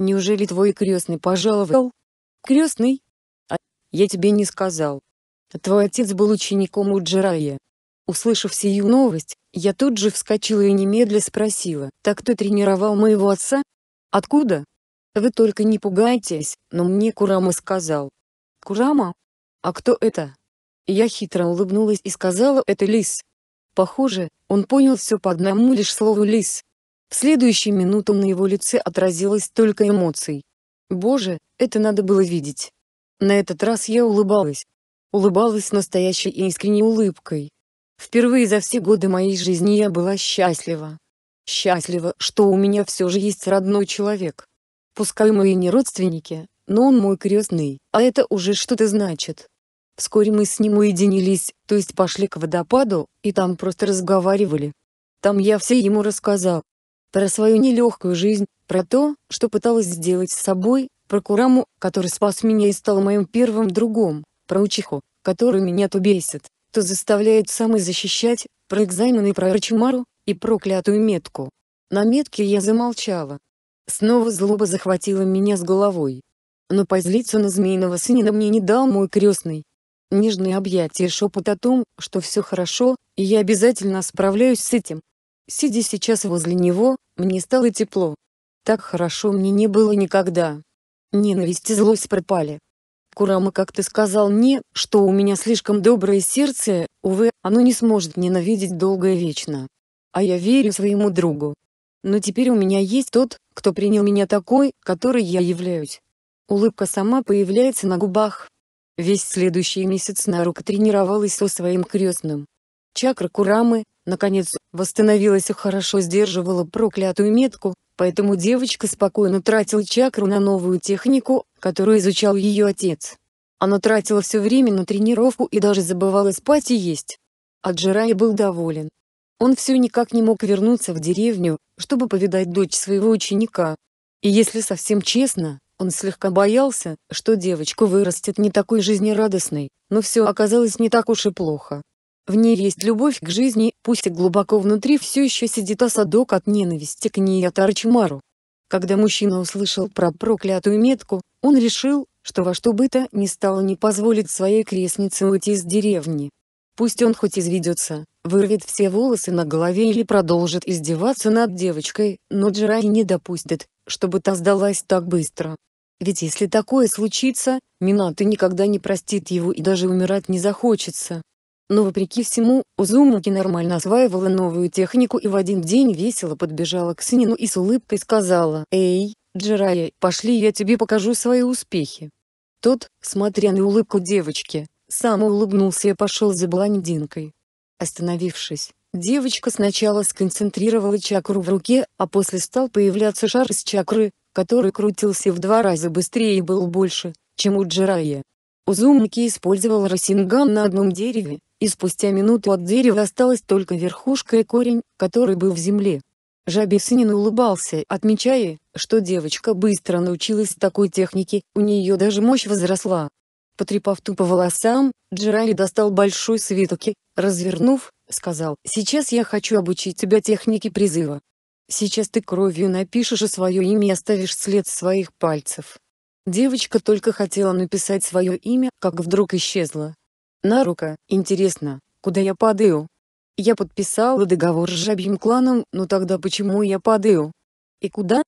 Неужели твой крестный пожаловал? Крестный? А, я тебе не сказал. А твой отец был учеником у Джирая. Услышав сию новость, я тут же вскочила и немедля спросила, так кто тренировал моего отца? Откуда? Вы только не пугайтесь, но мне Курама сказал. Курама? А кто это? Я хитро улыбнулась и сказала, это лис. Похоже, он понял все по одному лишь слову «лис». В следующую минуту на его лице отразилось только эмоций. Боже, это надо было видеть. На этот раз я улыбалась. Улыбалась настоящей и искренней улыбкой. Впервые за все годы моей жизни я была счастлива. Счастлива, что у меня все же есть родной человек. Пускай мы и не родственники, но он мой крестный, а это уже что-то значит. Вскоре мы с ним уединились, то есть пошли к водопаду, и там просто разговаривали. Там я все ему рассказал. Про свою нелегкую жизнь, про то, что пыталась сделать с собой, про Кураму, который спас меня и стал моим первым другом, про Учиху, который меня то бесит, то заставляет самой защищать, про экзамены и про Арчимару, и проклятую метку. На метке я замолчала. Снова злоба захватила меня с головой. Но позлиться на змеиного сына мне не дал мой крестный нежные объятия и шепот о том, что все хорошо, и я обязательно справляюсь с этим. Сидя сейчас возле него, мне стало тепло. Так хорошо мне не было никогда. Ненависть и злость пропали. Курама как-то сказал мне, что у меня слишком доброе сердце, увы, оно не сможет ненавидеть долго и вечно. А я верю своему другу. Но теперь у меня есть тот, кто принял меня такой, который я являюсь. Улыбка сама появляется на губах, Весь следующий месяц Нарука тренировалась со своим крестным. Чакра Курамы, наконец, восстановилась и хорошо сдерживала проклятую метку, поэтому девочка спокойно тратила чакру на новую технику, которую изучал ее отец. Она тратила все время на тренировку и даже забывала спать и есть. Аджирай был доволен. Он все никак не мог вернуться в деревню, чтобы повидать дочь своего ученика. И если совсем честно, он слегка боялся, что девочка вырастет не такой жизнерадостной, но все оказалось не так уж и плохо. В ней есть любовь к жизни, пусть и глубоко внутри все еще сидит осадок от ненависти к ней от Арчимару. Когда мужчина услышал про проклятую метку, он решил, что во что бы то ни стало не позволит своей крестнице уйти из деревни. Пусть он хоть изведется, вырвет все волосы на голове или продолжит издеваться над девочкой, но Джерай не допустит, чтобы та сдалась так быстро. Ведь если такое случится, Минато никогда не простит его и даже умирать не захочется. Но вопреки всему, Узумаки нормально осваивала новую технику и в один день весело подбежала к Синину и с улыбкой сказала «Эй, Джирая, пошли я тебе покажу свои успехи». Тот, смотря на улыбку девочки, сам улыбнулся и пошел за блондинкой. Остановившись, девочка сначала сконцентрировала чакру в руке, а после стал появляться шар из чакры, который крутился в два раза быстрее и был больше, чем у Джирая. Узумники использовал Росинган на одном дереве, и спустя минуту от дерева осталась только верхушка и корень, который был в земле. Жабесинин улыбался, отмечая, что девочка быстро научилась такой технике, у нее даже мощь возросла. Потрепав тупо волосам, Джирай достал большой свиток и, развернув, сказал «Сейчас я хочу обучить тебя технике призыва, Сейчас ты кровью напишешь и свое имя и оставишь след своих пальцев. Девочка только хотела написать свое имя, как вдруг исчезла. Нарука, интересно, куда я падаю? Я подписала договор с жабьим кланом, но тогда почему я падаю? И куда?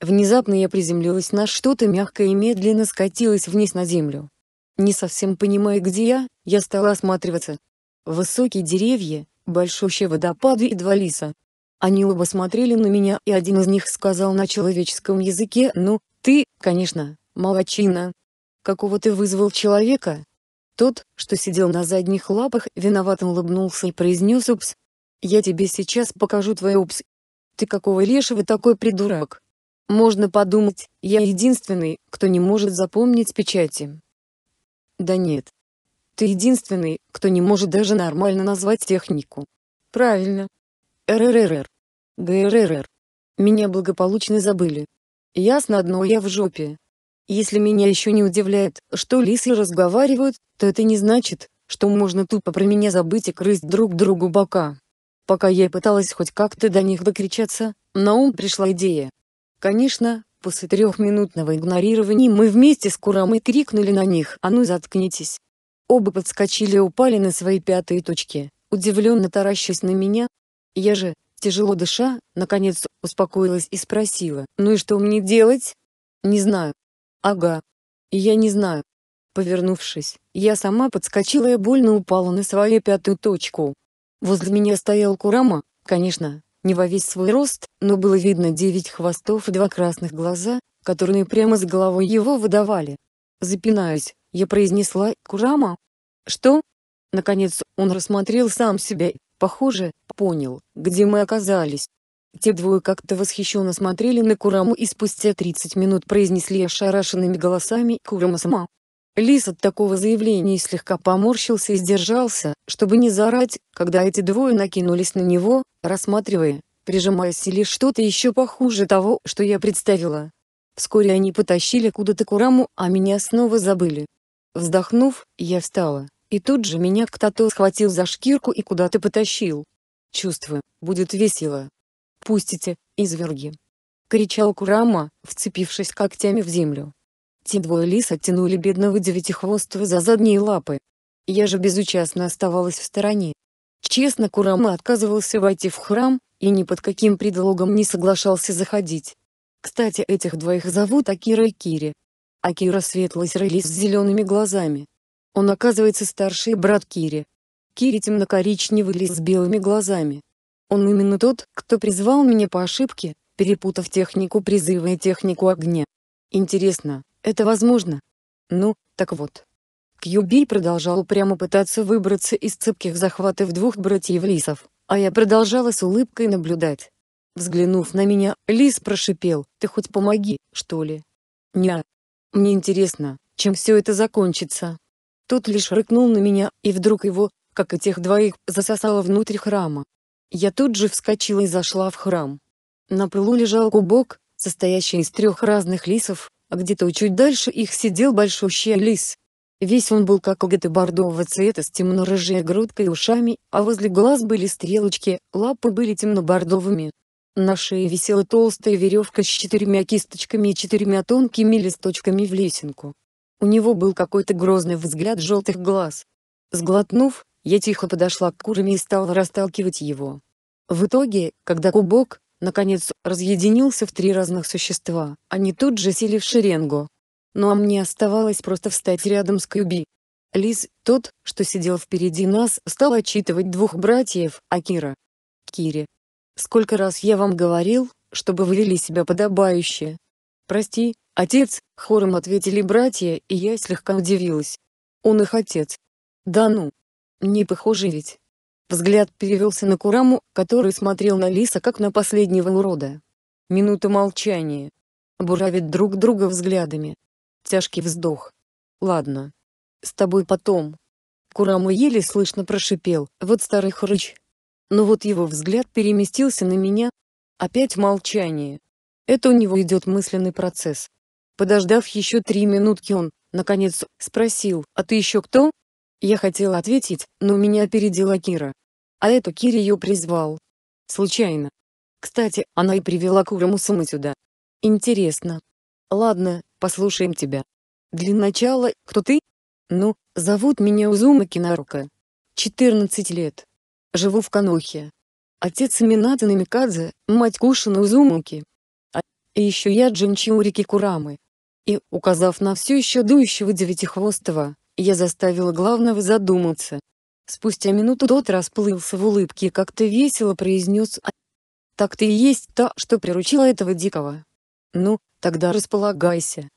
Внезапно я приземлилась на что-то мягкое и медленно скатилась вниз на землю. Не совсем понимая, где я, я стала осматриваться. Высокие деревья, большущие водопады и два лиса, они оба смотрели на меня, и один из них сказал на человеческом языке «Ну, ты, конечно, молочина». «Какого ты вызвал человека?» Тот, что сидел на задних лапах, виновато улыбнулся и произнес «Упс». «Я тебе сейчас покажу твой упс». «Ты какого лешего такой придурок. «Можно подумать, я единственный, кто не может запомнить печати». «Да нет. Ты единственный, кто не может даже нормально назвать технику». «Правильно, РРР. ГРРР. Меня благополучно забыли. Ясно одно я в жопе. Если меня еще не удивляет, что лисы разговаривают, то это не значит, что можно тупо про меня забыть и крыть друг другу бока. Пока я пыталась хоть как-то до них докричаться, на ум пришла идея. Конечно, после трехминутного игнорирования мы вместе с Курамой крикнули на них «А ну заткнитесь!». Оба подскочили и упали на свои пятые точки, удивленно таращась на меня, я же, тяжело дыша, наконец успокоилась и спросила, «Ну и что мне делать?» «Не знаю». «Ага». «Я не знаю». Повернувшись, я сама подскочила и больно упала на свою пятую точку. Возле меня стоял Курама, конечно, не во весь свой рост, но было видно девять хвостов и два красных глаза, которые прямо с головой его выдавали. Запинаясь, я произнесла «Курама?» «Что?» Наконец, он рассмотрел сам себя, похоже, понял, где мы оказались. Те двое как-то восхищенно смотрели на Кураму и спустя 30 минут произнесли ошарашенными голосами «Курама сама». Лис от такого заявления слегка поморщился и сдержался, чтобы не заорать, когда эти двое накинулись на него, рассматривая, прижимаясь или что-то еще похуже того, что я представила. Вскоре они потащили куда-то Кураму, а меня снова забыли. Вздохнув, я встала, и тут же меня кто-то схватил за шкирку и куда-то потащил. Чувствую, будет весело. Пустите, изверги. Кричал Курама, вцепившись когтями в землю. Те двое лис оттянули бедного девятихвостого за задние лапы. Я же безучастно оставалась в стороне. Честно Курама отказывался войти в храм, и ни под каким предлогом не соглашался заходить. Кстати, этих двоих зовут Акира и Кири. Акира светлый-серый лис с зелеными глазами. Он оказывается старший брат Кири, Кири темно-коричневый с белыми глазами. Он именно тот, кто призвал меня по ошибке, перепутав технику призыва и технику огня. Интересно, это возможно? Ну, так вот. Кьюби продолжал упрямо пытаться выбраться из цепких захватов двух братьев Лисов, а я продолжала с улыбкой наблюдать. Взглянув на меня, Лис прошипел, «Ты хоть помоги, что ли?» Мне интересно, чем все это закончится?» Тот лишь рыкнул на меня, и вдруг его как и тех двоих, засосало внутрь храма. Я тут же вскочила и зашла в храм. На полу лежал кубок, состоящий из трех разных лисов, а где-то чуть дальше их сидел большущий лис. Весь он был как агаты бордового цвета с темно-рыжей грудкой и ушами, а возле глаз были стрелочки, лапы были темно-бордовыми. На шее висела толстая веревка с четырьмя кисточками и четырьмя тонкими листочками в лесенку. У него был какой-то грозный взгляд желтых глаз. Сглотнув, я тихо подошла к Курами и стала расталкивать его. В итоге, когда кубок, наконец, разъединился в три разных существа, они тут же сели в шеренгу. Ну а мне оставалось просто встать рядом с Кьюби. Лиз, тот, что сидел впереди нас, стал отчитывать двух братьев, Акира. Кири. Сколько раз я вам говорил, чтобы вы вели себя подобающе. Прости, отец, хором ответили братья, и я слегка удивилась. Он их отец. Да ну. Не похоже ведь. Взгляд перевелся на Кураму, который смотрел на Лиса как на последнего урода. Минута молчания. Буравят друг друга взглядами. Тяжкий вздох. Ладно. С тобой потом. Курама еле слышно прошипел, вот старый хрыч. Но вот его взгляд переместился на меня. Опять молчание. Это у него идет мысленный процесс. Подождав еще три минутки он, наконец, спросил, а ты еще кто? Я хотел ответить, но меня опередила Кира. А эту Кири ее призвал. Случайно. Кстати, она и привела Курому Курамусума сюда. Интересно. Ладно, послушаем тебя. Для начала, кто ты? Ну, зовут меня Узума Кинарука. 14 лет. Живу в Канохе. Отец Минато Намикадзе, мать Кушина Узумуки. А и еще я Джинчиурики Курамы. И, указав на все еще дующего девятихвостого, я заставила главного задуматься. Спустя минуту тот расплылся в улыбке и как-то весело произнес «А, так ты и есть та, что приручила этого дикого. Ну, тогда располагайся.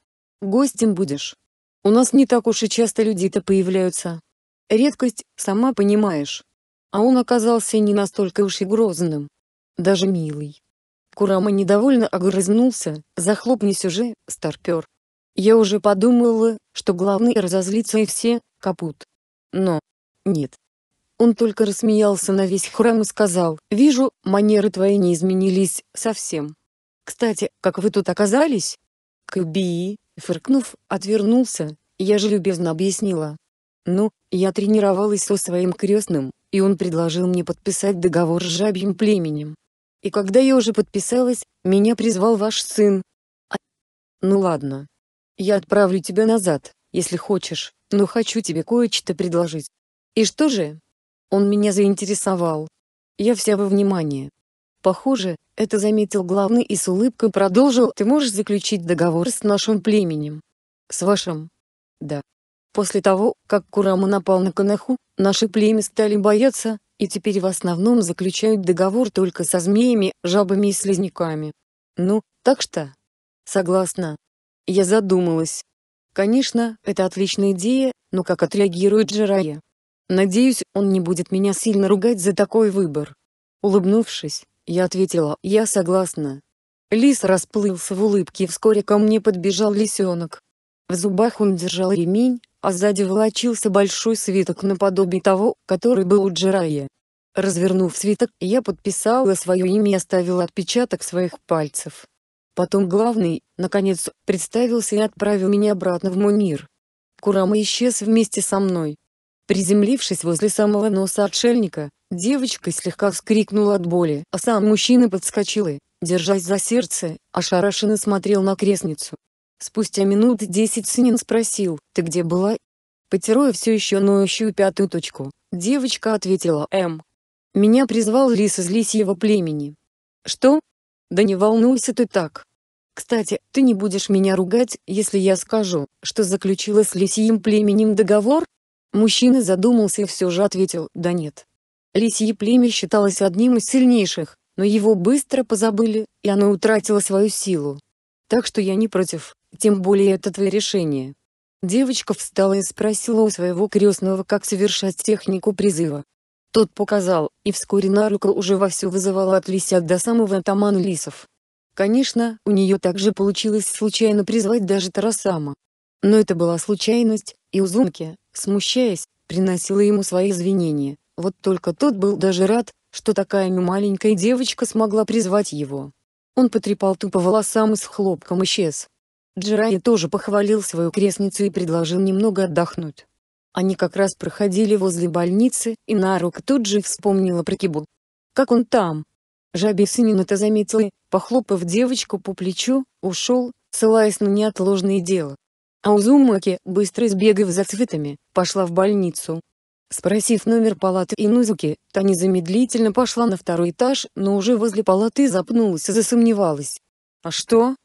Гостем будешь. У нас не так уж и часто люди-то появляются. Редкость, сама понимаешь. А он оказался не настолько уж и грозным. Даже милый. Курама недовольно огрызнулся, захлопнись уже, старпер. Я уже подумала, что главный разозлится и все, капут. Но... Нет. Он только рассмеялся на весь храм и сказал, «Вижу, манеры твои не изменились, совсем. Кстати, как вы тут оказались?» Кэбби, фыркнув, отвернулся, я же любезно объяснила. «Ну, я тренировалась со своим крестным, и он предложил мне подписать договор с жабьим племенем. И когда я уже подписалась, меня призвал ваш сын». А... «Ну ладно, я отправлю тебя назад, если хочешь, но хочу тебе кое-что предложить. И что же? Он меня заинтересовал. Я вся во внимание. Похоже, это заметил главный и с улыбкой продолжил. Ты можешь заключить договор с нашим племенем? С вашим? Да. После того, как Курама напал на Канаху, наши племя стали бояться, и теперь в основном заключают договор только со змеями, жабами и слизняками. Ну, так что? Согласна, я задумалась. Конечно, это отличная идея, но как отреагирует Джарая? Надеюсь, он не будет меня сильно ругать за такой выбор. Улыбнувшись, я ответила, я согласна. Лис расплылся в улыбке и вскоре ко мне подбежал лисенок. В зубах он держал ремень, а сзади волочился большой свиток наподобие того, который был у Джирая. Развернув свиток, я подписала свое имя и оставила отпечаток своих пальцев. Потом главный, наконец, представился и отправил меня обратно в мой мир. Курама исчез вместе со мной. Приземлившись возле самого носа отшельника, девочка слегка вскрикнула от боли, а сам мужчина подскочил и, держась за сердце, ошарашенно смотрел на крестницу. Спустя минут десять Синин спросил, «Ты где была?» Потируя все еще ноющую пятую точку, девочка ответила, «М». Меня призвал лис из лисьего племени. «Что?» Да не волнуйся ты так. Кстати, ты не будешь меня ругать, если я скажу, что заключила с лисьим племенем договор? Мужчина задумался и все же ответил, да нет. Лисье племя считалось одним из сильнейших, но его быстро позабыли, и оно утратило свою силу. Так что я не против, тем более это твое решение. Девочка встала и спросила у своего крестного, как совершать технику призыва. Тот показал, и вскоре Нарука уже вовсю вызывала от лисят до самого атамана лисов. Конечно, у нее также получилось случайно призвать даже Тарасама. Но это была случайность, и Узумки, смущаясь, приносила ему свои извинения. Вот только тот был даже рад, что такая маленькая девочка смогла призвать его. Он потрепал тупо по волосам и с хлопком исчез. Джирайя тоже похвалил свою крестницу и предложил немного отдохнуть. Они как раз проходили возле больницы, и Нарука тут же вспомнила про Кибу. «Как он там?» Жаби Сынин это заметил и, похлопав девочку по плечу, ушел, ссылаясь на неотложные дела. А Узумаки, быстро сбегав за цветами, пошла в больницу. Спросив номер палаты Инузуки, та незамедлительно пошла на второй этаж, но уже возле палаты запнулась и засомневалась. «А что?»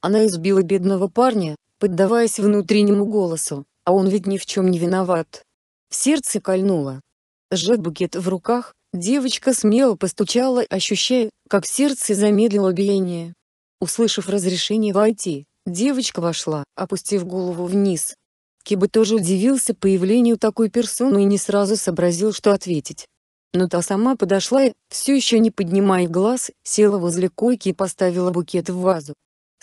Она избила бедного парня, поддаваясь внутреннему голосу. А он ведь ни в чем не виноват. В сердце кольнуло. Сжав букет в руках, девочка смело постучала, ощущая, как сердце замедлило биение. Услышав разрешение войти, девочка вошла, опустив голову вниз. Киба тоже удивился появлению такой персоны и не сразу сообразил, что ответить. Но та сама подошла и, все еще не поднимая глаз, села возле койки и поставила букет в вазу.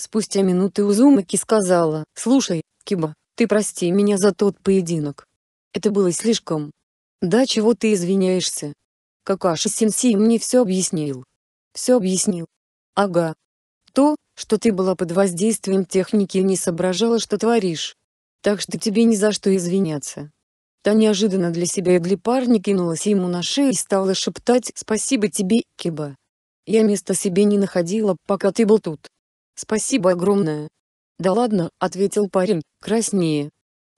Спустя минуты Узумаки сказала, «Слушай, Киба, ты прости меня за тот поединок. Это было слишком. Да чего ты извиняешься? Какаша Сенсей мне все объяснил. Все объяснил. Ага. То, что ты была под воздействием техники и не соображала, что творишь. Так что тебе ни за что извиняться. Та неожиданно для себя и для парня кинулась ему на шею и стала шептать «Спасибо тебе, Киба. Я места себе не находила, пока ты был тут. Спасибо огромное. «Да ладно», — ответил парень, краснее.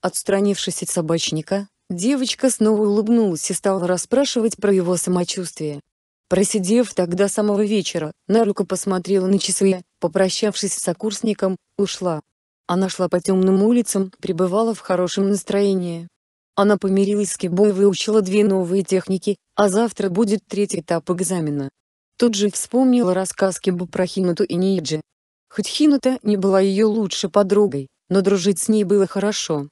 Отстранившись от собачника, девочка снова улыбнулась и стала расспрашивать про его самочувствие. Просидев тогда самого вечера, Нарука посмотрела на часы попрощавшись с сокурсником, ушла. Она шла по темным улицам, пребывала в хорошем настроении. Она помирилась с Кибой и выучила две новые техники, а завтра будет третий этап экзамена. Тут же вспомнила рассказ Кибу про Хинуту и Ниджи, Хоть Хинута не была ее лучшей подругой, но дружить с ней было хорошо.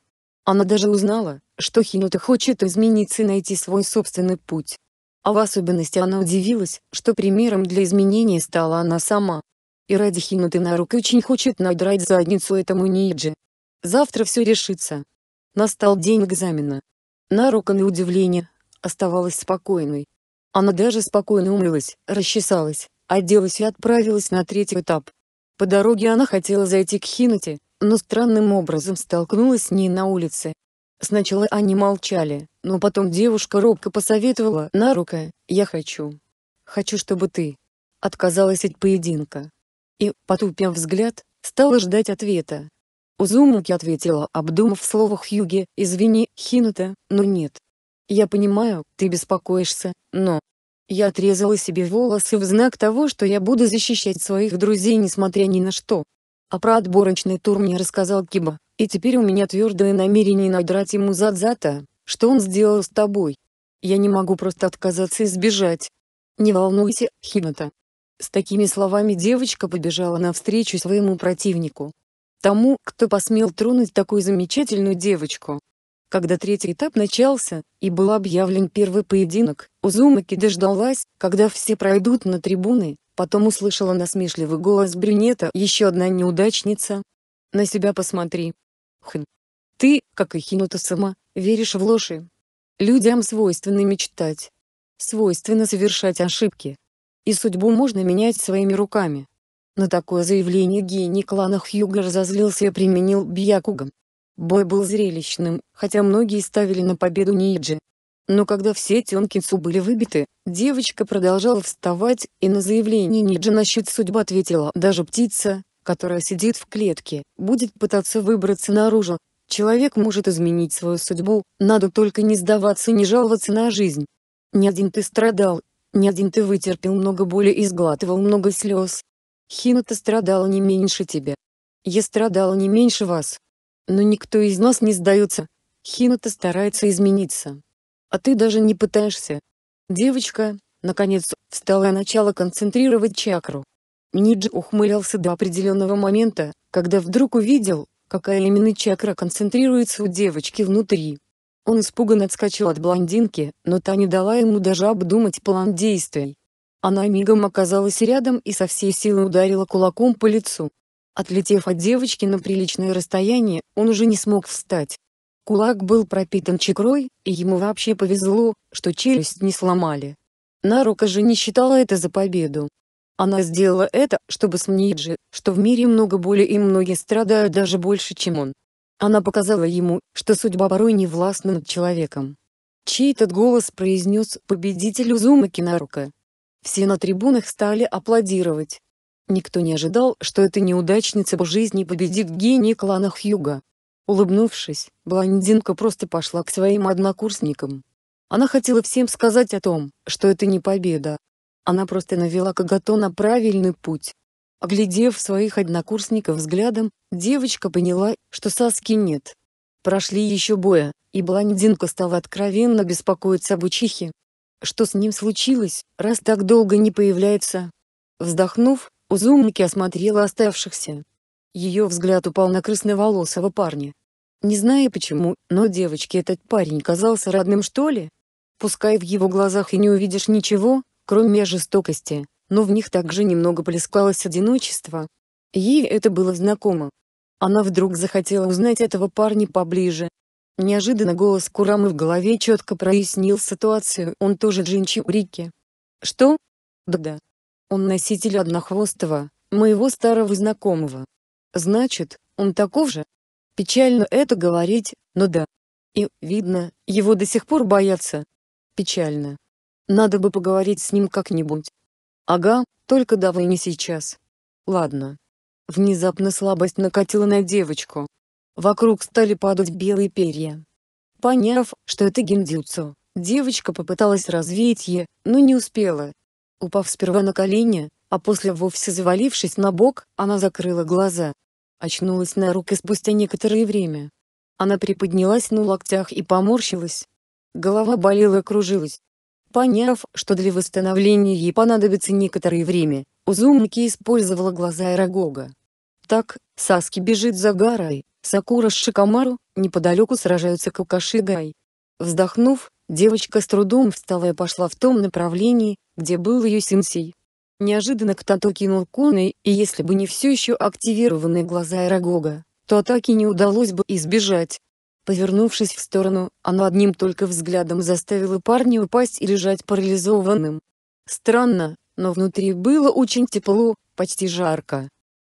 Она даже узнала, что Хинута хочет измениться и найти свой собственный путь. А в особенности она удивилась, что примером для изменения стала она сама. И ради Хинуты Нарук очень хочет надрать задницу этому Ниджи. Завтра все решится. Настал день экзамена. Нарука на удивление оставалась спокойной. Она даже спокойно умылась, расчесалась, оделась и отправилась на третий этап. По дороге она хотела зайти к Хинути, но странным образом столкнулась с ней на улице. Сначала они молчали, но потом девушка робко посоветовала Нарука, «Я хочу. Хочу, чтобы ты отказалась от поединка». И, потупив взгляд, стала ждать ответа. Узумаки ответила, обдумав слово Хьюги, «Извини, Хинута, но нет. Я понимаю, ты беспокоишься, но я отрезала себе волосы в знак того, что я буду защищать своих друзей несмотря ни на что. А про отборочный тур мне рассказал Киба, и теперь у меня твердое намерение надрать ему зад зата, что он сделал с тобой. Я не могу просто отказаться и сбежать. Не волнуйся, Хината. С такими словами девочка побежала навстречу своему противнику. Тому, кто посмел тронуть такую замечательную девочку. Когда третий этап начался, и был объявлен первый поединок, Узумаки дождалась, когда все пройдут на трибуны, потом услышала насмешливый голос брюнета «Еще одна неудачница! На себя посмотри!» Хм! Ты, как и Хинута сама, веришь в ложи. Людям свойственно мечтать. Свойственно совершать ошибки. И судьбу можно менять своими руками. На такое заявление гений клана Хьюга разозлился и применил Бьякуган. Бой был зрелищным, хотя многие ставили на победу Ниджи. Но когда все Тёнкинсу были выбиты, девочка продолжала вставать, и на заявление Ниджи насчет судьбы ответила «Даже птица, которая сидит в клетке, будет пытаться выбраться наружу. Человек может изменить свою судьбу, надо только не сдаваться и не жаловаться на жизнь. Ни один ты страдал, ни один ты вытерпел много боли и сглатывал много слез. Хина-то страдала не меньше тебя. Я страдала не меньше вас. Но никто из нас не сдается. Хината старается измениться. А ты даже не пытаешься. Девочка, наконец, встала начала концентрировать чакру. Ниджи ухмылялся до определенного момента, когда вдруг увидел, какая именно чакра концентрируется у девочки внутри. Он испуганно отскочил от блондинки, но та не дала ему даже обдумать план действий. Она мигом оказалась рядом и со всей силы ударила кулаком по лицу. Отлетев от девочки на приличное расстояние, он уже не смог встать. Кулак был пропитан чекрой, и ему вообще повезло, что челюсть не сломали. Нарука же не считала это за победу. Она сделала это, чтобы сменить же, что в мире много боли и многие страдают даже больше, чем он. Она показала ему, что судьба порой не властна над человеком. Чей-то голос произнес победителю Зумаки Нарука. Все на трибунах стали аплодировать. Никто не ожидал, что эта неудачница по жизни победит гений клана Хьюга. Улыбнувшись, блондинка просто пошла к своим однокурсникам. Она хотела всем сказать о том, что это не победа. Она просто навела Кагато на правильный путь. Оглядев своих однокурсников взглядом, девочка поняла, что Саски нет. Прошли еще боя, и блондинка стала откровенно беспокоиться об учихе. Что с ним случилось, раз так долго не появляется? Вздохнув, Узумники осмотрела оставшихся. Ее взгляд упал на красноволосого парня. Не знаю почему, но девочке этот парень казался родным что ли? Пускай в его глазах и не увидишь ничего, кроме жестокости, но в них также немного плескалось одиночество. Ей это было знакомо. Она вдруг захотела узнать этого парня поближе. Неожиданно голос Курамы в голове четко прояснил ситуацию, он тоже джинчурики. «Что?» «Да-да, он носитель Однохвостого, моего старого знакомого. Значит, он таков же? Печально это говорить, но да. И, видно, его до сих пор боятся. Печально. Надо бы поговорить с ним как-нибудь. Ага, только давай не сейчас. Ладно. Внезапно слабость накатила на девочку. Вокруг стали падать белые перья. Поняв, что это гиндюцу, девочка попыталась развеять ее, но не успела, Упав сперва на колени, а после вовсе завалившись на бок, она закрыла глаза. Очнулась на руки спустя некоторое время. Она приподнялась на локтях и поморщилась. Голова болела и кружилась. Поняв, что для восстановления ей понадобится некоторое время, Узумаки использовала глаза Эрагога. Так, Саски бежит за Гарой, Сакура с Шикамару, неподалеку сражаются Кокаши Гай. Вздохнув, Девочка с трудом встала и пошла в том направлении, где был ее сенсей. Неожиданно Ктато кинул коной, и если бы не все еще активированные глаза Эрагога, то атаки не удалось бы избежать. Повернувшись в сторону, она одним только взглядом заставила парня упасть и лежать парализованным. Странно, но внутри было очень тепло, почти жарко.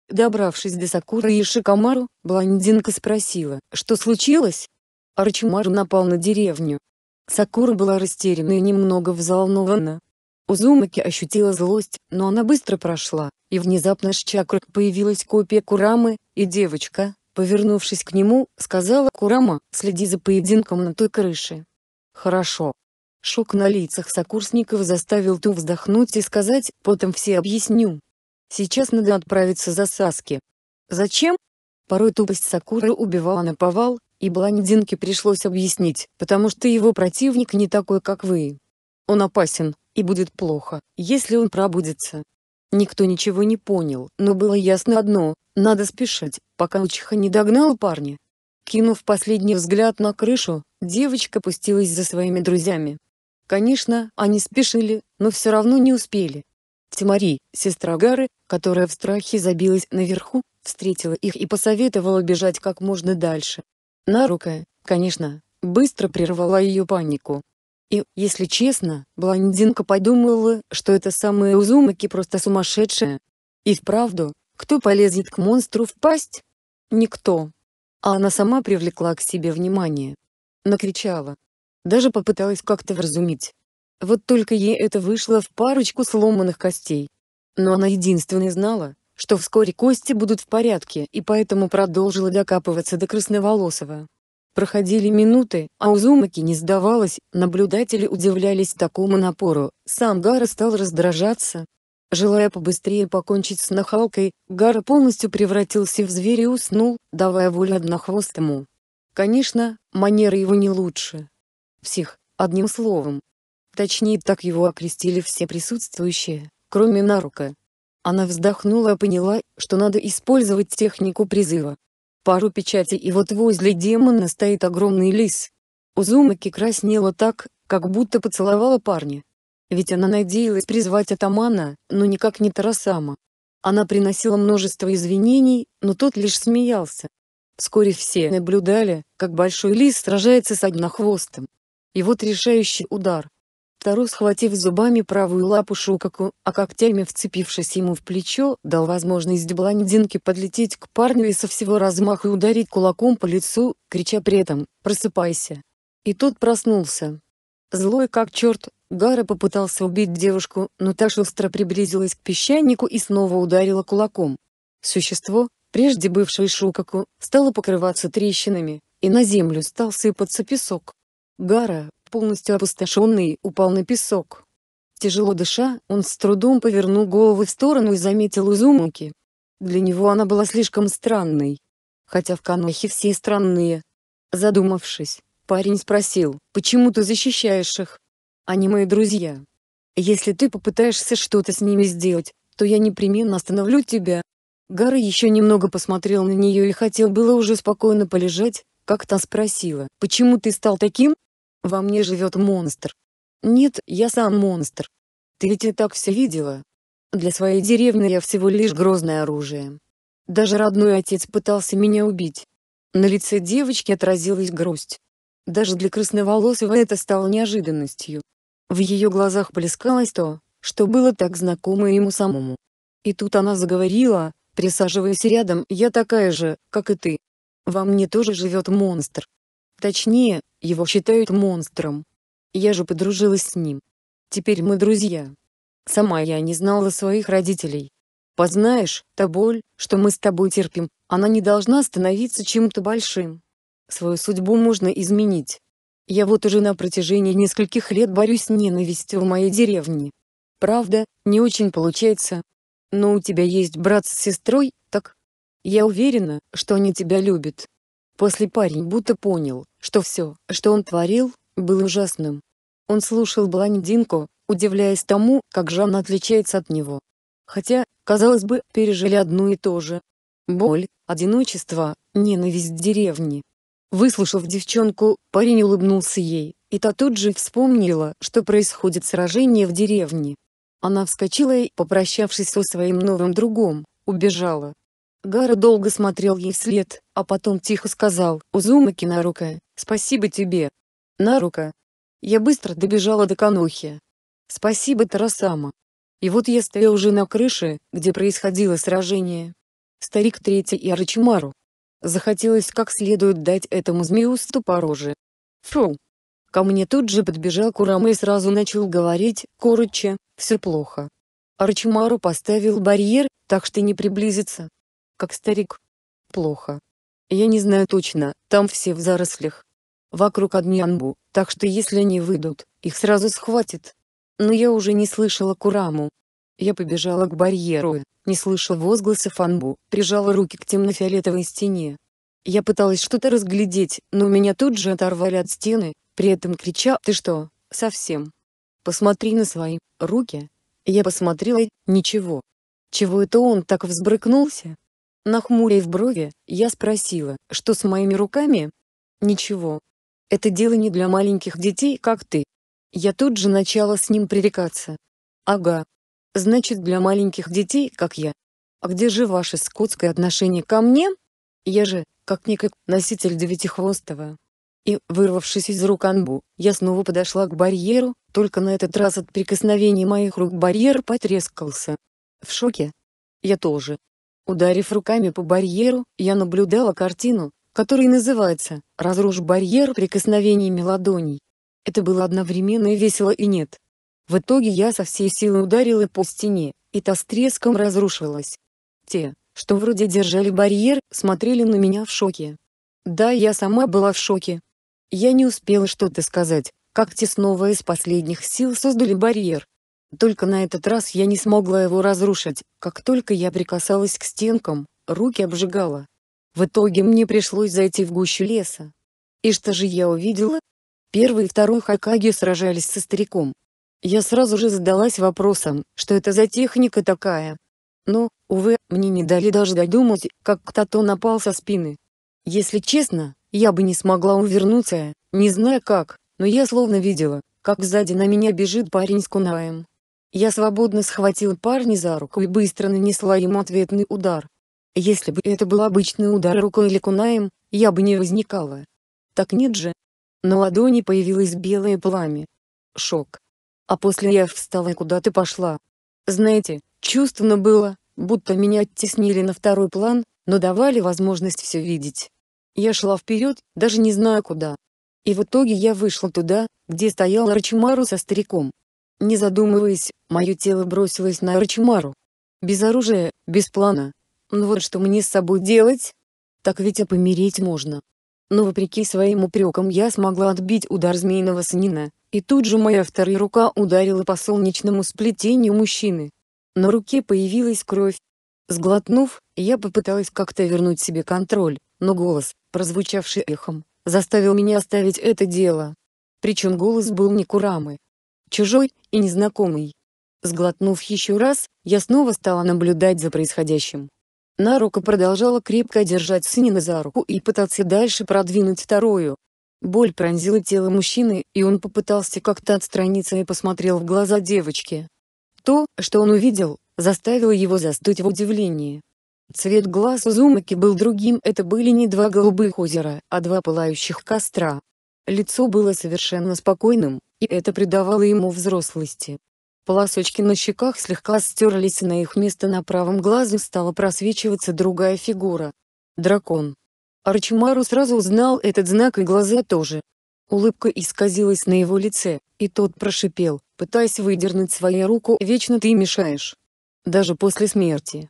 Добравшись до Сакуры и Шикамару, блондинка спросила, что случилось? Арчимару напал на деревню, Сакура была растеряна и немного взволнована. Узумаки ощутила злость, но она быстро прошла, и внезапно с чакры появилась копия Курамы, и девочка, повернувшись к нему, сказала «Курама, следи за поединком на той крыше». «Хорошо». Шок на лицах сокурсников заставил ту вздохнуть и сказать «Потом все объясню». «Сейчас надо отправиться за Саски». «Зачем?» Порой тупость Сакуры убивала на повал. И блондинке пришлось объяснить, потому что его противник не такой, как вы. Он опасен, и будет плохо, если он пробудется. Никто ничего не понял, но было ясно одно – надо спешить, пока Учиха не догнал парня. Кинув последний взгляд на крышу, девочка пустилась за своими друзьями. Конечно, они спешили, но все равно не успели. Тимари, сестра Гары, которая в страхе забилась наверху, встретила их и посоветовала бежать как можно дальше. На Нарука, конечно, быстро прервала ее панику. И, если честно, блондинка подумала, что это самые Узумаки просто сумасшедшие. И вправду, кто полезет к монстру в пасть? Никто. А она сама привлекла к себе внимание. Накричала. Даже попыталась как-то вразумить. Вот только ей это вышло в парочку сломанных костей. Но она единственная знала, что вскоре кости будут в порядке, и поэтому продолжила докапываться до Красноволосова. Проходили минуты, а Узумаки не сдавалась, наблюдатели удивлялись такому напору, сам Гара стал раздражаться. Желая побыстрее покончить с нахалкой, Гара полностью превратился в зверя и уснул, давая волю однохвостому. Конечно, манеры его не лучше. Псих, одним словом. Точнее так его окрестили все присутствующие, кроме Нарука. Она вздохнула и поняла, что надо использовать технику призыва. Пару печатей и вот возле демона стоит огромный лис. Узумаки краснела так, как будто поцеловала парня. Ведь она надеялась призвать атамана, но никак не Тарасама. Она приносила множество извинений, но тот лишь смеялся. Вскоре все наблюдали, как большой лис сражается с однохвостом. И вот решающий удар. Таро, схватив зубами правую лапу Шукаку, а когтями вцепившись ему в плечо, дал возможность блондинке подлететь к парню и со всего размаха и ударить кулаком по лицу, крича при этом «Просыпайся!». И тот проснулся. Злой как черт, Гара попытался убить девушку, но та шустро приблизилась к песчанику и снова ударила кулаком. Существо, прежде бывшее Шукаку, стало покрываться трещинами, и на землю стал сыпаться песок. Гара, полностью опустошенный, упал на песок. Тяжело дыша, он с трудом повернул голову в сторону и заметил Узумуки. Для него она была слишком странной. Хотя в Канохе все странные. Задумавшись, парень спросил, почему ты защищаешь их? Они мои друзья. Если ты попытаешься что-то с ними сделать, то я непременно остановлю тебя. Гара еще немного посмотрел на нее и хотел было уже спокойно полежать, как та спросила, почему ты стал таким? Во мне живет монстр. Нет, я сам монстр. Ты ведь и так все видела. Для своей деревни я всего лишь грозное оружие. Даже родной отец пытался меня убить. На лице девочки отразилась грусть. Даже для красноволосого это стало неожиданностью. В ее глазах плескалось то, что было так знакомо ему самому. И тут она заговорила, присаживаясь рядом, я такая же, как и ты. Во мне тоже живет монстр. Точнее, его считают монстром. Я же подружилась с ним. Теперь мы друзья. Сама я не знала своих родителей. Познаешь, та боль, что мы с тобой терпим, она не должна становиться чем-то большим. Свою судьбу можно изменить. Я вот уже на протяжении нескольких лет борюсь с ненавистью в моей деревне. Правда, не очень получается. Но у тебя есть брат с сестрой, так? Я уверена, что они тебя любят. После парень будто понял, что все, что он творил, было ужасным. Он слушал блондинку, удивляясь тому, как Жанна отличается от него. Хотя, казалось бы, пережили одно и то же. Боль, одиночество, ненависть деревни. Выслушав девчонку, парень улыбнулся ей, и та тут же вспомнила, что происходит сражение в деревне. Она вскочила и, попрощавшись со своим новым другом, убежала. Гара долго смотрел ей вслед, а потом тихо сказал, «Узумаки Нарука, спасибо тебе!» «Нарука!» Я быстро добежала до Канохи. «Спасибо, Тарасама!» И вот я стою уже на крыше, где происходило сражение. Старик Третий и Арачимару. Захотелось как следует дать этому змею по роже. Фу! Ко мне тут же подбежал Курама и сразу начал говорить, короче, все плохо. Арчимару поставил барьер, так что не приблизится как старик. Плохо. Я не знаю точно, там все в зарослях. Вокруг одни анбу, так что если они выйдут, их сразу схватит. Но я уже не слышала Кураму. Я побежала к барьеру, не слыша возгласов анбу, прижала руки к темно-фиолетовой стене. Я пыталась что-то разглядеть, но меня тут же оторвали от стены, при этом крича «Ты что, совсем? Посмотри на свои руки!» Я посмотрела, ничего. Чего это он так взбрыкнулся? Нахмурив брови, я спросила, что с моими руками? Ничего. Это дело не для маленьких детей, как ты. Я тут же начала с ним пререкаться. Ага. Значит, для маленьких детей, как я. А где же ваше скотское отношение ко мне? Я же, как-никак, носитель девятихвостого. И, вырвавшись из рук Анбу, я снова подошла к барьеру, только на этот раз от прикосновений моих рук барьер потрескался. В шоке. Я тоже. Ударив руками по барьеру, я наблюдала картину, которая называется "разруш барьер прикосновениями ладоней». Это было одновременно и весело и нет. В итоге я со всей силы ударила по стене, и та с треском разрушилась. Те, что вроде держали барьер, смотрели на меня в шоке. Да, я сама была в шоке. Я не успела что-то сказать, как те снова из последних сил создали барьер, только на этот раз я не смогла его разрушить, как только я прикасалась к стенкам, руки обжигала. В итоге мне пришлось зайти в гущу леса. И что же я увидела? Первый и второй Хакаги сражались со стариком. Я сразу же задалась вопросом, что это за техника такая. Но, увы, мне не дали даже додумать, как кто-то напал со спины. Если честно, я бы не смогла увернуться, не зная как, но я словно видела, как сзади на меня бежит парень с кунаем. Я свободно схватил парня за руку и быстро нанесла ему ответный удар. Если бы это был обычный удар рукой или кунаем, я бы не возникала. Так нет же. На ладони появилось белое пламя. Шок. А после я встала и куда-то пошла. Знаете, чувственно было, будто меня оттеснили на второй план, но давали возможность все видеть. Я шла вперед, даже не зная куда. И в итоге я вышла туда, где стоял Рачимару со стариком. Не задумываясь, мое тело бросилось на Арчимару. Без оружия, без плана. Ну вот что мне с собой делать? Так ведь и помереть можно. Но вопреки своим упрекам я смогла отбить удар змеиного снина, и тут же моя вторая рука ударила по солнечному сплетению мужчины. На руке появилась кровь. Сглотнув, я попыталась как-то вернуть себе контроль, но голос, прозвучавший эхом, заставил меня оставить это дело. Причем голос был не Курамы, чужой и незнакомый. Сглотнув еще раз, я снова стала наблюдать за происходящим. Нарука продолжала крепко держать сына за руку и пытаться дальше продвинуть вторую. Боль пронзила тело мужчины, и он попытался как-то отстраниться и посмотрел в глаза девочки. То, что он увидел, заставило его застыть в удивлении. Цвет глаз Узумаки был другим, это были не два голубых озера, а два пылающих костра. Лицо было совершенно спокойным, и это придавало ему взрослости. Полосочки на щеках слегка стерлись и на их место на правом глазу стала просвечиваться другая фигура. Дракон. Арчимару сразу узнал этот знак и глаза тоже. Улыбка исказилась на его лице, и тот прошипел, пытаясь выдернуть свою руку «Вечно ты мешаешь». Даже после смерти.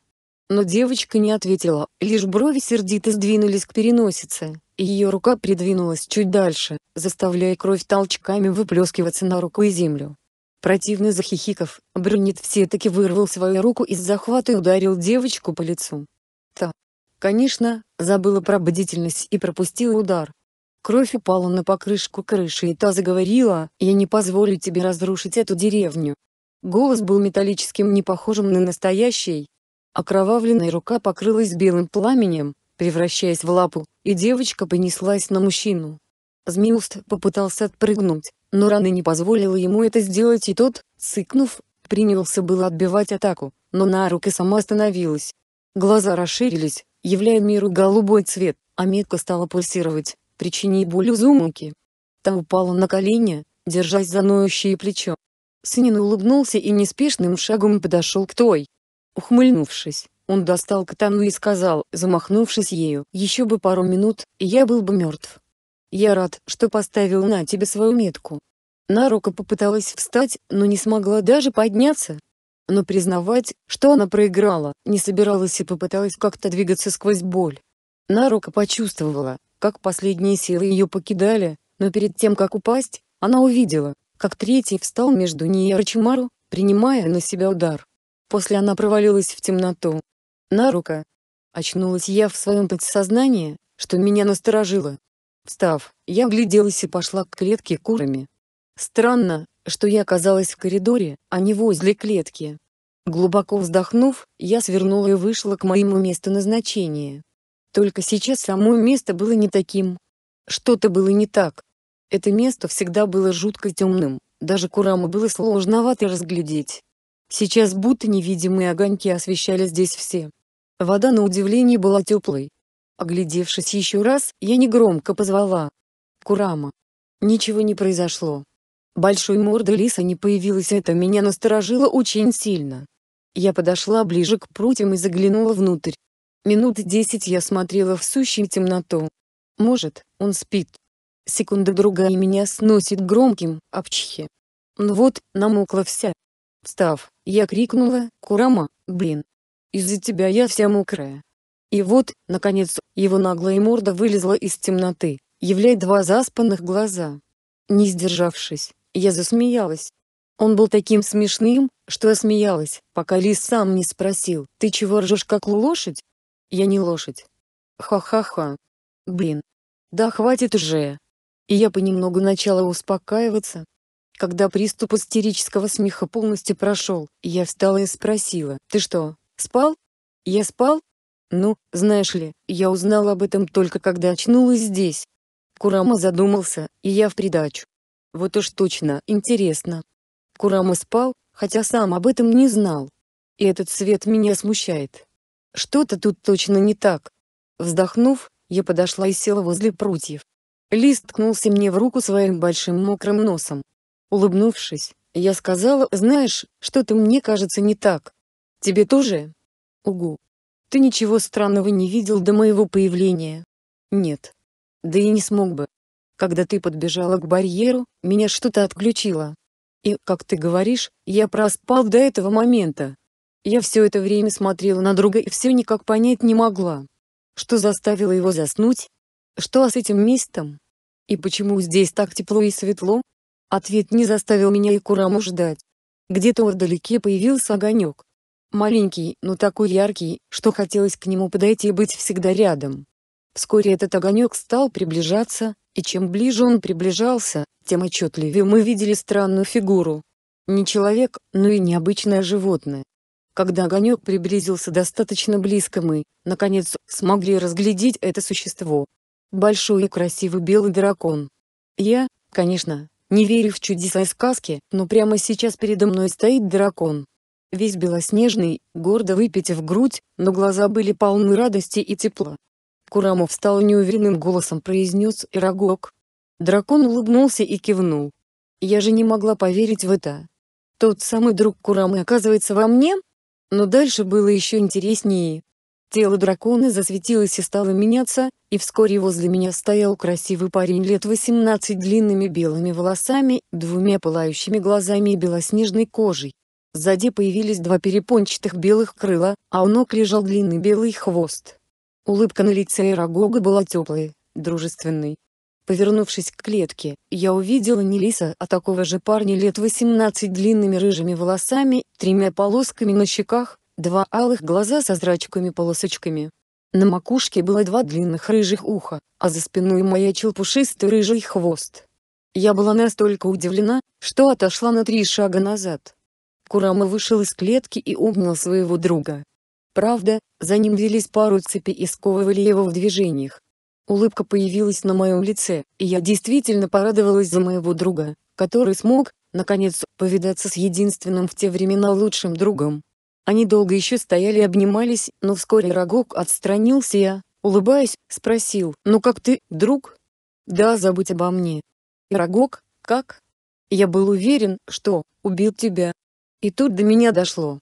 Но девочка не ответила, лишь брови сердито сдвинулись к переносице ее рука придвинулась чуть дальше, заставляя кровь толчками выплескиваться на руку и землю. Противный захихиков, брюнет все-таки вырвал свою руку из захвата и ударил девочку по лицу. Та, конечно, забыла про бдительность и пропустила удар. Кровь упала на покрышку крыши и та заговорила «Я не позволю тебе разрушить эту деревню». Голос был металлическим, не похожим на настоящий. Окровавленная рука покрылась белым пламенем, превращаясь в лапу, и девочка понеслась на мужчину. Змеуст попытался отпрыгнуть, но рана не позволила ему это сделать и тот, сыкнув, принялся было отбивать атаку, но на руки сама остановилась. Глаза расширились, являя миру голубой цвет, а метка стала пульсировать, причинив боль Узумаки. Та упала на колени, держась за ноющее плечо. Сынин улыбнулся и неспешным шагом подошел к той. Ухмыльнувшись, он достал катану и сказал, замахнувшись ею, «Еще бы пару минут, и я был бы мертв. Я рад, что поставил на тебе свою метку». Нарука попыталась встать, но не смогла даже подняться. Но признавать, что она проиграла, не собиралась и попыталась как-то двигаться сквозь боль. Нарука почувствовала, как последние силы ее покидали, но перед тем как упасть, она увидела, как третий встал между ней и Рачимару, принимая на себя удар. После она провалилась в темноту, Нарука. Очнулась я в своем подсознании, что меня насторожило. Встав, я огляделась и пошла к клетке курами. Странно, что я оказалась в коридоре, а не возле клетки. Глубоко вздохнув, я свернула и вышла к моему месту назначения. Только сейчас само место было не таким. Что-то было не так. Это место всегда было жутко темным, даже курамы было сложновато разглядеть. Сейчас будто невидимые огоньки освещали здесь все. Вода на удивление была теплой. Оглядевшись еще раз, я негромко позвала. «Курама!» Ничего не произошло. Большой морды лиса не появилась, это меня насторожило очень сильно. Я подошла ближе к прутьям и заглянула внутрь. Минут десять я смотрела в сущую темноту. Может, он спит. Секунда другая меня сносит громким обчхи. Ну вот, намокла вся. Встав, я крикнула, «Курама, блин!» Из-за тебя я вся мокрая. И вот, наконец, его наглая морда вылезла из темноты, являя два заспанных глаза. Не сдержавшись, я засмеялась. Он был таким смешным, что я смеялась, пока Лис сам не спросил, «Ты чего ржешь как лошадь?» «Я не лошадь». «Ха-ха-ха». «Блин». «Да хватит уже». И я понемногу начала успокаиваться. Когда приступ истерического смеха полностью прошел, я встала и спросила, «Ты что, Спал? Я спал? Ну, знаешь ли, я узнал об этом только когда очнулась здесь. Курама задумался, и я в придачу. Вот уж точно, интересно. Курама спал, хотя сам об этом не знал. И этот свет меня смущает. Что-то тут точно не так. Вздохнув, я подошла и села возле прутьев. Лист ткнулся мне в руку своим большим мокрым носом. Улыбнувшись, я сказала, знаешь, что-то мне кажется не так. Тебе тоже? Угу. Ты ничего странного не видел до моего появления? Нет. Да и не смог бы. Когда ты подбежала к барьеру, меня что-то отключило. И, как ты говоришь, я проспал до этого момента. Я все это время смотрела на друга и все никак понять не могла. Что заставило его заснуть? Что с этим местом? И почему здесь так тепло и светло? Ответ не заставил меня и Кураму ждать. Где-то вдалеке появился огонек. Маленький, но такой яркий, что хотелось к нему подойти и быть всегда рядом. Вскоре этот огонек стал приближаться, и чем ближе он приближался, тем отчетливее мы видели странную фигуру. Не человек, но и необычное животное. Когда огонек приблизился достаточно близко мы, наконец, смогли разглядеть это существо. Большой и красивый белый дракон. Я, конечно, не верю в чудеса и сказки, но прямо сейчас передо мной стоит дракон весь белоснежный, гордо выпитив грудь, но глаза были полны радости и тепла. Курамов стал неуверенным голосом произнес «Ирагок». Дракон улыбнулся и кивнул. «Я же не могла поверить в это. Тот самый друг Курамы оказывается во мне?» Но дальше было еще интереснее. Тело дракона засветилось и стало меняться, и вскоре возле меня стоял красивый парень лет 18 длинными белыми волосами, двумя пылающими глазами и белоснежной кожей. Сзади появились два перепончатых белых крыла, а у ног лежал длинный белый хвост. Улыбка на лице Эрагога была теплой, дружественной. Повернувшись к клетке, я увидела не лиса, а такого же парня лет 18 длинными рыжими волосами, тремя полосками на щеках, два алых глаза со зрачками-полосочками. На макушке было два длинных рыжих уха, а за спиной маячил пушистый рыжий хвост. Я была настолько удивлена, что отошла на три шага назад. Курама вышел из клетки и обнял своего друга. Правда, за ним велись пару цепи и сковывали его в движениях. Улыбка появилась на моем лице, и я действительно порадовалась за моего друга, который смог, наконец, повидаться с единственным в те времена лучшим другом. Они долго еще стояли и обнимались, но вскоре Рогок отстранился я, улыбаясь, спросил, «Ну как ты, друг?» «Да, забудь обо мне». «Рогок, как?» «Я был уверен, что убил тебя, и тут до меня дошло.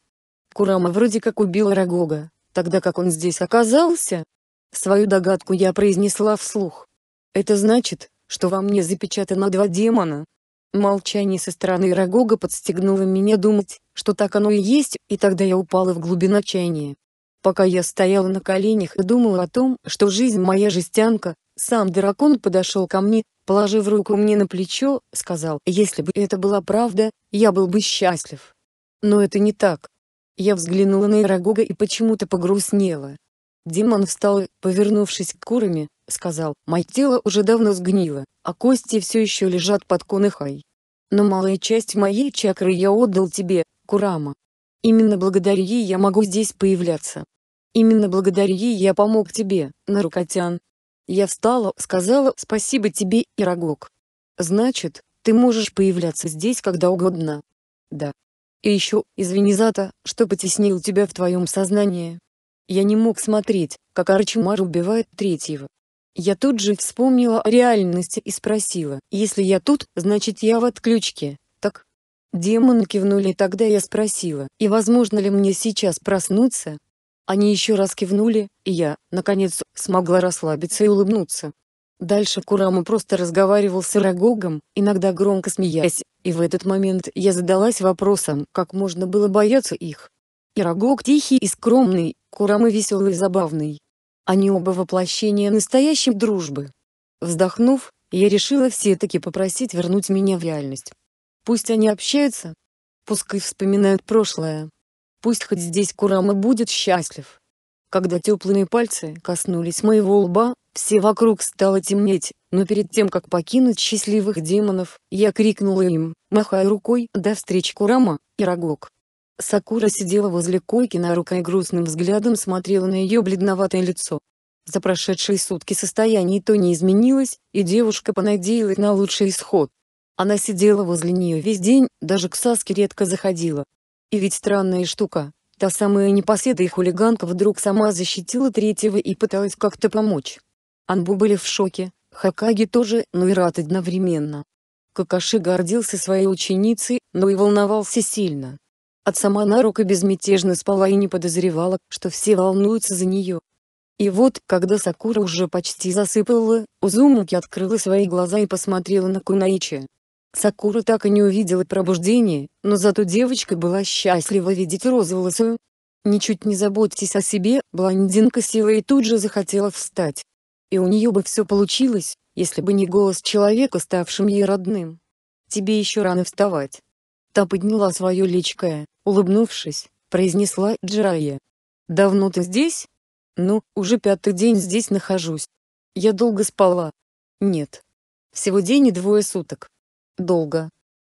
Курама вроде как убил Рагога, тогда как он здесь оказался. Свою догадку я произнесла вслух. Это значит, что во мне запечатано два демона. Молчание со стороны Рагога подстегнуло меня думать, что так оно и есть, и тогда я упала в глубину отчаяния. Пока я стояла на коленях и думала о том, что жизнь моя жестянка, сам дракон подошел ко мне, положив руку мне на плечо, сказал, если бы это была правда, я был бы счастлив. Но это не так. Я взглянула на Ирагога и почему-то погрустнела. Димон встал и, повернувшись к Курами, сказал, «Мое тело уже давно сгнило, а кости все еще лежат под конахой. Но малая часть моей чакры я отдал тебе, Курама. Именно благодаря ей я могу здесь появляться. Именно благодаря ей я помог тебе, Нарукотян». Я встала, сказала «Спасибо тебе, Ирагог». «Значит, ты можешь появляться здесь когда угодно». «Да, и еще, извини за то, что потеснил тебя в твоем сознании. Я не мог смотреть, как Арчимар убивает третьего. Я тут же вспомнила о реальности и спросила, если я тут, значит я в отключке, так? Демоны кивнули тогда я спросила, и возможно ли мне сейчас проснуться? Они еще раз кивнули, и я, наконец, смогла расслабиться и улыбнуться. Дальше Курама просто разговаривал с Рагогом, иногда громко смеясь, и в этот момент я задалась вопросом, как можно было бояться их. Ирагог тихий и скромный, Курама веселый и забавный. Они оба воплощение настоящей дружбы. Вздохнув, я решила все-таки попросить вернуть меня в реальность. Пусть они общаются, пускай вспоминают прошлое. Пусть хоть здесь Курама будет счастлив. Когда теплые пальцы коснулись моего лба, все вокруг стало темнеть, но перед тем как покинуть счастливых демонов, я крикнула им, махая рукой «До встречи Курама, Ирагок!». Сакура сидела возле койки на рукой и грустным взглядом смотрела на ее бледноватое лицо. За прошедшие сутки состояние то не изменилось, и девушка понадеялась на лучший исход. Она сидела возле нее весь день, даже к Саске редко заходила. И ведь странная штука, та самая непоседа и хулиганка вдруг сама защитила третьего и пыталась как-то помочь. Анбу были в шоке, Хакаги тоже, но и рад одновременно. Какаши гордился своей ученицей, но и волновался сильно. От сама Нарука безмятежно спала и не подозревала, что все волнуются за нее. И вот, когда Сакура уже почти засыпала, Узумаки открыла свои глаза и посмотрела на Кунаичи. Сакура так и не увидела пробуждения, но зато девочка была счастлива видеть розоволосую. Ничуть не заботьтесь о себе, блондинка села и тут же захотела встать и у нее бы все получилось, если бы не голос человека, ставшим ей родным. «Тебе еще рано вставать». Та подняла свое личко, улыбнувшись, произнесла Джирая. «Давно ты здесь?» «Ну, уже пятый день здесь нахожусь. Я долго спала?» «Нет. Всего день и двое суток». «Долго».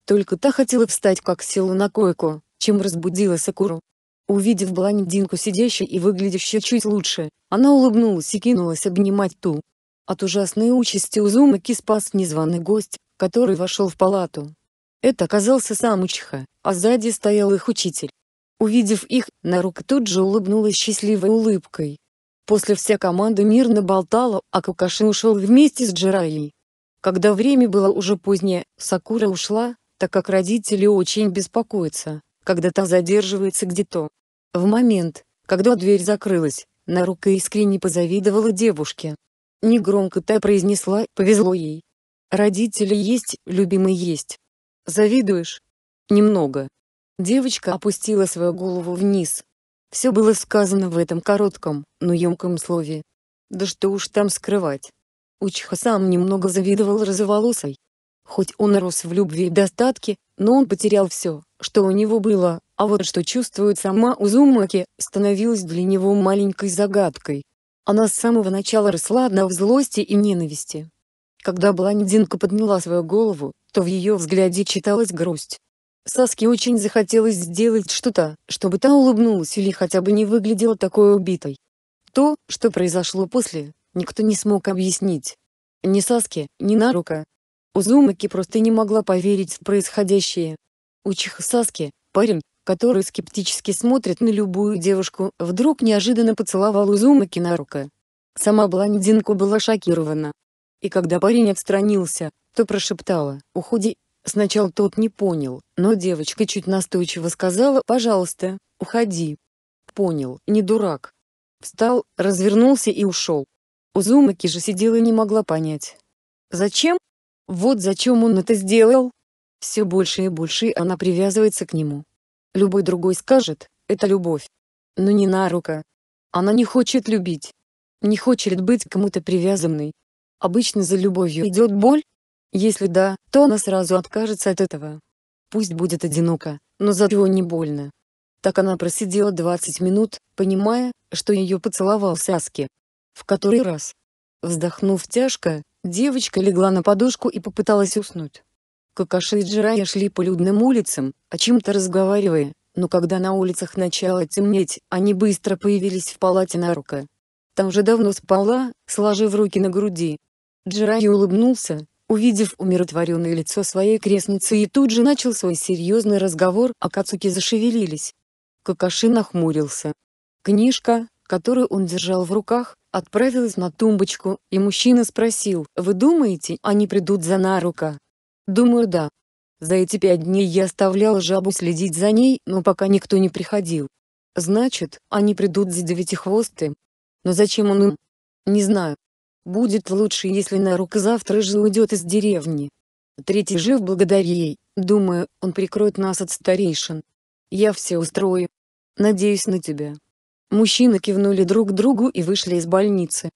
Только та хотела встать как села на койку, чем разбудила Сакуру, Увидев блондинку сидящей и выглядящей чуть лучше, она улыбнулась и кинулась обнимать ту. От ужасной участи Узумаки спас незваный гость, который вошел в палату. Это оказался сам Учиха, а сзади стоял их учитель. Увидев их, Нарука тут же улыбнулась счастливой улыбкой. После вся команда мирно болтала, а Кукаши ушел вместе с Джираей. Когда время было уже позднее, Сакура ушла, так как родители очень беспокоятся, когда та задерживается где-то. В момент, когда дверь закрылась, Нарука искренне позавидовала девушке. Негромко та произнесла «повезло ей». «Родители есть, любимый есть». «Завидуешь?» «Немного». Девочка опустила свою голову вниз. Все было сказано в этом коротком, но емком слове. Да что уж там скрывать. Учха сам немного завидовал розоволосой. Хоть он рос в любви и достатке, но он потерял все, что у него было, а вот что чувствует сама Узумаки, становилось для него маленькой загадкой. Она с самого начала росла одна в злости и ненависти. Когда блондинка подняла свою голову, то в ее взгляде читалась грусть. Саске очень захотелось сделать что-то, чтобы та улыбнулась или хотя бы не выглядела такой убитой. То, что произошло после, никто не смог объяснить. Ни Саске, ни Нарука, Узумаки просто не могла поверить в происходящее. У Чихасаски, парень, который скептически смотрит на любую девушку, вдруг неожиданно поцеловал Узумаки на руку. Сама блондинка была шокирована. И когда парень отстранился, то прошептала «Уходи». Сначала тот не понял, но девочка чуть настойчиво сказала «Пожалуйста, уходи». Понял, не дурак. Встал, развернулся и ушел. Узумаки же сидела и не могла понять. Зачем? Вот зачем он это сделал. Все больше и больше она привязывается к нему. Любой другой скажет, это любовь. Но не на рука. Она не хочет любить. Не хочет быть кому-то привязанной. Обычно за любовью идет боль. Если да, то она сразу откажется от этого. Пусть будет одиноко, но за зато не больно. Так она просидела 20 минут, понимая, что ее поцеловал Саски. В который раз. Вздохнув тяжко, Девочка легла на подушку и попыталась уснуть. Какаши и Джирая шли по людным улицам, о чем-то разговаривая, но когда на улицах начало темнеть, они быстро появились в палате Нарука. Там же давно спала, сложив руки на груди. Джирая улыбнулся, увидев умиротворенное лицо своей крестницы и тут же начал свой серьезный разговор, а Кацуки зашевелились. Какаши нахмурился. «Книжка, которую он держал в руках, отправилась на тумбочку, и мужчина спросил, «Вы думаете, они придут за Нарука?» «Думаю, да. За эти пять дней я оставлял жабу следить за ней, но пока никто не приходил. Значит, они придут за девятихвостым. Но зачем он им? Не знаю. Будет лучше, если Нарука завтра же уйдет из деревни. Третий жив благодаря ей, думаю, он прикроет нас от старейшин. Я все устрою. Надеюсь на тебя. Мужчины кивнули друг другу и вышли из больницы.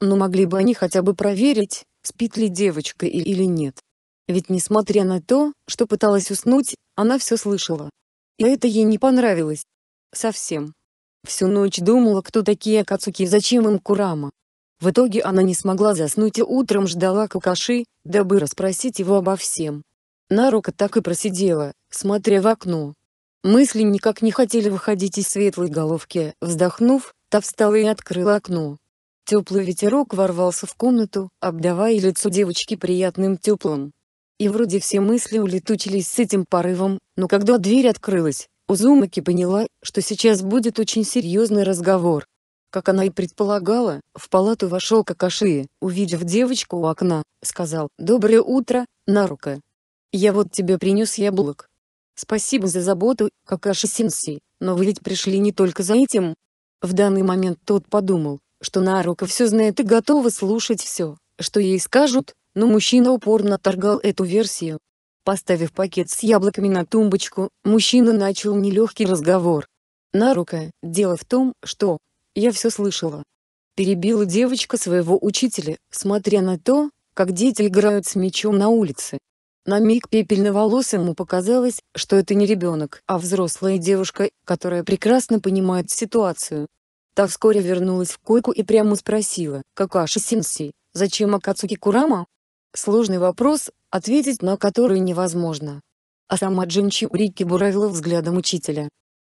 Но могли бы они хотя бы проверить, спит ли девочка или нет. Ведь несмотря на то, что пыталась уснуть, она все слышала. И это ей не понравилось. Совсем. Всю ночь думала, кто такие Акацуки и зачем им Курама. В итоге она не смогла заснуть и утром ждала Какаши, дабы расспросить его обо всем. Нарука так и просидела, смотря в окно, Мысли никак не хотели выходить из светлой головки. Вздохнув, та встала и открыла окно. Теплый ветерок ворвался в комнату, обдавая лицо девочки приятным теплом. И вроде все мысли улетучились с этим порывом, но когда дверь открылась, Узумаки поняла, что сейчас будет очень серьезный разговор. Как она и предполагала, в палату вошел Какаши, увидев девочку у окна, сказал «Доброе утро, Нарука. Я вот тебе принес яблок». Спасибо за заботу, Какаши Синси. но вы ведь пришли не только за этим. В данный момент тот подумал, что Нарука все знает и готова слушать все, что ей скажут, но мужчина упорно торгал эту версию. Поставив пакет с яблоками на тумбочку, мужчина начал нелегкий разговор. Нарука, дело в том, что... Я все слышала. Перебила девочка своего учителя, смотря на то, как дети играют с мячом на улице. На миг ему показалось, что это не ребенок, а взрослая девушка, которая прекрасно понимает ситуацию. Та вскоре вернулась в койку и прямо спросила, «Какаши-сенсей, зачем Акацуки Курама?» Сложный вопрос, ответить на который невозможно. А сама Джинчи Урики буравила взглядом учителя.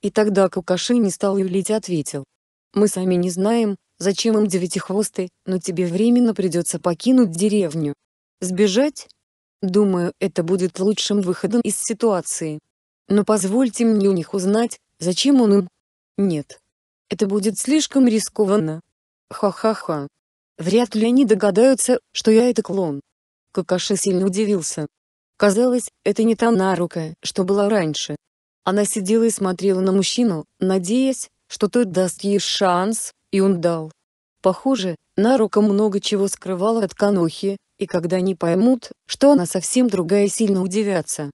И тогда Какаши не стал юлить и а ответил. «Мы сами не знаем, зачем им девятихвосты, но тебе временно придется покинуть деревню». «Сбежать?» Думаю, это будет лучшим выходом из ситуации. Но позвольте мне у них узнать, зачем он им. Нет. Это будет слишком рискованно. Ха-ха-ха. Вряд ли они догадаются, что я это клон. Какаши сильно удивился. Казалось, это не та Нарука, что была раньше. Она сидела и смотрела на мужчину, надеясь, что тот даст ей шанс, и он дал. Похоже, Нарука много чего скрывала от Канохи, и когда они поймут, что она совсем другая сильно удивятся.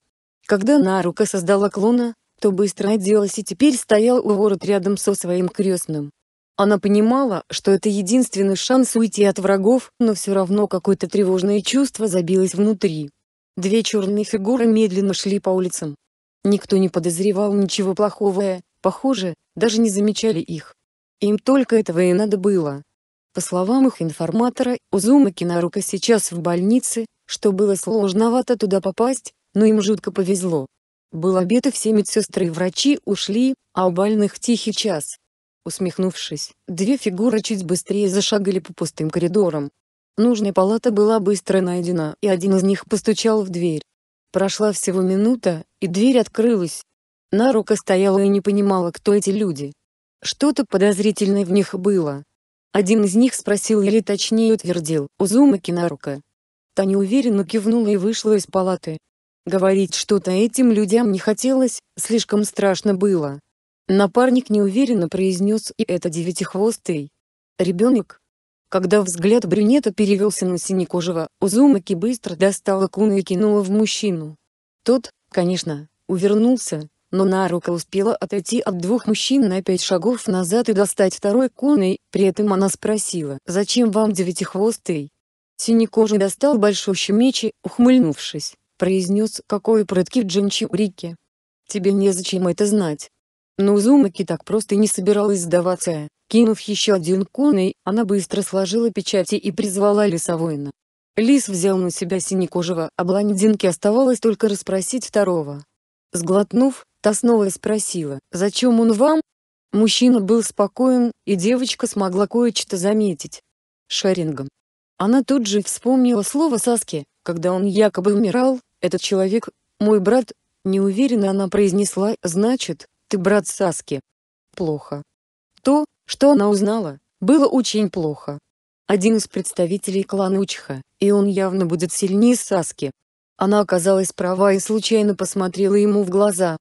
Когда Нарука создала клона, то быстро оделась и теперь стоял у ворот рядом со своим крестным. Она понимала, что это единственный шанс уйти от врагов, но все равно какое-то тревожное чувство забилось внутри. Две черные фигуры медленно шли по улицам. Никто не подозревал ничего плохого, похоже, даже не замечали их. Им только этого и надо было. По словам их информатора, Узума Нарука сейчас в больнице, что было сложновато туда попасть, но им жутко повезло. Был обед и все медсестры и врачи ушли, а у больных тихий час. Усмехнувшись, две фигуры чуть быстрее зашагали по пустым коридорам. Нужная палата была быстро найдена, и один из них постучал в дверь. Прошла всего минута, и дверь открылась. Нарука стояла и не понимала, кто эти люди. Что-то подозрительное в них было. Один из них спросил или точнее утвердил, Узума Кинарука. Та неуверенно кивнула и вышла из палаты. Говорить что-то этим людям не хотелось, слишком страшно было. Напарник неуверенно произнес «И это девятихвостый». «Ребенок?» Когда взгляд брюнета перевелся на синекожего, Узумаки быстро достала куну и кинула в мужчину. Тот, конечно, увернулся, но Нарука успела отойти от двух мужчин на пять шагов назад и достать второй коной, при этом она спросила «Зачем вам девятихвостый?» Синекожий достал большущий меч и, ухмыльнувшись, произнес «Какой прытки в Джинчурике?» «Тебе незачем это знать». Но Узумаки так просто не собиралась сдаваться, кинув еще один коной, она быстро сложила печати и призвала лесовоина. Лис взял на себя синекожего, а блондинке оставалось только расспросить второго. Сглотнув, Та снова спросила, зачем он вам? Мужчина был спокоен, и девочка смогла кое-что заметить. Шарингом. Она тут же вспомнила слово Саски, когда он якобы умирал, этот человек, мой брат, неуверенно она произнесла, значит, ты брат Саски. Плохо. То, что она узнала, было очень плохо. Один из представителей клана Учха, и он явно будет сильнее Саски. Она оказалась права и случайно посмотрела ему в глаза,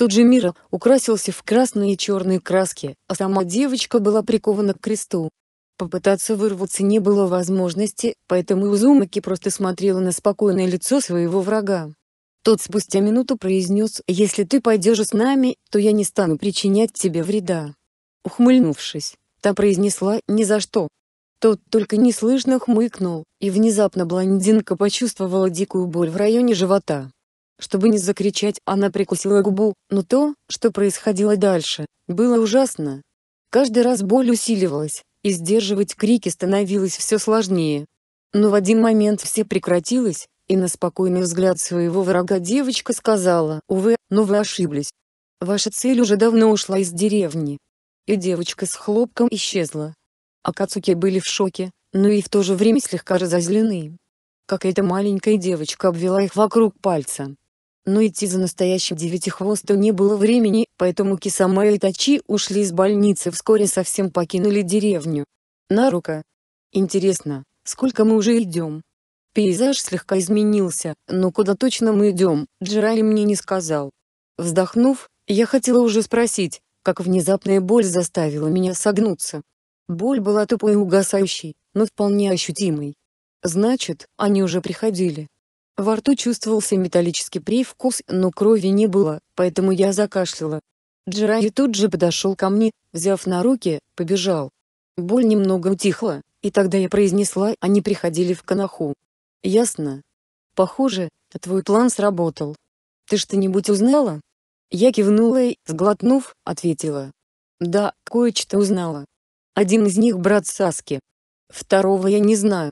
Тут же Мира украсился в красные и черные краски, а сама девочка была прикована к кресту. Попытаться вырваться не было возможности, поэтому Узумаки просто смотрела на спокойное лицо своего врага. Тот спустя минуту произнес «Если ты пойдешь с нами, то я не стану причинять тебе вреда». Ухмыльнувшись, та произнесла «Ни за что». Тот только неслышно хмыкнул, и внезапно блондинка почувствовала дикую боль в районе живота. Чтобы не закричать, она прикусила губу, но то, что происходило дальше, было ужасно. Каждый раз боль усиливалась, и сдерживать крики становилось все сложнее. Но в один момент все прекратилось, и на спокойный взгляд своего врага девочка сказала «Увы, но вы ошиблись. Ваша цель уже давно ушла из деревни». И девочка с хлопком исчезла. Акацуки были в шоке, но и в то же время слегка разозлены. Какая-то маленькая девочка обвела их вокруг пальца но идти за настоящим девятихвосту не было времени, поэтому Кисама и Тачи ушли из больницы вскоре совсем покинули деревню. Нарука. Интересно, сколько мы уже идем? Пейзаж слегка изменился, но куда точно мы идем, Джерали мне не сказал. Вздохнув, я хотела уже спросить, как внезапная боль заставила меня согнуться. Боль была тупой и угасающей, но вполне ощутимой. Значит, они уже приходили. Во рту чувствовался металлический привкус, но крови не было, поэтому я закашляла. Джерай тут же подошел ко мне, взяв на руки, побежал. Боль немного утихла, и тогда я произнесла, они приходили в Канаху. Ясно. Похоже, твой план сработал. Ты что-нибудь узнала? Я кивнула и, сглотнув, ответила. Да, кое-что узнала. Один из них брат Саски. Второго я не знаю,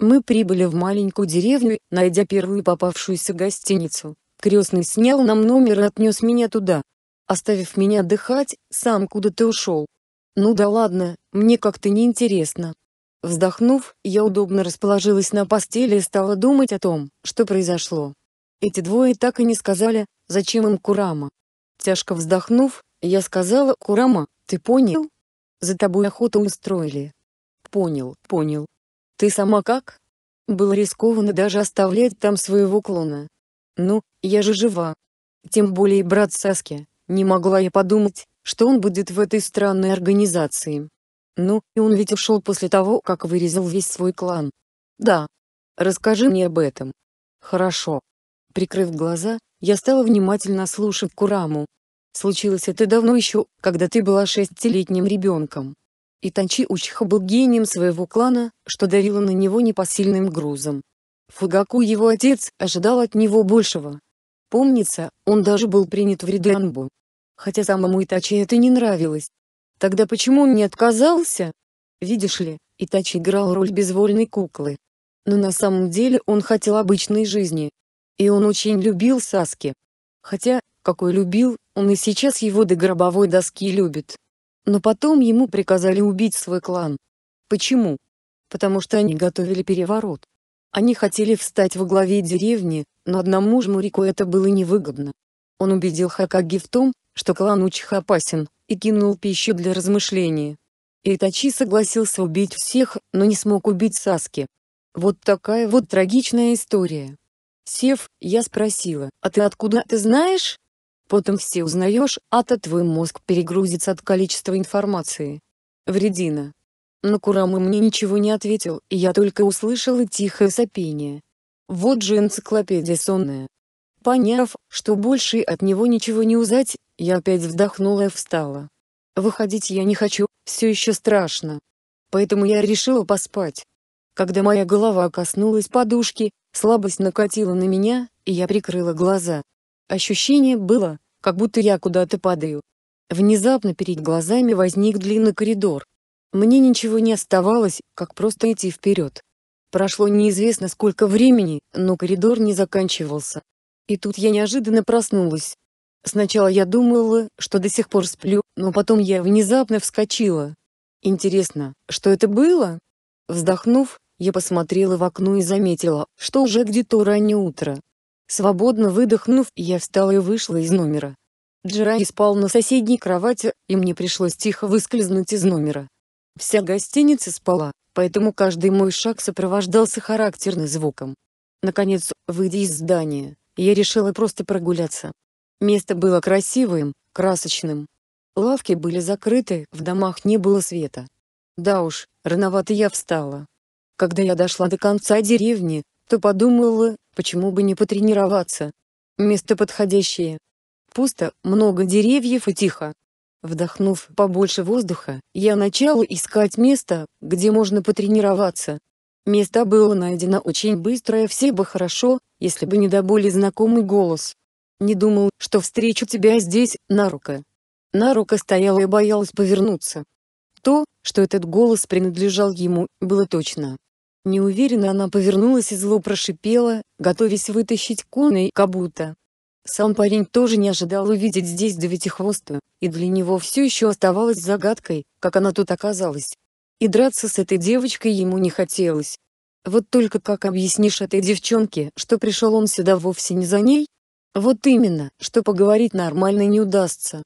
мы прибыли в маленькую деревню, найдя первую попавшуюся гостиницу. Крестный снял нам номер и отнес меня туда. Оставив меня отдыхать, сам куда-то ушел. Ну да ладно, мне как-то неинтересно. Вздохнув, я удобно расположилась на постели и стала думать о том, что произошло. Эти двое так и не сказали, зачем им Курама. Тяжко вздохнув, я сказала, «Курама, ты понял? За тобой охоту устроили». «Понял, понял», ты сама как? Было рискованно даже оставлять там своего клона. Ну, я же жива. Тем более брат Саски, не могла я подумать, что он будет в этой странной организации. Ну, и он ведь ушел после того, как вырезал весь свой клан. Да. Расскажи мне об этом. Хорошо. Прикрыв глаза, я стала внимательно слушать Кураму. Случилось это давно еще, когда ты была шестилетним ребенком. И Итанчи Учха был гением своего клана, что давило на него непосильным грузом. Фугаку его отец ожидал от него большего. Помнится, он даже был принят в Риданбу, Хотя самому Итачи это не нравилось. Тогда почему он не отказался? Видишь ли, Итачи играл роль безвольной куклы. Но на самом деле он хотел обычной жизни. И он очень любил Саски. Хотя, какой любил, он и сейчас его до гробовой доски любит. Но потом ему приказали убить свой клан. Почему? Потому что они готовили переворот. Они хотели встать во главе деревни, но одному жмурику это было невыгодно. Он убедил Хакаги в том, что клан Учих опасен, и кинул пищу для размышления. Итачи согласился убить всех, но не смог убить Саски. Вот такая вот трагичная история. Сев, я спросила, а ты откуда ты знаешь? потом все узнаешь, а то твой мозг перегрузится от количества информации. Вредина. Но Курама мне ничего не ответил, и я только услышала тихое сопение. Вот же энциклопедия сонная. Поняв, что больше от него ничего не узнать, я опять вздохнула и встала. Выходить я не хочу, все еще страшно. Поэтому я решила поспать. Когда моя голова коснулась подушки, слабость накатила на меня, и я прикрыла глаза. Ощущение было, как будто я куда-то падаю. Внезапно перед глазами возник длинный коридор. Мне ничего не оставалось, как просто идти вперед. Прошло неизвестно сколько времени, но коридор не заканчивался. И тут я неожиданно проснулась. Сначала я думала, что до сих пор сплю, но потом я внезапно вскочила. Интересно, что это было? Вздохнув, я посмотрела в окно и заметила, что уже где-то раннее утро. Свободно выдохнув, я встала и вышла из номера. Джерай спал на соседней кровати, и мне пришлось тихо выскользнуть из номера. Вся гостиница спала, поэтому каждый мой шаг сопровождался характерным звуком. Наконец, выйдя из здания, я решила просто прогуляться. Место было красивым, красочным. Лавки были закрыты, в домах не было света. Да уж, рановато я встала. Когда я дошла до конца деревни, то подумала, Почему бы не потренироваться? Место подходящее. Пусто, много деревьев и тихо. Вдохнув побольше воздуха, я начал искать место, где можно потренироваться. Место было найдено очень быстро и все бы хорошо, если бы не до боли знакомый голос. Не думал, что встречу тебя здесь, Нарука. Нарука стояла и боялась повернуться. То, что этот голос принадлежал ему, было точно. Неуверенно она повернулась и зло прошипела, готовясь вытащить Кона и Кабута. Сам парень тоже не ожидал увидеть здесь девятихвостую, и для него все еще оставалось загадкой, как она тут оказалась. И драться с этой девочкой ему не хотелось. Вот только как объяснишь этой девчонке, что пришел он сюда вовсе не за ней? Вот именно, что поговорить нормально не удастся.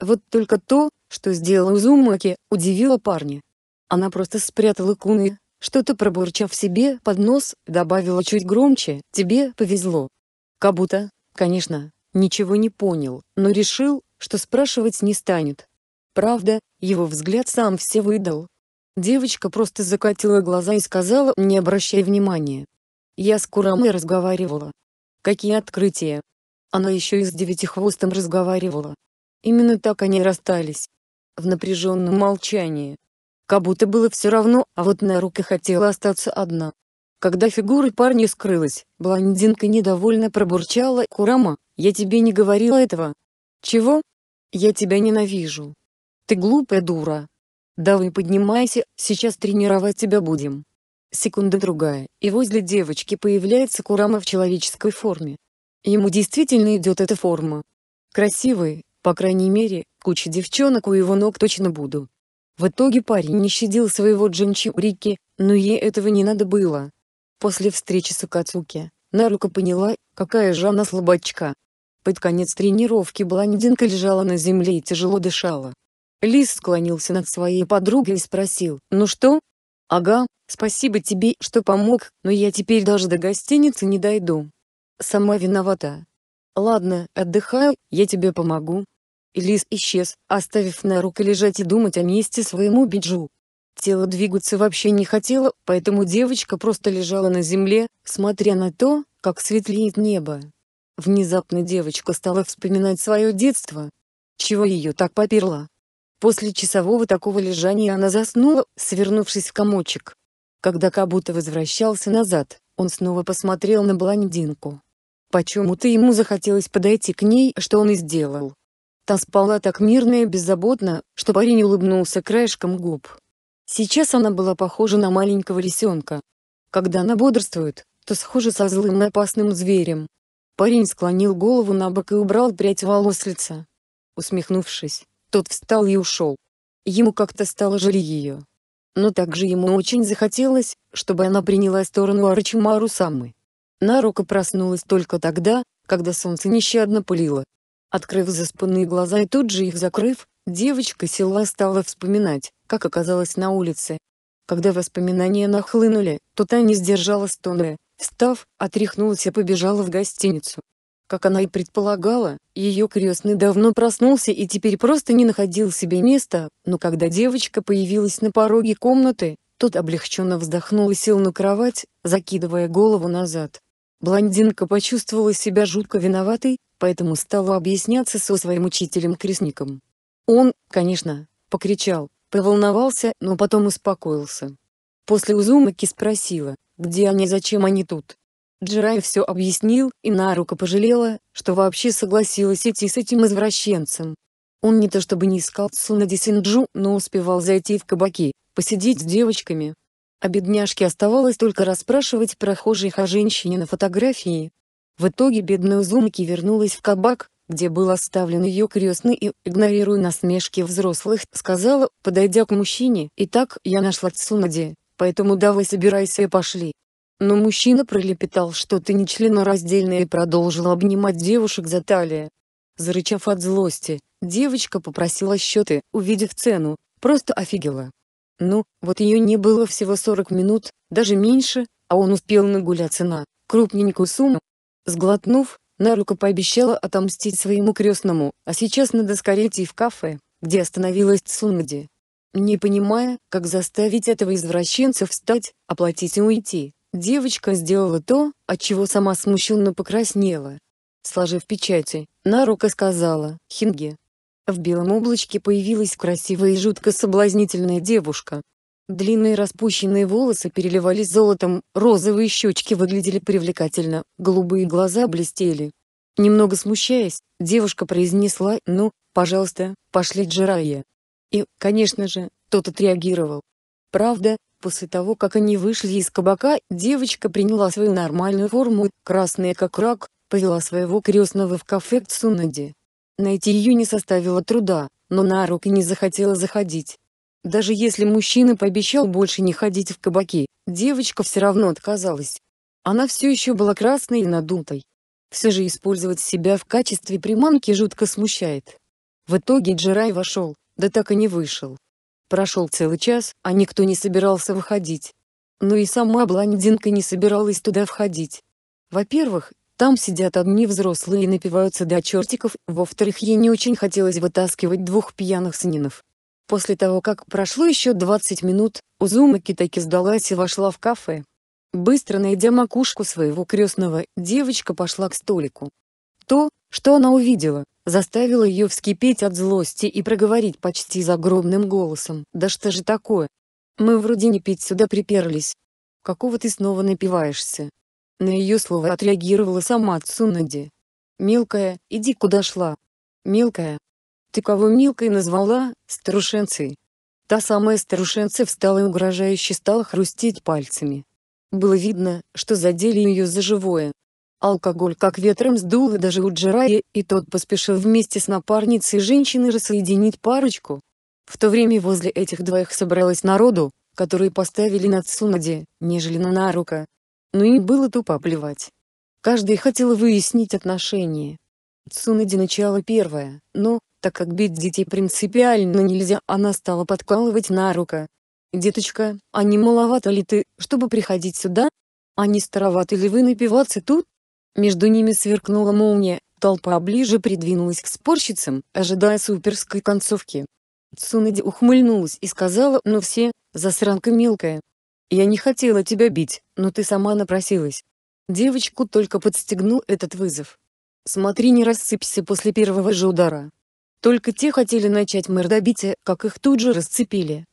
Вот только то, что сделала Узумаки, удивило парня. Она просто спрятала Куны, что-то пробурчав себе под нос, добавила чуть громче, «Тебе повезло». Кабута, конечно, ничего не понял, но решил, что спрашивать не станет. Правда, его взгляд сам все выдал. Девочка просто закатила глаза и сказала, не обращай внимания. Я с Курамой разговаривала. Какие открытия. Она еще и с девятихвостом разговаривала. Именно так они расстались. В напряженном молчании. Как будто было все равно, а вот на руке хотела остаться одна. Когда фигура парня скрылась, блондинка недовольно пробурчала «Курама, я тебе не говорила этого». «Чего?» «Я тебя ненавижу». «Ты глупая дура». «Давай поднимайся, сейчас тренировать тебя будем». Секунда-другая, и возле девочки появляется Курама в человеческой форме. Ему действительно идет эта форма. Красивый, по крайней мере, куча девчонок у его ног точно буду. В итоге парень не щадил своего Джинчурики, но ей этого не надо было. После встречи с Акацуки, Нарука поняла, какая же она слабачка. Под конец тренировки блондинка лежала на земле и тяжело дышала. Лис склонился над своей подругой и спросил, «Ну что?» «Ага, спасибо тебе, что помог, но я теперь даже до гостиницы не дойду». «Сама виновата». «Ладно, отдыхай, я тебе помогу», Лис исчез, оставив на руке лежать и думать о месте своему Биджу. Тело двигаться вообще не хотело, поэтому девочка просто лежала на земле, смотря на то, как светлеет небо. Внезапно девочка стала вспоминать свое детство. Чего ее так поперло? После часового такого лежания она заснула, свернувшись в комочек. Когда Кабута возвращался назад, он снова посмотрел на блондинку. Почему-то ему захотелось подойти к ней, что он и сделал. Та спала так мирно и беззаботно, что парень улыбнулся краешком губ. Сейчас она была похожа на маленького лисенка. Когда она бодрствует, то схожа со злым и опасным зверем. Парень склонил голову на бок и убрал прядь волос лица. Усмехнувшись, тот встал и ушел. Ему как-то стало жаль ее. Но также ему очень захотелось, чтобы она приняла сторону Арчимару Самы. Нарука проснулась только тогда, когда солнце нещадно пылило, Открыв заспанные глаза и тут же их закрыв, девочка села стала вспоминать, как оказалась на улице. Когда воспоминания нахлынули, то та не сдержала стона, встав, отряхнулась и побежала в гостиницу. Как она и предполагала, ее крестный давно проснулся и теперь просто не находил себе места, но когда девочка появилась на пороге комнаты, тот облегченно вздохнул и сел на кровать, закидывая голову назад. Блондинка почувствовала себя жутко виноватой, поэтому стала объясняться со своим учителем-крестником. Он, конечно, покричал, поволновался, но потом успокоился. После Узумаки спросила, где они и зачем они тут. Джирай все объяснил, и Нарука пожалела, что вообще согласилась идти с этим извращенцем. Он не то чтобы не искал Цунади Синджу, но успевал зайти в кабаки, посидеть с девочками. А бедняжке оставалось только расспрашивать прохожих о женщине на фотографии, в итоге бедная Узумаки вернулась в кабак, где был оставлен ее крестный и, игнорируя насмешки взрослых, сказала, подойдя к мужчине, «Итак, я нашла Цунади, поэтому давай собирайся и пошли». Но мужчина пролепетал что-то нечленораздельное и продолжил обнимать девушек за талию. Зарычав от злости, девочка попросила счеты, увидев цену, просто офигела. Ну, вот ее не было всего 40 минут, даже меньше, а он успел нагуляться на крупненькую сумму, Сглотнув, Нарука пообещала отомстить своему крестному, а сейчас надо скорее идти в кафе, где остановилась Цунади. Не понимая, как заставить этого извращенца встать, оплатить а и уйти, девочка сделала то, от чего сама смущенно покраснела. Сложив печати, Нарука сказала Хинги. В белом облачке появилась красивая и жутко соблазнительная девушка, Длинные распущенные волосы переливались золотом, розовые щечки выглядели привлекательно, голубые глаза блестели. Немного смущаясь, девушка произнесла «Ну, пожалуйста, пошли Джирайя». И, конечно же, тот отреагировал. Правда, после того, как они вышли из кабака, девочка приняла свою нормальную форму, красная как рак, повела своего крестного в кафе к Найти ее не составило труда, но на руки не захотела заходить. Даже если мужчина пообещал больше не ходить в кабаки, девочка все равно отказалась. Она все еще была красной и надутой. Все же использовать себя в качестве приманки жутко смущает. В итоге Джерай вошел, да так и не вышел. Прошел целый час, а никто не собирался выходить. Но и сама блондинка не собиралась туда входить. Во-первых, там сидят одни взрослые и напиваются до чертиков, во-вторых ей не очень хотелось вытаскивать двух пьяных сынинов. После того, как прошло еще 20 минут, Узума Китаки сдалась и вошла в кафе. Быстро найдя макушку своего крестного, девочка пошла к столику. То, что она увидела, заставило ее вскипеть от злости и проговорить почти загробным голосом. «Да что же такое? Мы вроде не пить сюда приперлись. Какого ты снова напиваешься?» На ее слово отреагировала сама Цунади. «Мелкая, иди куда шла. Мелкая, ты кого Милкой назвала, старушенцей? Та самая старушенца встала и угрожающе стала хрустеть пальцами. Было видно, что задели ее за живое. Алкоголь как ветром сдуло даже у Джарая, и тот поспешил вместе с напарницей женщины рассоединить парочку. В то время возле этих двоих собралось народу, которые поставили на Цунаде, нежели на Нарука. Но им было тупо плевать. Каждый хотел выяснить отношения. Цунэди начала первая, но, ну, так как бить детей принципиально нельзя, она стала подкалывать на рука. «Деточка, а не маловато ли ты, чтобы приходить сюда? А не староваты ли вы напиваться тут?» Между ними сверкнула молния, толпа ближе придвинулась к спорщицам, ожидая суперской концовки. Цунэди ухмыльнулась и сказала «Ну все, засранка мелкая. Я не хотела тебя бить, но ты сама напросилась». Девочку только подстегнул этот вызов, Смотри не рассыпься после первого же удара. Только те хотели начать мордобитие, а как их тут же расцепили.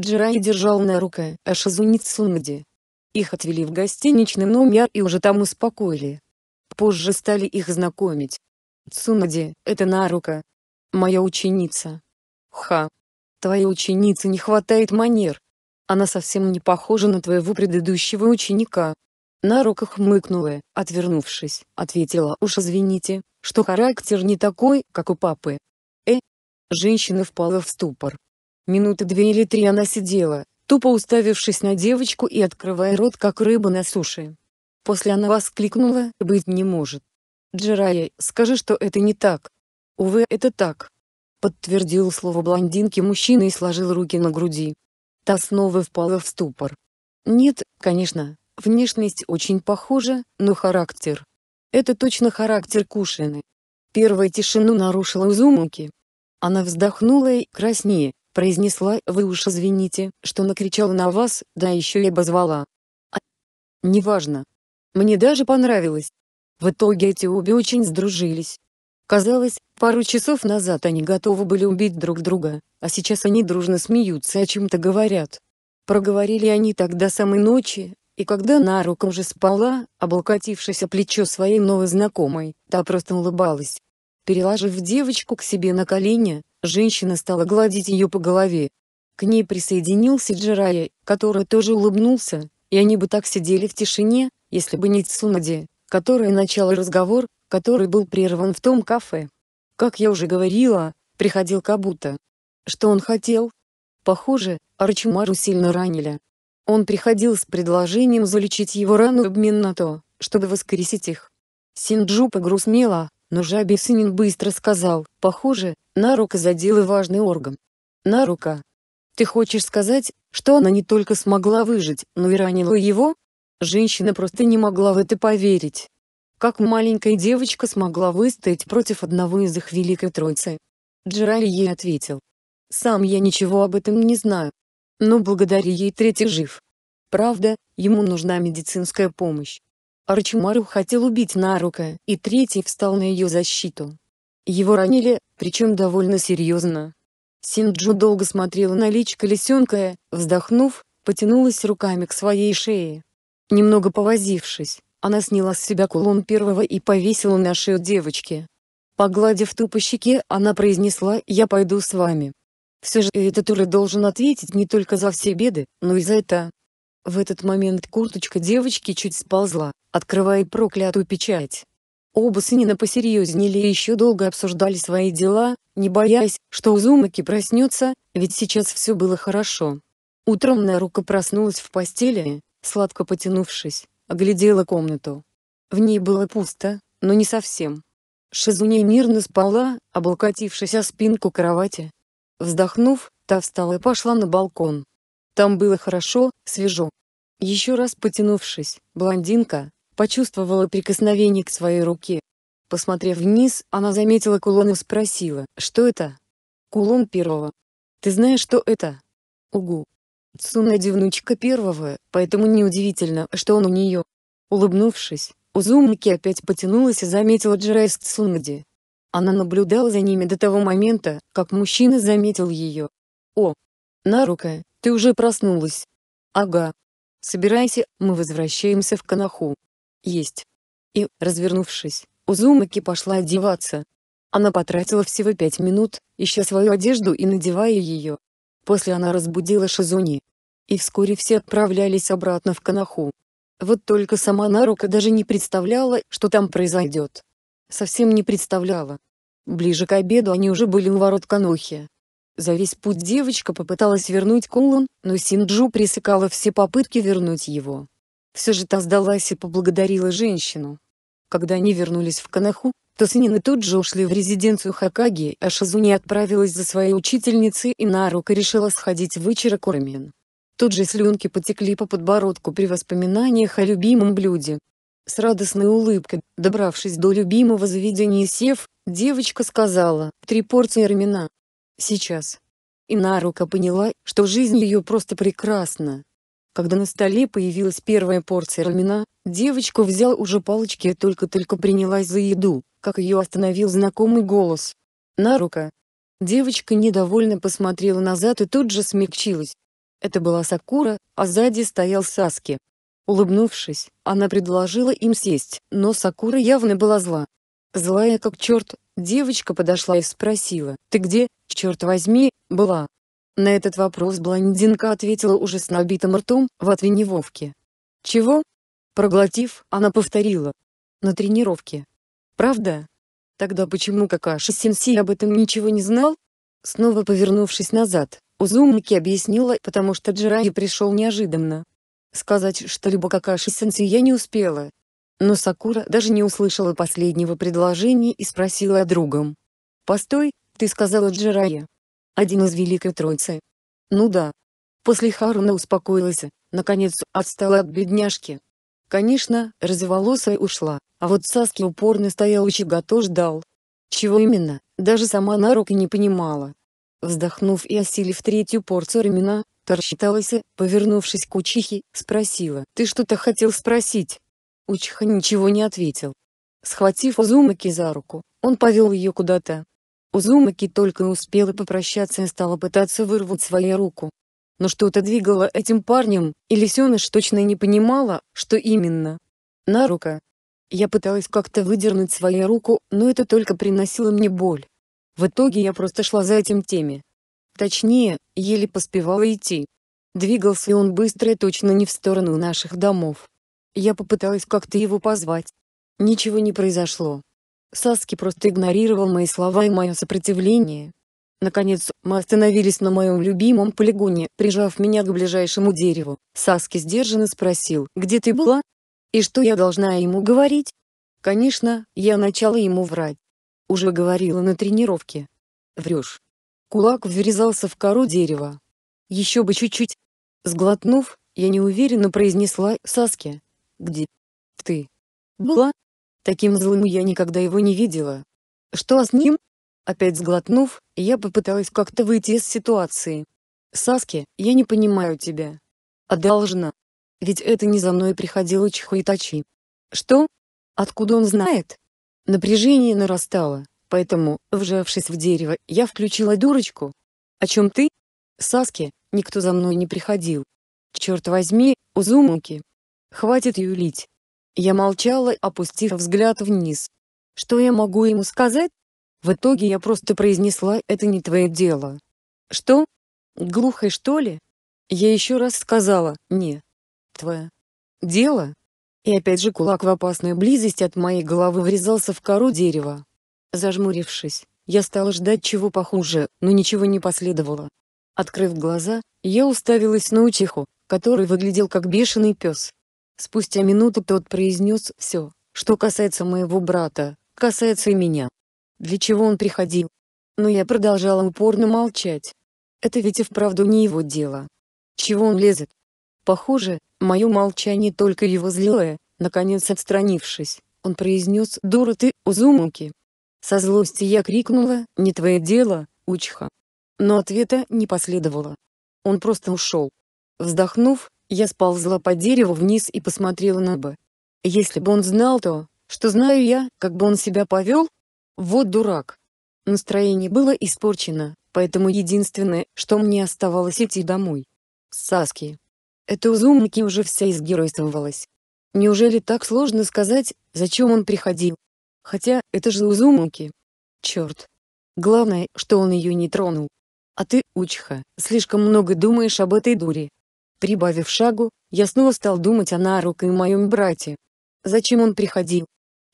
Джирай держал на рука, а Шизунит Сунгади. Их отвели в гостиничный номер и уже там успокоили. Позже стали их знакомить. Цунади, это Нарука. Моя ученица. Ха. Твоей ученице не хватает манер. Она совсем не похожа на твоего предыдущего ученика. На руках мыкнула, отвернувшись, ответила «Уж извините, что характер не такой, как у папы». «Э?» Женщина впала в ступор. Минуты две или три она сидела, тупо уставившись на девочку и открывая рот, как рыба на суше. После она воскликнула «Быть не может». «Джирая, скажи, что это не так». «Увы, это так». Подтвердил слово блондинки мужчина и сложил руки на груди. Та снова впала в ступор. «Нет, конечно, Внешность очень похожа, но характер. Это точно характер Кушины. Первая тишину нарушила Узумаки. Она вздохнула и, краснее, произнесла «Вы уж извините, что накричала на вас, да еще и обозвала». А... «Неважно. Мне даже понравилось». В итоге эти обе очень сдружились. Казалось, пару часов назад они готовы были убить друг друга, а сейчас они дружно смеются о чем-то говорят. Проговорили они тогда самой ночи, и когда Нарука же спала, облокотившись о плечо своей новой знакомой, та просто улыбалась. Переложив девочку к себе на колени, женщина стала гладить ее по голове. К ней присоединился Джирая, который тоже улыбнулся, и они бы так сидели в тишине, если бы не Цунади, которая начала разговор, который был прерван в том кафе. Как я уже говорила, приходил Кабута. Что он хотел? Похоже, Арчимару сильно ранили, он приходил с предложением залечить его рану в обмен на то, чтобы воскресить их. Синджу погрустнела, но Жаби Синин быстро сказал, похоже, Нарука задела важный орган. Нарука. Ты хочешь сказать, что она не только смогла выжить, но и ранила его? Женщина просто не могла в это поверить. Как маленькая девочка смогла выстоять против одного из их великой троицы? Джирай ей ответил. Сам я ничего об этом не знаю, но благодаря ей третий жив. Правда, ему нужна медицинская помощь. Арчимару хотел убить Нарука, и третий встал на ее защиту. Его ранили, причем довольно серьезно. Синджу долго смотрела на личико лисенка, вздохнув, потянулась руками к своей шее. Немного повозившись, она сняла с себя кулон первого и повесила на шею девочки. Погладив ту по щеке, она произнесла «Я пойду с вами». Все же этот Оля должен ответить не только за все беды, но и за это. В этот момент курточка девочки чуть сползла, открывая проклятую печать. Оба сынина посерьезнели и еще долго обсуждали свои дела, не боясь, что Узумаки проснется, ведь сейчас все было хорошо. Утром Нарука проснулась в постели, сладко потянувшись, оглядела комнату. В ней было пусто, но не совсем. Шизуне мирно спала, облокотившись о спинку кровати, Вздохнув, та встала и пошла на балкон. Там было хорошо, свежо. Еще раз потянувшись, блондинка почувствовала прикосновение к своей руке. Посмотрев вниз, она заметила кулон и спросила, что это? Кулон первого. Ты знаешь, что это? Угу. Цуна девнучка первого, поэтому неудивительно, что он у нее. Улыбнувшись, Узумаки опять потянулась и заметила Джирай с Цунади. Она наблюдала за ними до того момента, как мужчина заметил ее. «О! Нарука, ты уже проснулась!» «Ага. Собирайся, мы возвращаемся в Канаху». «Есть». И, развернувшись, Узумаки пошла одеваться. Она потратила всего пять минут, ища свою одежду и надевая ее. После она разбудила Шизуни. И вскоре все отправлялись обратно в Канаху. Вот только сама Нарука даже не представляла, что там произойдет совсем не представляла. Ближе к обеду они уже были у ворот Канохи. За весь путь девочка попыталась вернуть кулон, но Синджу пресекала все попытки вернуть его. Все же та сдалась и поблагодарила женщину. Когда они вернулись в Канаху, то Синины тут же ушли в резиденцию Хакаги, а Шизуни отправилась за своей учительницей и Нарука решила сходить в Ичиро Кормин. Тут же слюнки потекли по подбородку при воспоминаниях о любимом блюде, с радостной улыбкой, добравшись до любимого заведения сев, девочка сказала «три порции рамена». Сейчас. И Нарука поняла, что жизнь ее просто прекрасна. Когда на столе появилась первая порция рамена, девочка взяла уже палочки и только-только принялась за еду, как ее остановил знакомый голос. «Нарука!» Девочка недовольно посмотрела назад и тут же смягчилась. Это была Сакура, а сзади стоял Саски. Улыбнувшись, она предложила им сесть, но Сакура явно была зла. Злая как черт, девочка подошла и спросила, «Ты где, черт возьми, была?» На этот вопрос блондинка ответила уже с набитым ртом, в отвиневовке. «Чего?» Проглотив, она повторила. «На тренировке». «Правда?» «Тогда почему Какаши-сенсей об этом ничего не знал?» Снова повернувшись назад, Узумаки объяснила, потому что Джираи пришел неожиданно. Сказать что-либо Какаши-сенсей я не успела. Но Сакура даже не услышала последнего предложения и спросила о другом. «Постой, ты сказала Джирая. Один из Великой Троицы». «Ну да». После Харуна успокоилась, наконец отстала от бедняжки. Конечно, разволосая ушла, а вот Саски упорно стоял и Чигато ждал. Чего именно, даже сама на руки не понимала. Вздохнув и осилив третью порцию ремена, рассчиталась, повернувшись к Учихе, спросила, «Ты что-то хотел спросить?» Учиха ничего не ответил. Схватив Узумаки за руку, он повел ее куда-то. Узумаки только успела попрощаться и стала пытаться вырвать свою руку. Но что-то двигало этим парнем, и лисеныш точно не понимала, что именно. На рука. Я пыталась как-то выдернуть свою руку, но это только приносило мне боль. В итоге я просто шла за этим теми. Точнее, еле поспевала идти. Двигался он быстро и точно не в сторону наших домов. Я попыталась как-то его позвать. Ничего не произошло. Саски просто игнорировал мои слова и мое сопротивление. Наконец, мы остановились на моем любимом полигоне, прижав меня к ближайшему дереву. Саски сдержанно спросил, где ты была? И что я должна ему говорить? Конечно, я начала ему врать. Уже говорила на тренировке. Врешь. Кулак врезался в кору дерева. Еще бы чуть-чуть. Сглотнув, я неуверенно произнесла Саске, где ты была?» Таким злым я никогда его не видела. «Что с ним?» Опять сглотнув, я попыталась как-то выйти из ситуации. Саске, я не понимаю тебя. А должна. Ведь это не за мной приходила Чихуитачи». «Что? Откуда он знает?» Напряжение нарастало. Поэтому, вжавшись в дерево, я включила дурочку. О чем ты? Саски, никто за мной не приходил. Черт возьми, Узумуки. Хватит юлить. Я молчала, опустив взгляд вниз. Что я могу ему сказать? В итоге я просто произнесла «это не твое дело». Что? Глухой что ли? Я еще раз сказала «не». Твое. Дело? И опять же кулак в опасной близости от моей головы врезался в кору дерева. Зажмурившись, я стала ждать чего похуже, но ничего не последовало. Открыв глаза, я уставилась на утиху, который выглядел как бешеный пес. Спустя минуту тот произнес все, что касается моего брата, касается и меня. Для чего он приходил? Но я продолжала упорно молчать. Это ведь и вправду не его дело. Чего он лезет? Похоже, мое молчание только его злило, наконец отстранившись, он произнес «Дура ты, Узумуки». Со злости я крикнула «Не твое дело, учха!» Но ответа не последовало. Он просто ушел. Вздохнув, я сползла по дереву вниз и посмотрела на Б. Если бы он знал то, что знаю я, как бы он себя повел? Вот дурак. Настроение было испорчено, поэтому единственное, что мне оставалось идти домой. Саски. Эта Узумаки уже вся изгеройствовалась. Неужели так сложно сказать, зачем он приходил? Хотя, это же Узумаки. Черт. Главное, что он ее не тронул. А ты, Учха, слишком много думаешь об этой дуре. Прибавив шагу, я снова стал думать о Нарука и моем брате. Зачем он приходил?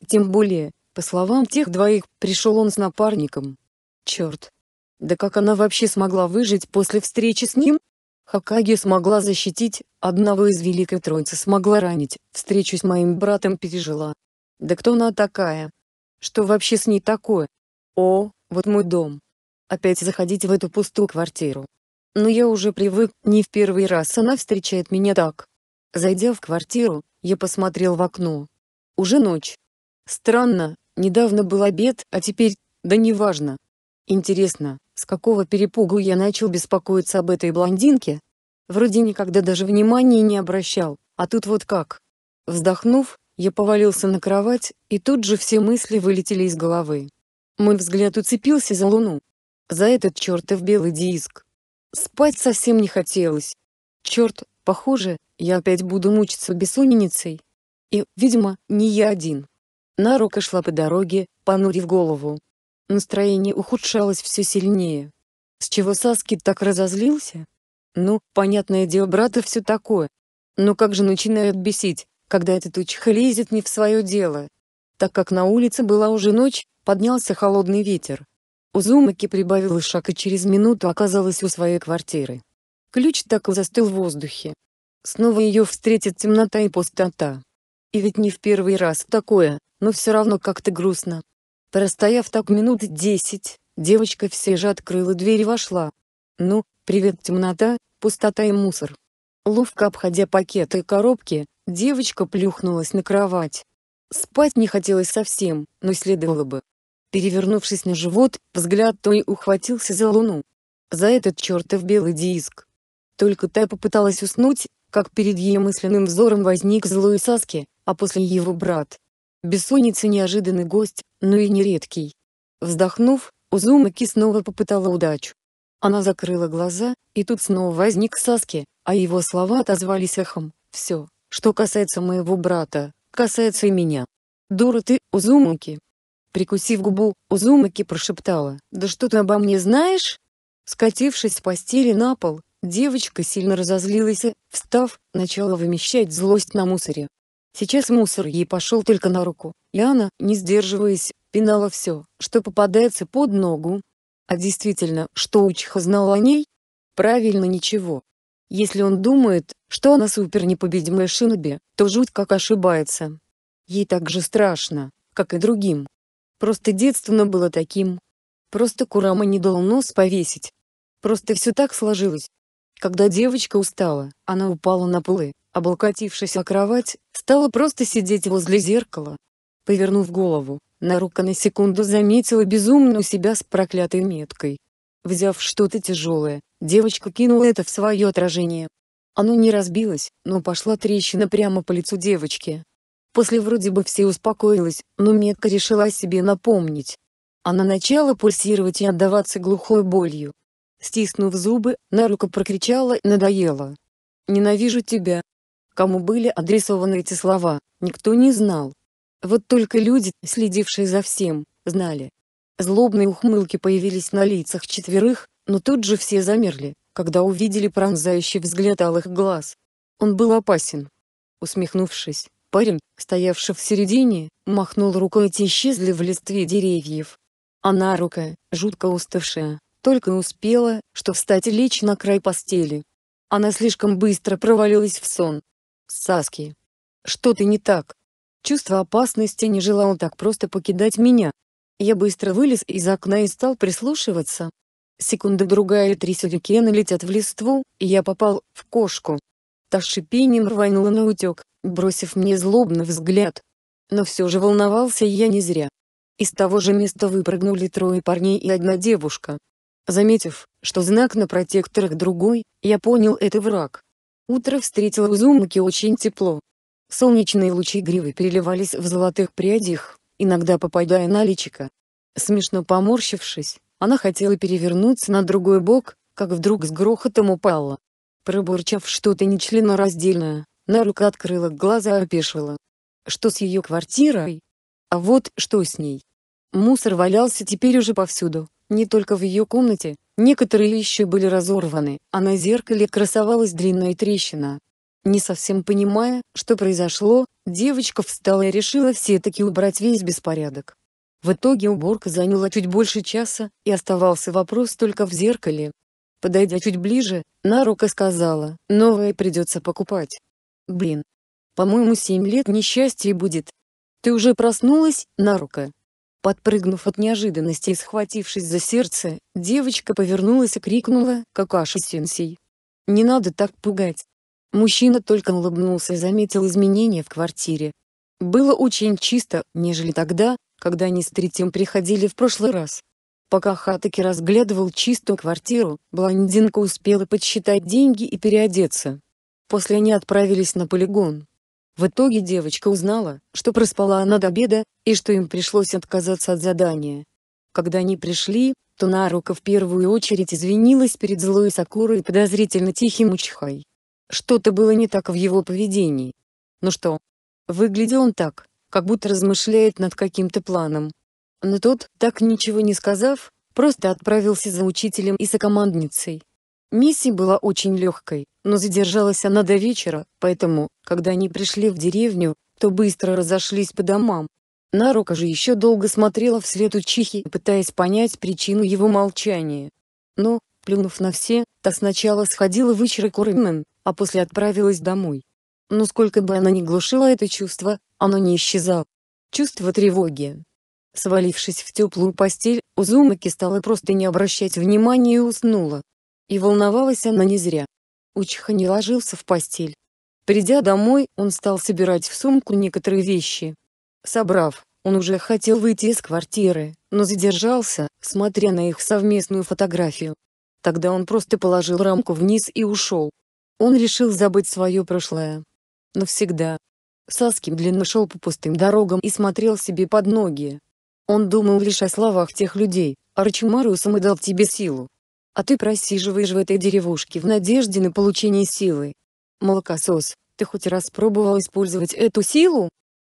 Тем более, по словам тех двоих, пришел он с напарником. Черт. Да как она вообще смогла выжить после встречи с ним? Хакаги смогла защитить, одного из Великой Троицы смогла ранить, встречу с моим братом пережила. Да кто она такая? Что вообще с ней такое? О, вот мой дом. Опять заходить в эту пустую квартиру. Но я уже привык, не в первый раз она встречает меня так. Зайдя в квартиру, я посмотрел в окно. Уже ночь. Странно, недавно был обед, а теперь, да неважно. Интересно, с какого перепугу я начал беспокоиться об этой блондинке? Вроде никогда даже внимания не обращал, а тут вот как. Вздохнув, я повалился на кровать, и тут же все мысли вылетели из головы. Мой взгляд уцепился за луну. За этот чертов белый диск. Спать совсем не хотелось. Черт, похоже, я опять буду мучиться бессонницей. И, видимо, не я один. Нарука шла по дороге, понурив голову. Настроение ухудшалось все сильнее. С чего Саски так разозлился? Ну, понятное дело, брата все такое. Но как же начинает бесить, когда этот учиха лезет не в свое дело. Так как на улице была уже ночь, поднялся холодный ветер. Узумаки прибавила шаг и через минуту оказалась у своей квартиры. Ключ так и застыл в воздухе. Снова ее встретит темнота и пустота. И ведь не в первый раз такое, но все равно как-то грустно. Простояв так минут десять, девочка все же открыла дверь и вошла. Ну, привет темнота, пустота и мусор. Ловко обходя пакеты и коробки, Девочка плюхнулась на кровать. Спать не хотелось совсем, но следовало бы. Перевернувшись на живот, взгляд той ухватился за луну. За этот чертов белый диск. Только та попыталась уснуть, как перед ее мысленным взором возник злой Саски, а после его брат. Бессонница неожиданный гость, но и нередкий. Вздохнув, Узумаки снова попытала удачу. Она закрыла глаза, и тут снова возник Саски, а его слова отозвались эхом «Все, что касается моего брата, касается и меня. Дура ты, Узумаки. Прикусив губу, Узумаки прошептала, «Да что ты обо мне знаешь?» Скатившись с постели на пол, девочка сильно разозлилась и, встав, начала вымещать злость на мусоре. Сейчас мусор ей пошел только на руку, и она, не сдерживаясь, пинала все, что попадается под ногу. А действительно, что Учиха знала о ней? Правильно ничего. Если он думает, что она супернепобедимая Шиноби, то жуть как ошибается. Ей так же страшно, как и другим. Просто детственно было таким. Просто Курама не дал нос повесить. Просто все так сложилось. Когда девочка устала, она упала на полы, облокотившись о кровать, стала просто сидеть возле зеркала. Повернув голову, Нарука на секунду заметила безумную себя с проклятой меткой. Взяв что-то тяжелое, Девочка кинула это в свое отражение. Оно не разбилось, но пошла трещина прямо по лицу девочки. После вроде бы все успокоилась, но метка решила себе напомнить. Она начала пульсировать и отдаваться глухой болью. Стиснув зубы, на руку прокричала «надоело». «Ненавижу тебя». Кому были адресованы эти слова, никто не знал. Вот только люди, следившие за всем, знали. Злобные ухмылки появились на лицах четверых, но тут же все замерли, когда увидели пронзающий взгляд алых глаз. Он был опасен. Усмехнувшись, парень, стоявший в середине, махнул рукой, и исчезли в листве деревьев. Она рука, жутко уставшая, только успела, что встать лечь на край постели. Она слишком быстро провалилась в сон. Саски. что ты не так. Чувство опасности не желало так просто покидать меня. Я быстро вылез из окна и стал прислушиваться, Секунда-другая и три сюрикена летят в листву, и я попал в кошку. Та шипением рванула на утек, бросив мне злобный взгляд. Но все же волновался я не зря. Из того же места выпрыгнули трое парней и одна девушка. Заметив, что знак на протекторах другой, я понял это враг. Утро встретило Узумаки очень тепло. Солнечные лучи гривы переливались в золотых прядях, иногда попадая на личико. Смешно поморщившись, она хотела перевернуться на другой бок, как вдруг с грохотом упала. Пробурчав что-то нечленораздельное, Нарука открыла глаза и опешила. Что с ее квартирой? А вот что с ней. Мусор валялся теперь уже повсюду, не только в ее комнате, некоторые еще были разорваны, а на зеркале красовалась длинная трещина. Не совсем понимая, что произошло, девочка встала и решила все-таки убрать весь беспорядок. В итоге уборка заняла чуть больше часа, и оставался вопрос только в зеркале. Подойдя чуть ближе, Нарука сказала, новое придется покупать. Блин. По-моему, семь лет несчастья будет. Ты уже проснулась, Нарука? Подпрыгнув от неожиданности и схватившись за сердце, девочка повернулась и крикнула, «Какаши-сенсей!» «Не надо так пугать!» Мужчина только улыбнулся и заметил изменения в квартире. Было очень чисто, нежели тогда, когда они с третьим приходили в прошлый раз. Пока Хатаки разглядывал чистую квартиру, блондинка успела подсчитать деньги и переодеться. После они отправились на полигон. В итоге девочка узнала, что проспала она до обеда, и что им пришлось отказаться от задания. Когда они пришли, то Нарука в первую очередь извинилась перед злой Сакурой и подозрительно тихим Учхай. Что-то было не так в его поведении. Ну что? Выглядел он так, как будто размышляет над каким-то планом. Но тот, так ничего не сказав, просто отправился за учителем и сокомандницей. Миссия была очень легкой, но задержалась она до вечера, поэтому, когда они пришли в деревню, то быстро разошлись по домам. Нарока же еще долго смотрела вслед учихи, пытаясь понять причину его молчания. Но, плюнув на все, та сначала сходила в Ичракурмен, а после отправилась домой. Но сколько бы она ни глушила это чувство, оно не исчезало. Чувство тревоги. Свалившись в теплую постель, Узумаки стала просто не обращать внимания и уснула. И волновалась она не зря. Учиха не ложился в постель. Придя домой, он стал собирать в сумку некоторые вещи. Собрав, он уже хотел выйти из квартиры, но задержался, смотря на их совместную фотографию. Тогда он просто положил рамку вниз и ушел. Он решил забыть свое прошлое. Навсегда. Саскин длинно шел по пустым дорогам и смотрел себе под ноги. Он думал лишь о словах тех людей, Арчимарусом и дал тебе силу. А ты просиживаешь в этой деревушке в надежде на получение силы. Молокосос, ты хоть раз пробовал использовать эту силу?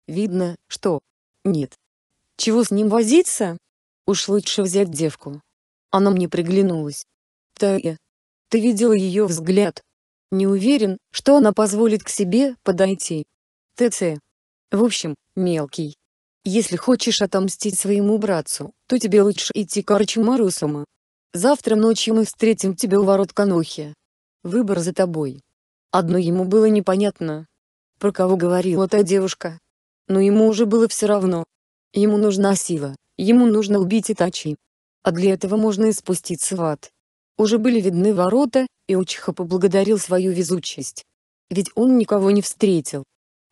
Видно, что... Нет. Чего с ним возиться? Уж лучше взять девку. Она мне приглянулась. Тая. Ты видел ее взгляд? Не уверен, что она позволит к себе подойти. ТЦ. В общем, мелкий. Если хочешь отомстить своему братцу, то тебе лучше идти к Арчимарусума. Завтра ночью мы встретим тебя у ворот Канохи. Выбор за тобой. Одно ему было непонятно. Про кого говорила та девушка? Но ему уже было все равно. Ему нужна сила, ему нужно убить Итачи. А для этого можно и спуститься в ад. Уже были видны ворота, и Учиха поблагодарил свою везучесть. Ведь он никого не встретил.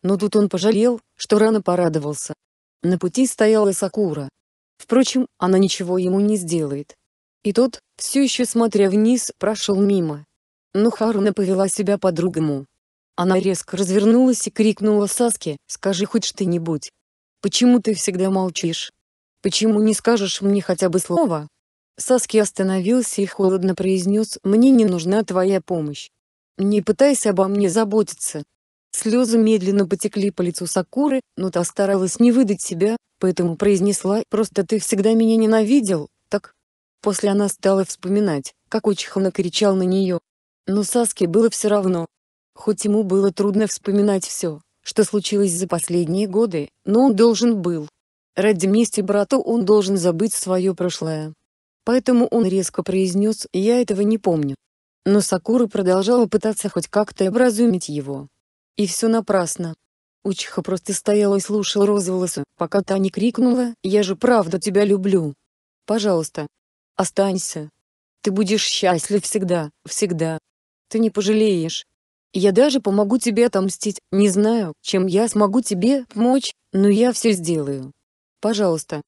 Но тут он пожалел, что рано порадовался. На пути стояла Сакура. Впрочем, она ничего ему не сделает. И тот, все еще смотря вниз, прошел мимо. Но Харуна повела себя по-другому. Она резко развернулась и крикнула Саске, «Скажи хоть что-нибудь. Почему ты всегда молчишь? Почему не скажешь мне хотя бы слова?" Саски остановился и холодно произнес, «Мне не нужна твоя помощь. Не пытайся обо мне заботиться, Слезы медленно потекли по лицу Сакуры, но та старалась не выдать себя, поэтому произнесла «Просто ты всегда меня ненавидел, так?» После она стала вспоминать, как Учиха кричал на нее. Но Саске было все равно. Хоть ему было трудно вспоминать все, что случилось за последние годы, но он должен был. Ради мести брату он должен забыть свое прошлое. Поэтому он резко произнес «Я этого не помню». Но Сакура продолжала пытаться хоть как-то образумить его. И все напрасно. Учиха просто стояла и слушала Розоволоса, пока та не крикнула «Я же правда тебя люблю! Пожалуйста, останься! Ты будешь счастлив всегда, всегда! Ты не пожалеешь!» Я даже помогу тебе отомстить, не знаю, чем я смогу тебе помочь, но я все сделаю. Пожалуйста.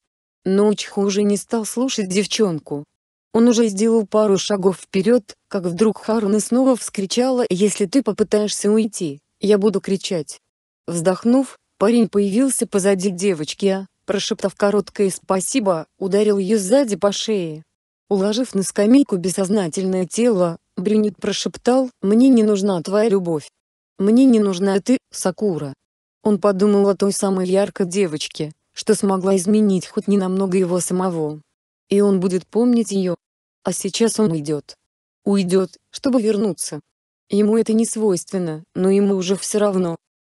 Но Учиха уже не стал слушать девчонку. Он уже сделал пару шагов вперед, как вдруг Харуна снова вскричала «Если ты попытаешься уйти, я буду кричать. Вздохнув, парень появился позади девочки, а, прошептав короткое «спасибо», ударил ее сзади по шее. Уложив на скамейку бессознательное тело, Брюнет прошептал «Мне не нужна твоя любовь. Мне не нужна ты, Сакура». Он подумал о той самой яркой девочке, что смогла изменить хоть ненамного его самого. И он будет помнить ее. А сейчас он уйдет. Уйдет, чтобы вернуться. Ему это не свойственно, но ему уже все равно.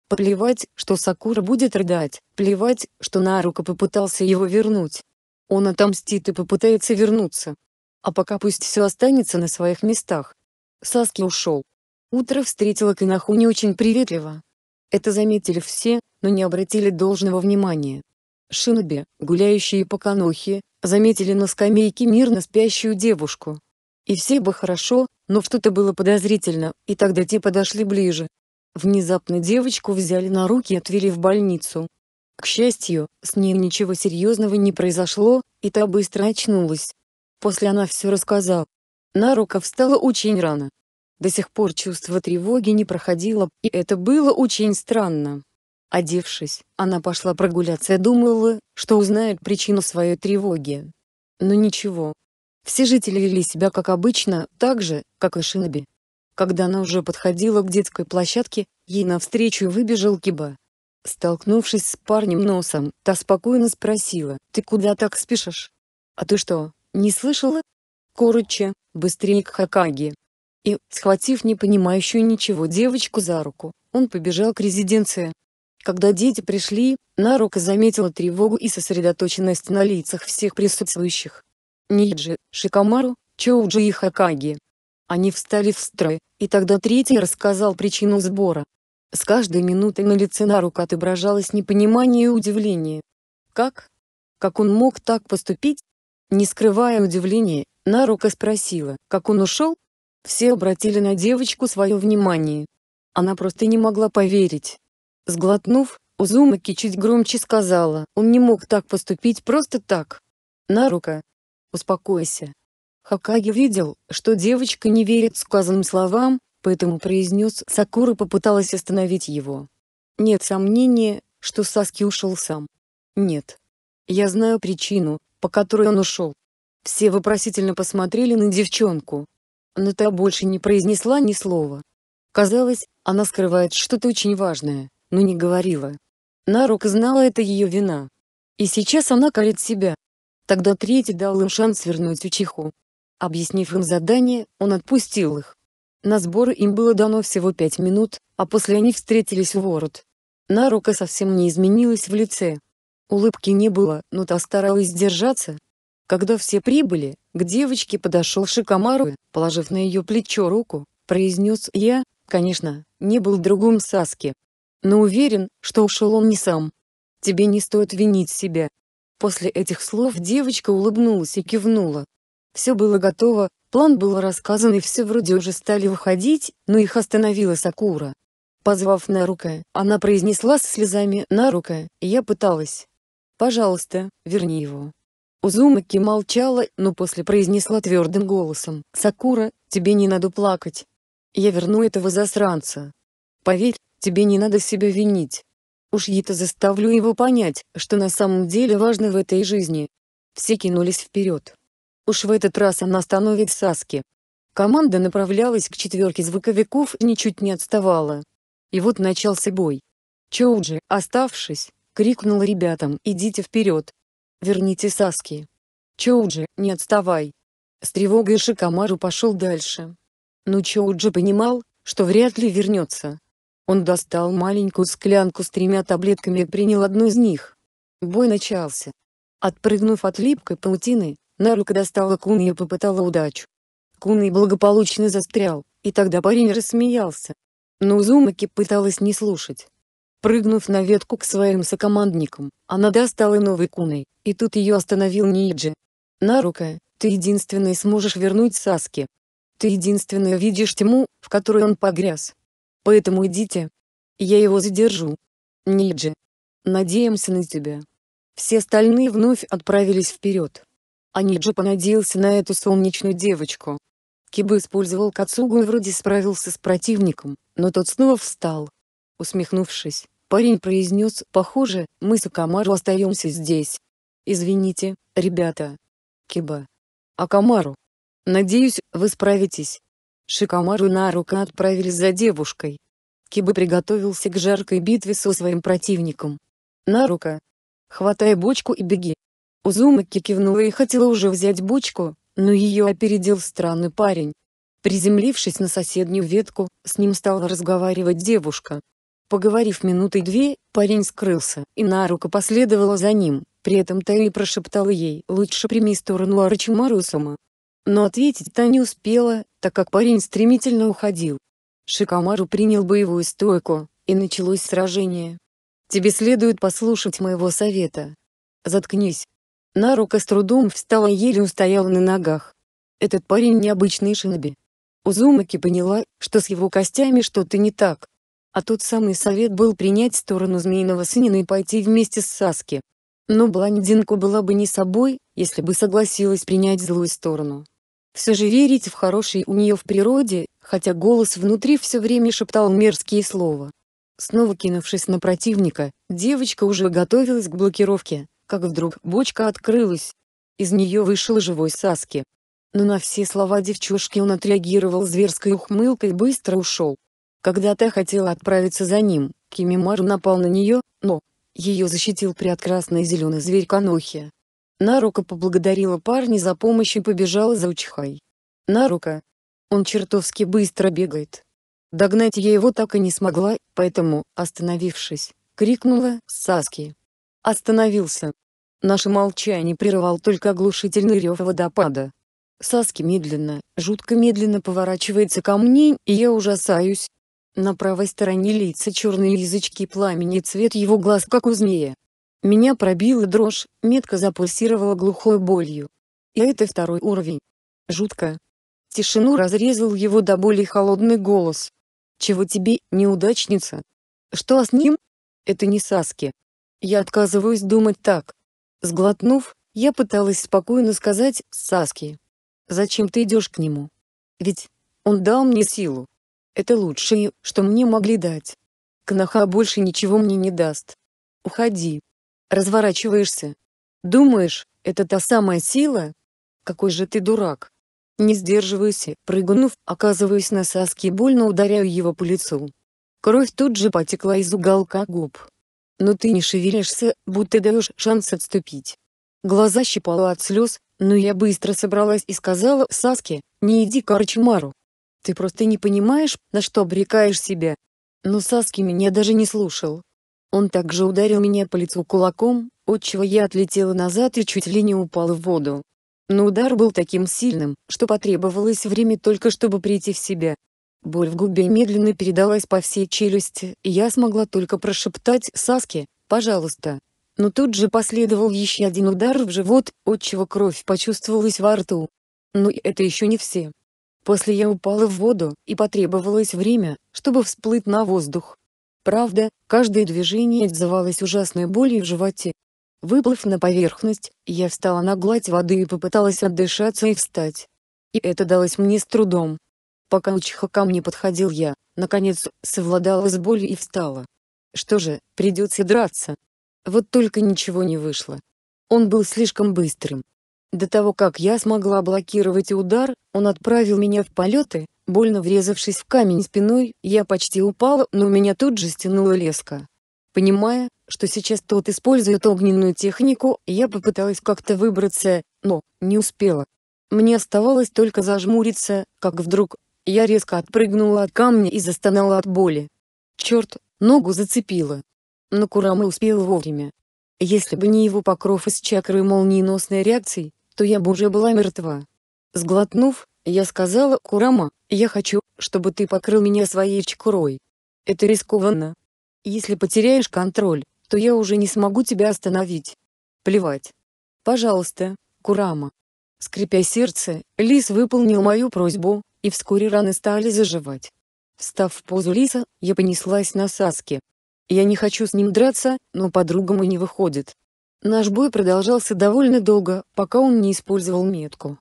Плевать, что Сакура будет рыдать, плевать, что Нарука попытался его вернуть. Он отомстит и попытается вернуться. А пока пусть все останется на своих местах. Саски ушел. Утро встретило Канаху не очень приветливо. Это заметили все, но не обратили должного внимания. Шиноби, гуляющие по Канохе, заметили на скамейке мирно спящую девушку. И все бы хорошо, но что-то было подозрительно, и тогда те подошли ближе. Внезапно девочку взяли на руки и отвели в больницу. К счастью, с ней ничего серьезного не произошло, и та быстро очнулась. После она все рассказала. Нарука встала очень рано. До сих пор чувство тревоги не проходило, и это было очень странно. Одевшись, она пошла прогуляться и думала, что узнает причину своей тревоги. Но ничего, все жители вели себя как обычно, так же, как и Шиноби. Когда она уже подходила к детской площадке, ей навстречу выбежал Киба. Столкнувшись с парнем носом, та спокойно спросила, «Ты куда так спешишь?» «А ты что, не слышала?» «Короче, быстрее к Хакаге!» И, схватив непонимающую ничего девочку за руку, он побежал к резиденции. Когда дети пришли, Нарука заметила тревогу и сосредоточенность на лицах всех присутствующих. Ниджи, Шикамару, Чоуджи и Хакаги. Они встали в строй, и тогда третий рассказал причину сбора. С каждой минутой на лице Нарука отображалось непонимание и удивление. Как? Как он мог так поступить? Не скрывая удивления, Нарука спросила, как он ушел? Все обратили на девочку свое внимание. Она просто не могла поверить. Сглотнув, Узумаки чуть громче сказала, он не мог так поступить просто так. Нарука, Успокойся. Хакаги видел, что девочка не верит сказанным словам, поэтому произнес Сакура попыталась остановить его. Нет сомнения, что Саски ушел сам. Нет. Я знаю причину, по которой он ушел. Все вопросительно посмотрели на девчонку. Но та больше не произнесла ни слова. Казалось, она скрывает что-то очень важное, но не говорила. Нарок знала это ее вина. И сейчас она корит себя, Тогда третий дал им шанс вернуть учиху. Объяснив им задание, он отпустил их. На сборы им было дано всего пять минут, а после они встретились у ворот. Нарука совсем не изменилась в лице. Улыбки не было, но та старалась держаться. Когда все прибыли, к девочке подошел Шикамару, положив на ее плечо руку, произнес «Я, конечно, не был другом Саски. Но уверен, что ушел он не сам. Тебе не стоит винить себя. После этих слов девочка улыбнулась и кивнула. Все было готово, план был рассказан и все вроде уже стали уходить, но их остановила Сакура. Позвав Нарука, она произнесла с слезами «Нарука, я пыталась. Пожалуйста, верни его». Узумаки молчала, но после произнесла твердым голосом «Сакура, тебе не надо плакать. Я верну этого засранца. Поверь, тебе не надо себя винить. Уж я-то заставлю его понять, что на самом деле важно в этой жизни. Все кинулись вперед. Уж в этот раз она остановит Саски. Команда направлялась к четверке звуковиков и ничуть не отставала. И вот начался бой. Чоуджи, оставшись, крикнул ребятам «Идите вперед! Верните Саски!» «Чоуджи, не отставай!» С тревогой Шикамару пошел дальше. Но «Ну Чоуджи понимал, что вряд ли вернется. Он достал маленькую склянку с тремя таблетками и принял одну из них. Бой начался. Отпрыгнув от липкой паутины, Нарука достала Куна и попытала удачу. Куна благополучно застрял, и тогда парень рассмеялся. Но Узумаки пыталась не слушать. Прыгнув на ветку к своим сокомандникам, она достала новый куной, и тут ее остановил Ниджи. «Нарука, ты единственный сможешь вернуть Саске. Ты единственная видишь тьму, в которой он погряз. Поэтому идите. Я его задержу. Ниджи. Надеемся на тебя. Все остальные вновь отправились вперед. А Ниджи понадеялся на эту солнечную девочку. Киба использовал Кацугу и вроде справился с противником, но тот снова встал. Усмехнувшись, парень произнес, похоже, мы с Акамару остаемся здесь. Извините, ребята. Киба. Акамару. Надеюсь, вы справитесь. Шикамару Нарука отправились за девушкой. Киба приготовился к жаркой битве со своим противником. Нарука! Хватай бочку и беги! Узумаки кивнула и хотела уже взять бочку, но ее опередил странный парень. Приземлившись на соседнюю ветку, с ним стала разговаривать девушка. Поговорив минуты две, парень скрылся, и Нарука последовала за ним, при этом Таи прошептала ей «Лучше прими сторону Арачимару Сама». Но ответить та не успела, так как парень стремительно уходил. Шикамару принял боевую стойку, и началось сражение. «Тебе следует послушать моего совета. Заткнись». Нарука с трудом встала и еле устояла на ногах. Этот парень необычный шиноби. Узумаки поняла, что с его костями что-то не так. А тот самый совет был принять сторону Змеиного Сынина и пойти вместе с Саски. Но блондинка была бы не собой, если бы согласилась принять злую сторону. Все же верить в хороший у нее в природе, хотя голос внутри все время шептал мерзкие слова. Снова кинувшись на противника, девочка уже готовилась к блокировке, как вдруг бочка открылась. Из нее вышел живой Саски. Но на все слова девчушки он отреагировал зверской ухмылкой и быстро ушел. Когда та хотела отправиться за ним, Кимимару напал на нее, но ее защитил прекрасный зеленый зверь Канохи. Нарука поблагодарила парня за помощь и побежала за Учхай. Нарука. Он чертовски быстро бегает. Догнать я его так и не смогла, поэтому, остановившись, крикнула «Саски!». Остановился. Наше молчание прервал только оглушительный рев водопада. Саски медленно, жутко медленно поворачивается ко мне, и я ужасаюсь. На правой стороне лица черные язычки пламени, цвет его глаз как у змея. Меня пробила дрожь, метко запульсировала глухой болью. И это второй уровень. Жутко. Тишину разрезал его до боли холодный голос. «Чего тебе, неудачница? Что с ним? Это не Саски. Я отказываюсь думать так». Сглотнув, я пыталась спокойно сказать Саски. «Зачем ты идешь к нему? Ведь он дал мне силу. Это лучшее, что мне могли дать. Кнаха больше ничего мне не даст. Уходи» разворачиваешься. Думаешь, это та самая сила? Какой же ты дурак. Не сдерживаюсь прыгнув, оказываюсь на Саске и больно ударяю его по лицу. Кровь тут же потекла из уголка губ. Но ты не шевелишься, будто даешь шанс отступить. Глаза щипала от слез, но я быстро собралась и сказала Саске, не иди к Арчимару. Ты просто не понимаешь, на что обрекаешь себя. Но Саски меня даже не слушал. Он также ударил меня по лицу кулаком, отчего я отлетела назад и чуть ли не упала в воду. Но удар был таким сильным, что потребовалось время только чтобы прийти в себя. Боль в губе медленно передалась по всей челюсти, и я смогла только прошептать Саске, пожалуйста». Но тут же последовал еще один удар в живот, отчего кровь почувствовалась во рту. Но это еще не все. После я упала в воду, и потребовалось время, чтобы всплыть на воздух. Правда, каждое движение отзывалось ужасной болью в животе. Выплыв на поверхность, я встала на гладь воды и попыталась отдышаться и встать. И это далось мне с трудом. Пока Учиха ко мне подходил я, наконец, совладала с болью и встала. Что же, придется драться. Вот только ничего не вышло. Он был слишком быстрым. До того, как я смогла блокировать удар, он отправил меня в полеты, Больно врезавшись в камень спиной, я почти упала, но меня тут же стянула леска. Понимая, что сейчас тот использует огненную технику, я попыталась как-то выбраться, но не успела. Мне оставалось только зажмуриться, как вдруг я резко отпрыгнула от камня и застонала от боли. Черт, ногу зацепила. Но Курама успел вовремя. Если бы не его покров из чакры молниеносной реакции, то я бы уже была мертва. Сглотнув, я сказала Курама, я хочу, чтобы ты покрыл меня своей чкурой. Это рискованно. Если потеряешь контроль, то я уже не смогу тебя остановить. Плевать. Пожалуйста, Курама. Скрипя сердце, лис выполнил мою просьбу, и вскоре раны стали заживать. Встав в позу лиса, я понеслась на Саске. Я не хочу с ним драться, но по-другому не выходит. Наш бой продолжался довольно долго, пока он не использовал метку.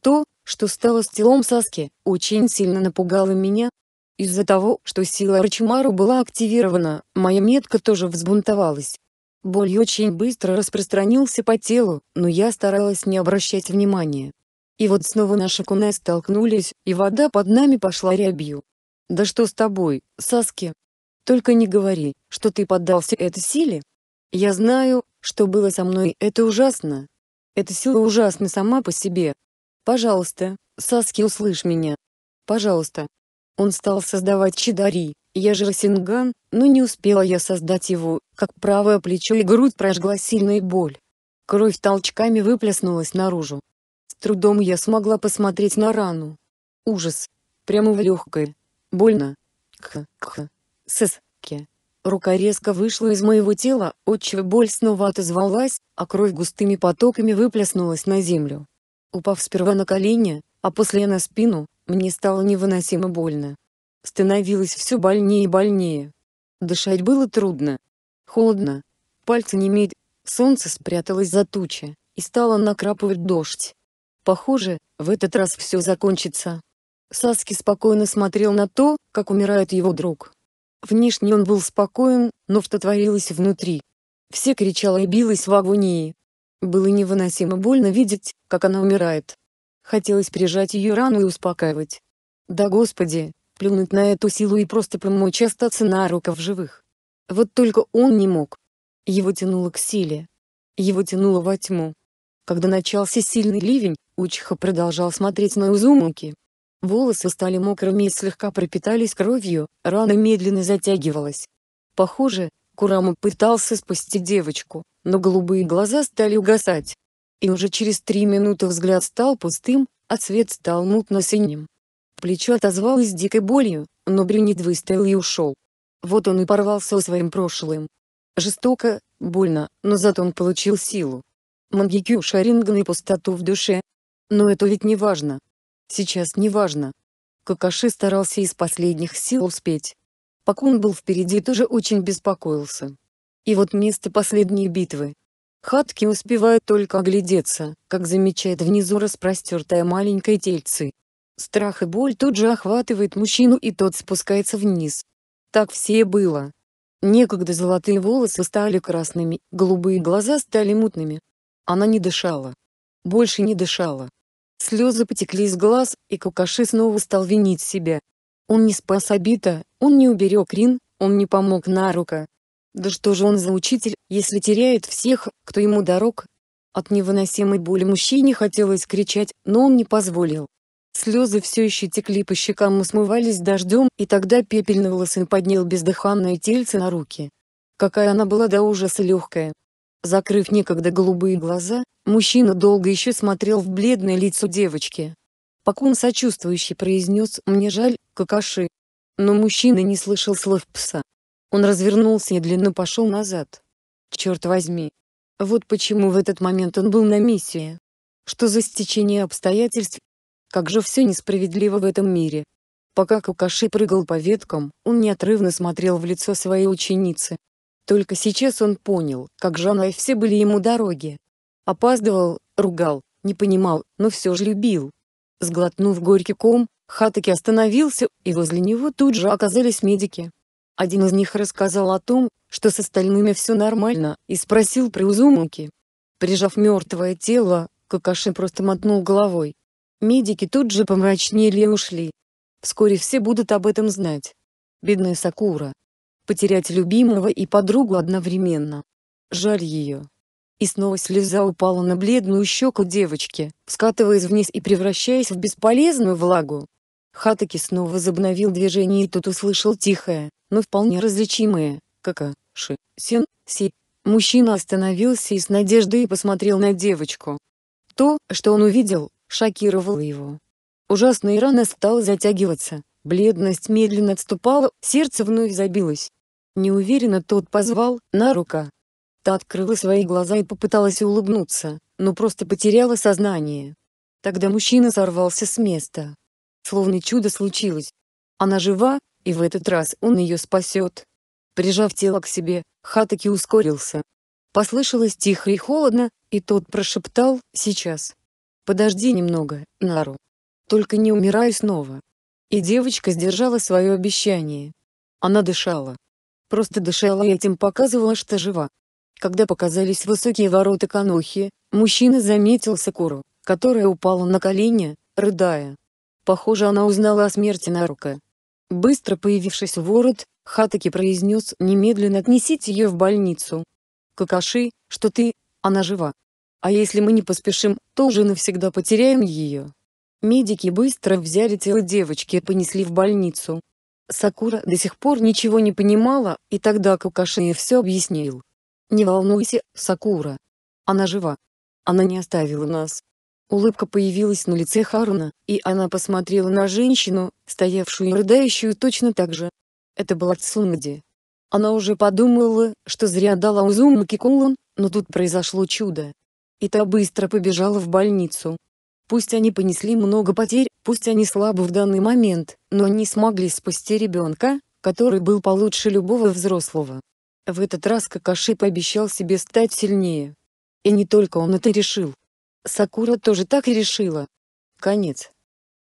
То, что стало с телом Саски, очень сильно напугало меня. Из-за того, что сила Рачимару была активирована, моя метка тоже взбунтовалась. Боль очень быстро распространился по телу, но я старалась не обращать внимания. И вот снова наши куне столкнулись, и вода под нами пошла рябью. «Да что с тобой, Саски? Только не говори, что ты поддался этой силе. Я знаю, что было со мной, это ужасно. Эта сила ужасна сама по себе, Пожалуйста, Саски, услышь меня. Пожалуйста. Он стал создавать Чидари, я же Расинган, но не успела я создать его, как правое плечо и грудь прожгла сильная боль. Кровь толчками выплеснулась наружу. С трудом я смогла посмотреть на рану. Ужас. Прямо в легкое. Больно. Кх-кх. Сыски. Рука резко вышла из моего тела, отчего боль снова отозвалась, а кровь густыми потоками выплеснулась на землю. Упав сперва на колени, а после на спину, мне стало невыносимо больно. Становилось все больнее и больнее. Дышать было трудно. Холодно. Пальцы не немеют. Солнце спряталось за тучи, и стало накрапывать дождь. Похоже, в этот раз все закончится. Саски спокойно смотрел на то, как умирает его друг. Внешне он был спокоен, но что творилось внутри. Все кричало и билось в агонии, было невыносимо больно видеть, как она умирает. Хотелось прижать ее рану и успокаивать. Да господи, плюнуть на эту силу и просто помочь остаться на руках живых. Вот только он не мог. Его тянуло к силе. Его тянуло во тьму. Когда начался сильный ливень, Учиха продолжал смотреть на Узумуки. Волосы стали мокрыми и слегка пропитались кровью, рана медленно затягивалась. Похоже, Курама пытался спасти девочку но голубые глаза стали угасать. И уже через три минуты взгляд стал пустым, а цвет стал мутно-синим. Плечо отозвалось дикой болью, но Брюнет выстоял и ушел. Вот он и порвался своим прошлым. Жестоко, больно, но зато он получил силу. Мангикю Шаринган и пустоту в душе. Но это ведь не важно. Сейчас не важно. Какаши старался из последних сил успеть. Пока он был впереди тоже очень беспокоился. И вот место последней битвы. Хатки успевает только оглядеться, как замечает внизу распростертое маленькое тельце. Страх и боль тут же охватывает мужчину и тот спускается вниз. Так все и было. Некогда золотые волосы стали красными, голубые глаза стали мутными. Она не дышала. Больше не дышала. Слезы потекли из глаз, и Кукаши снова стал винить себя. Он не спас Абита, он не уберег Рин, он не помог Нарука, да что же он за учитель, если теряет всех, кто ему дорог? От невыносимой боли мужчине хотелось кричать, но он не позволил. Слезы все еще текли по щекам и смывались дождем, и тогда пепельный волосы поднял бездыханное тельце на руки. Какая она была до ужаса легкая. Закрыв некогда голубые глаза, мужчина долго еще смотрел в бледное лицо девочки. Пакун сочувствующий произнес «Мне жаль, какаши». Но мужчина не слышал слов пса. Он развернулся и длинно пошел назад. Черт возьми. Вот почему в этот момент он был на миссии. Что за стечение обстоятельств? Как же все несправедливо в этом мире. Пока Кукаши прыгал по веткам, он неотрывно смотрел в лицо своей ученицы. Только сейчас он понял, как же она и все были ему дороги. Опаздывал, ругал, не понимал, но все же любил. Сглотнув горький ком, Хатаки остановился, и возле него тут же оказались медики. Один из них рассказал о том, что с остальными все нормально, и спросил про Узумаки. Прижав мертвое тело, Какаши просто мотнул головой. Медики тут же помрачнели и ушли. Вскоре все будут об этом знать. Бедная Сакура. Потерять любимого и подругу одновременно. Жаль ее. И снова слеза упала на бледную щеку девочки, скатываясь вниз и превращаясь в бесполезную влагу. Хатаки снова возобновил движение и тут услышал тихое, но вполне различимое «кака», «ши», «сен», «си». Мужчина остановился и с надеждой посмотрел на девочку. То, что он увидел, шокировало его. Ужасная рана стала затягиваться, бледность медленно отступала, сердце вновь забилось. Неуверенно тот позвал «на рука». Та открыла свои глаза и попыталась улыбнуться, но просто потеряла сознание. Тогда мужчина сорвался с места. Словно чудо случилось. Она жива, и в этот раз он ее спасет. Прижав тело к себе, Хатаки ускорился. Послышалось тихо и холодно, и тот прошептал «Сейчас». «Подожди немного, Нару. Только не умирай снова». И девочка сдержала свое обещание. Она дышала. Просто дышала и этим показывала, что жива. Когда показались высокие ворота Канохи, мужчина заметил Сакуру, которая упала на колени, рыдая. Похоже она узнала о смерти Нарука. Быстро появившись в ворот, Хатаки произнес «Немедленно отнесите ее в больницу». «Какаши, что ты? Она жива. А если мы не поспешим, то уже навсегда потеряем ее». Медики быстро взяли тело девочки и понесли в больницу. Сакура до сих пор ничего не понимала, и тогда Какаши ей все объяснил. «Не волнуйся, Сакура. Она жива. Она не оставила нас. Улыбка появилась на лице Харуна, и она посмотрела на женщину, стоявшую и рыдающую точно так же. Это была Цунди. Она уже подумала, что зря дала Узумаки Кулон, но тут произошло чудо. И та быстро побежала в больницу. Пусть они понесли много потерь, пусть они слабы в данный момент, но они смогли спасти ребенка, который был получше любого взрослого. В этот раз Какаши пообещал себе стать сильнее. И не только он это решил. Сакура тоже так и решила. Конец.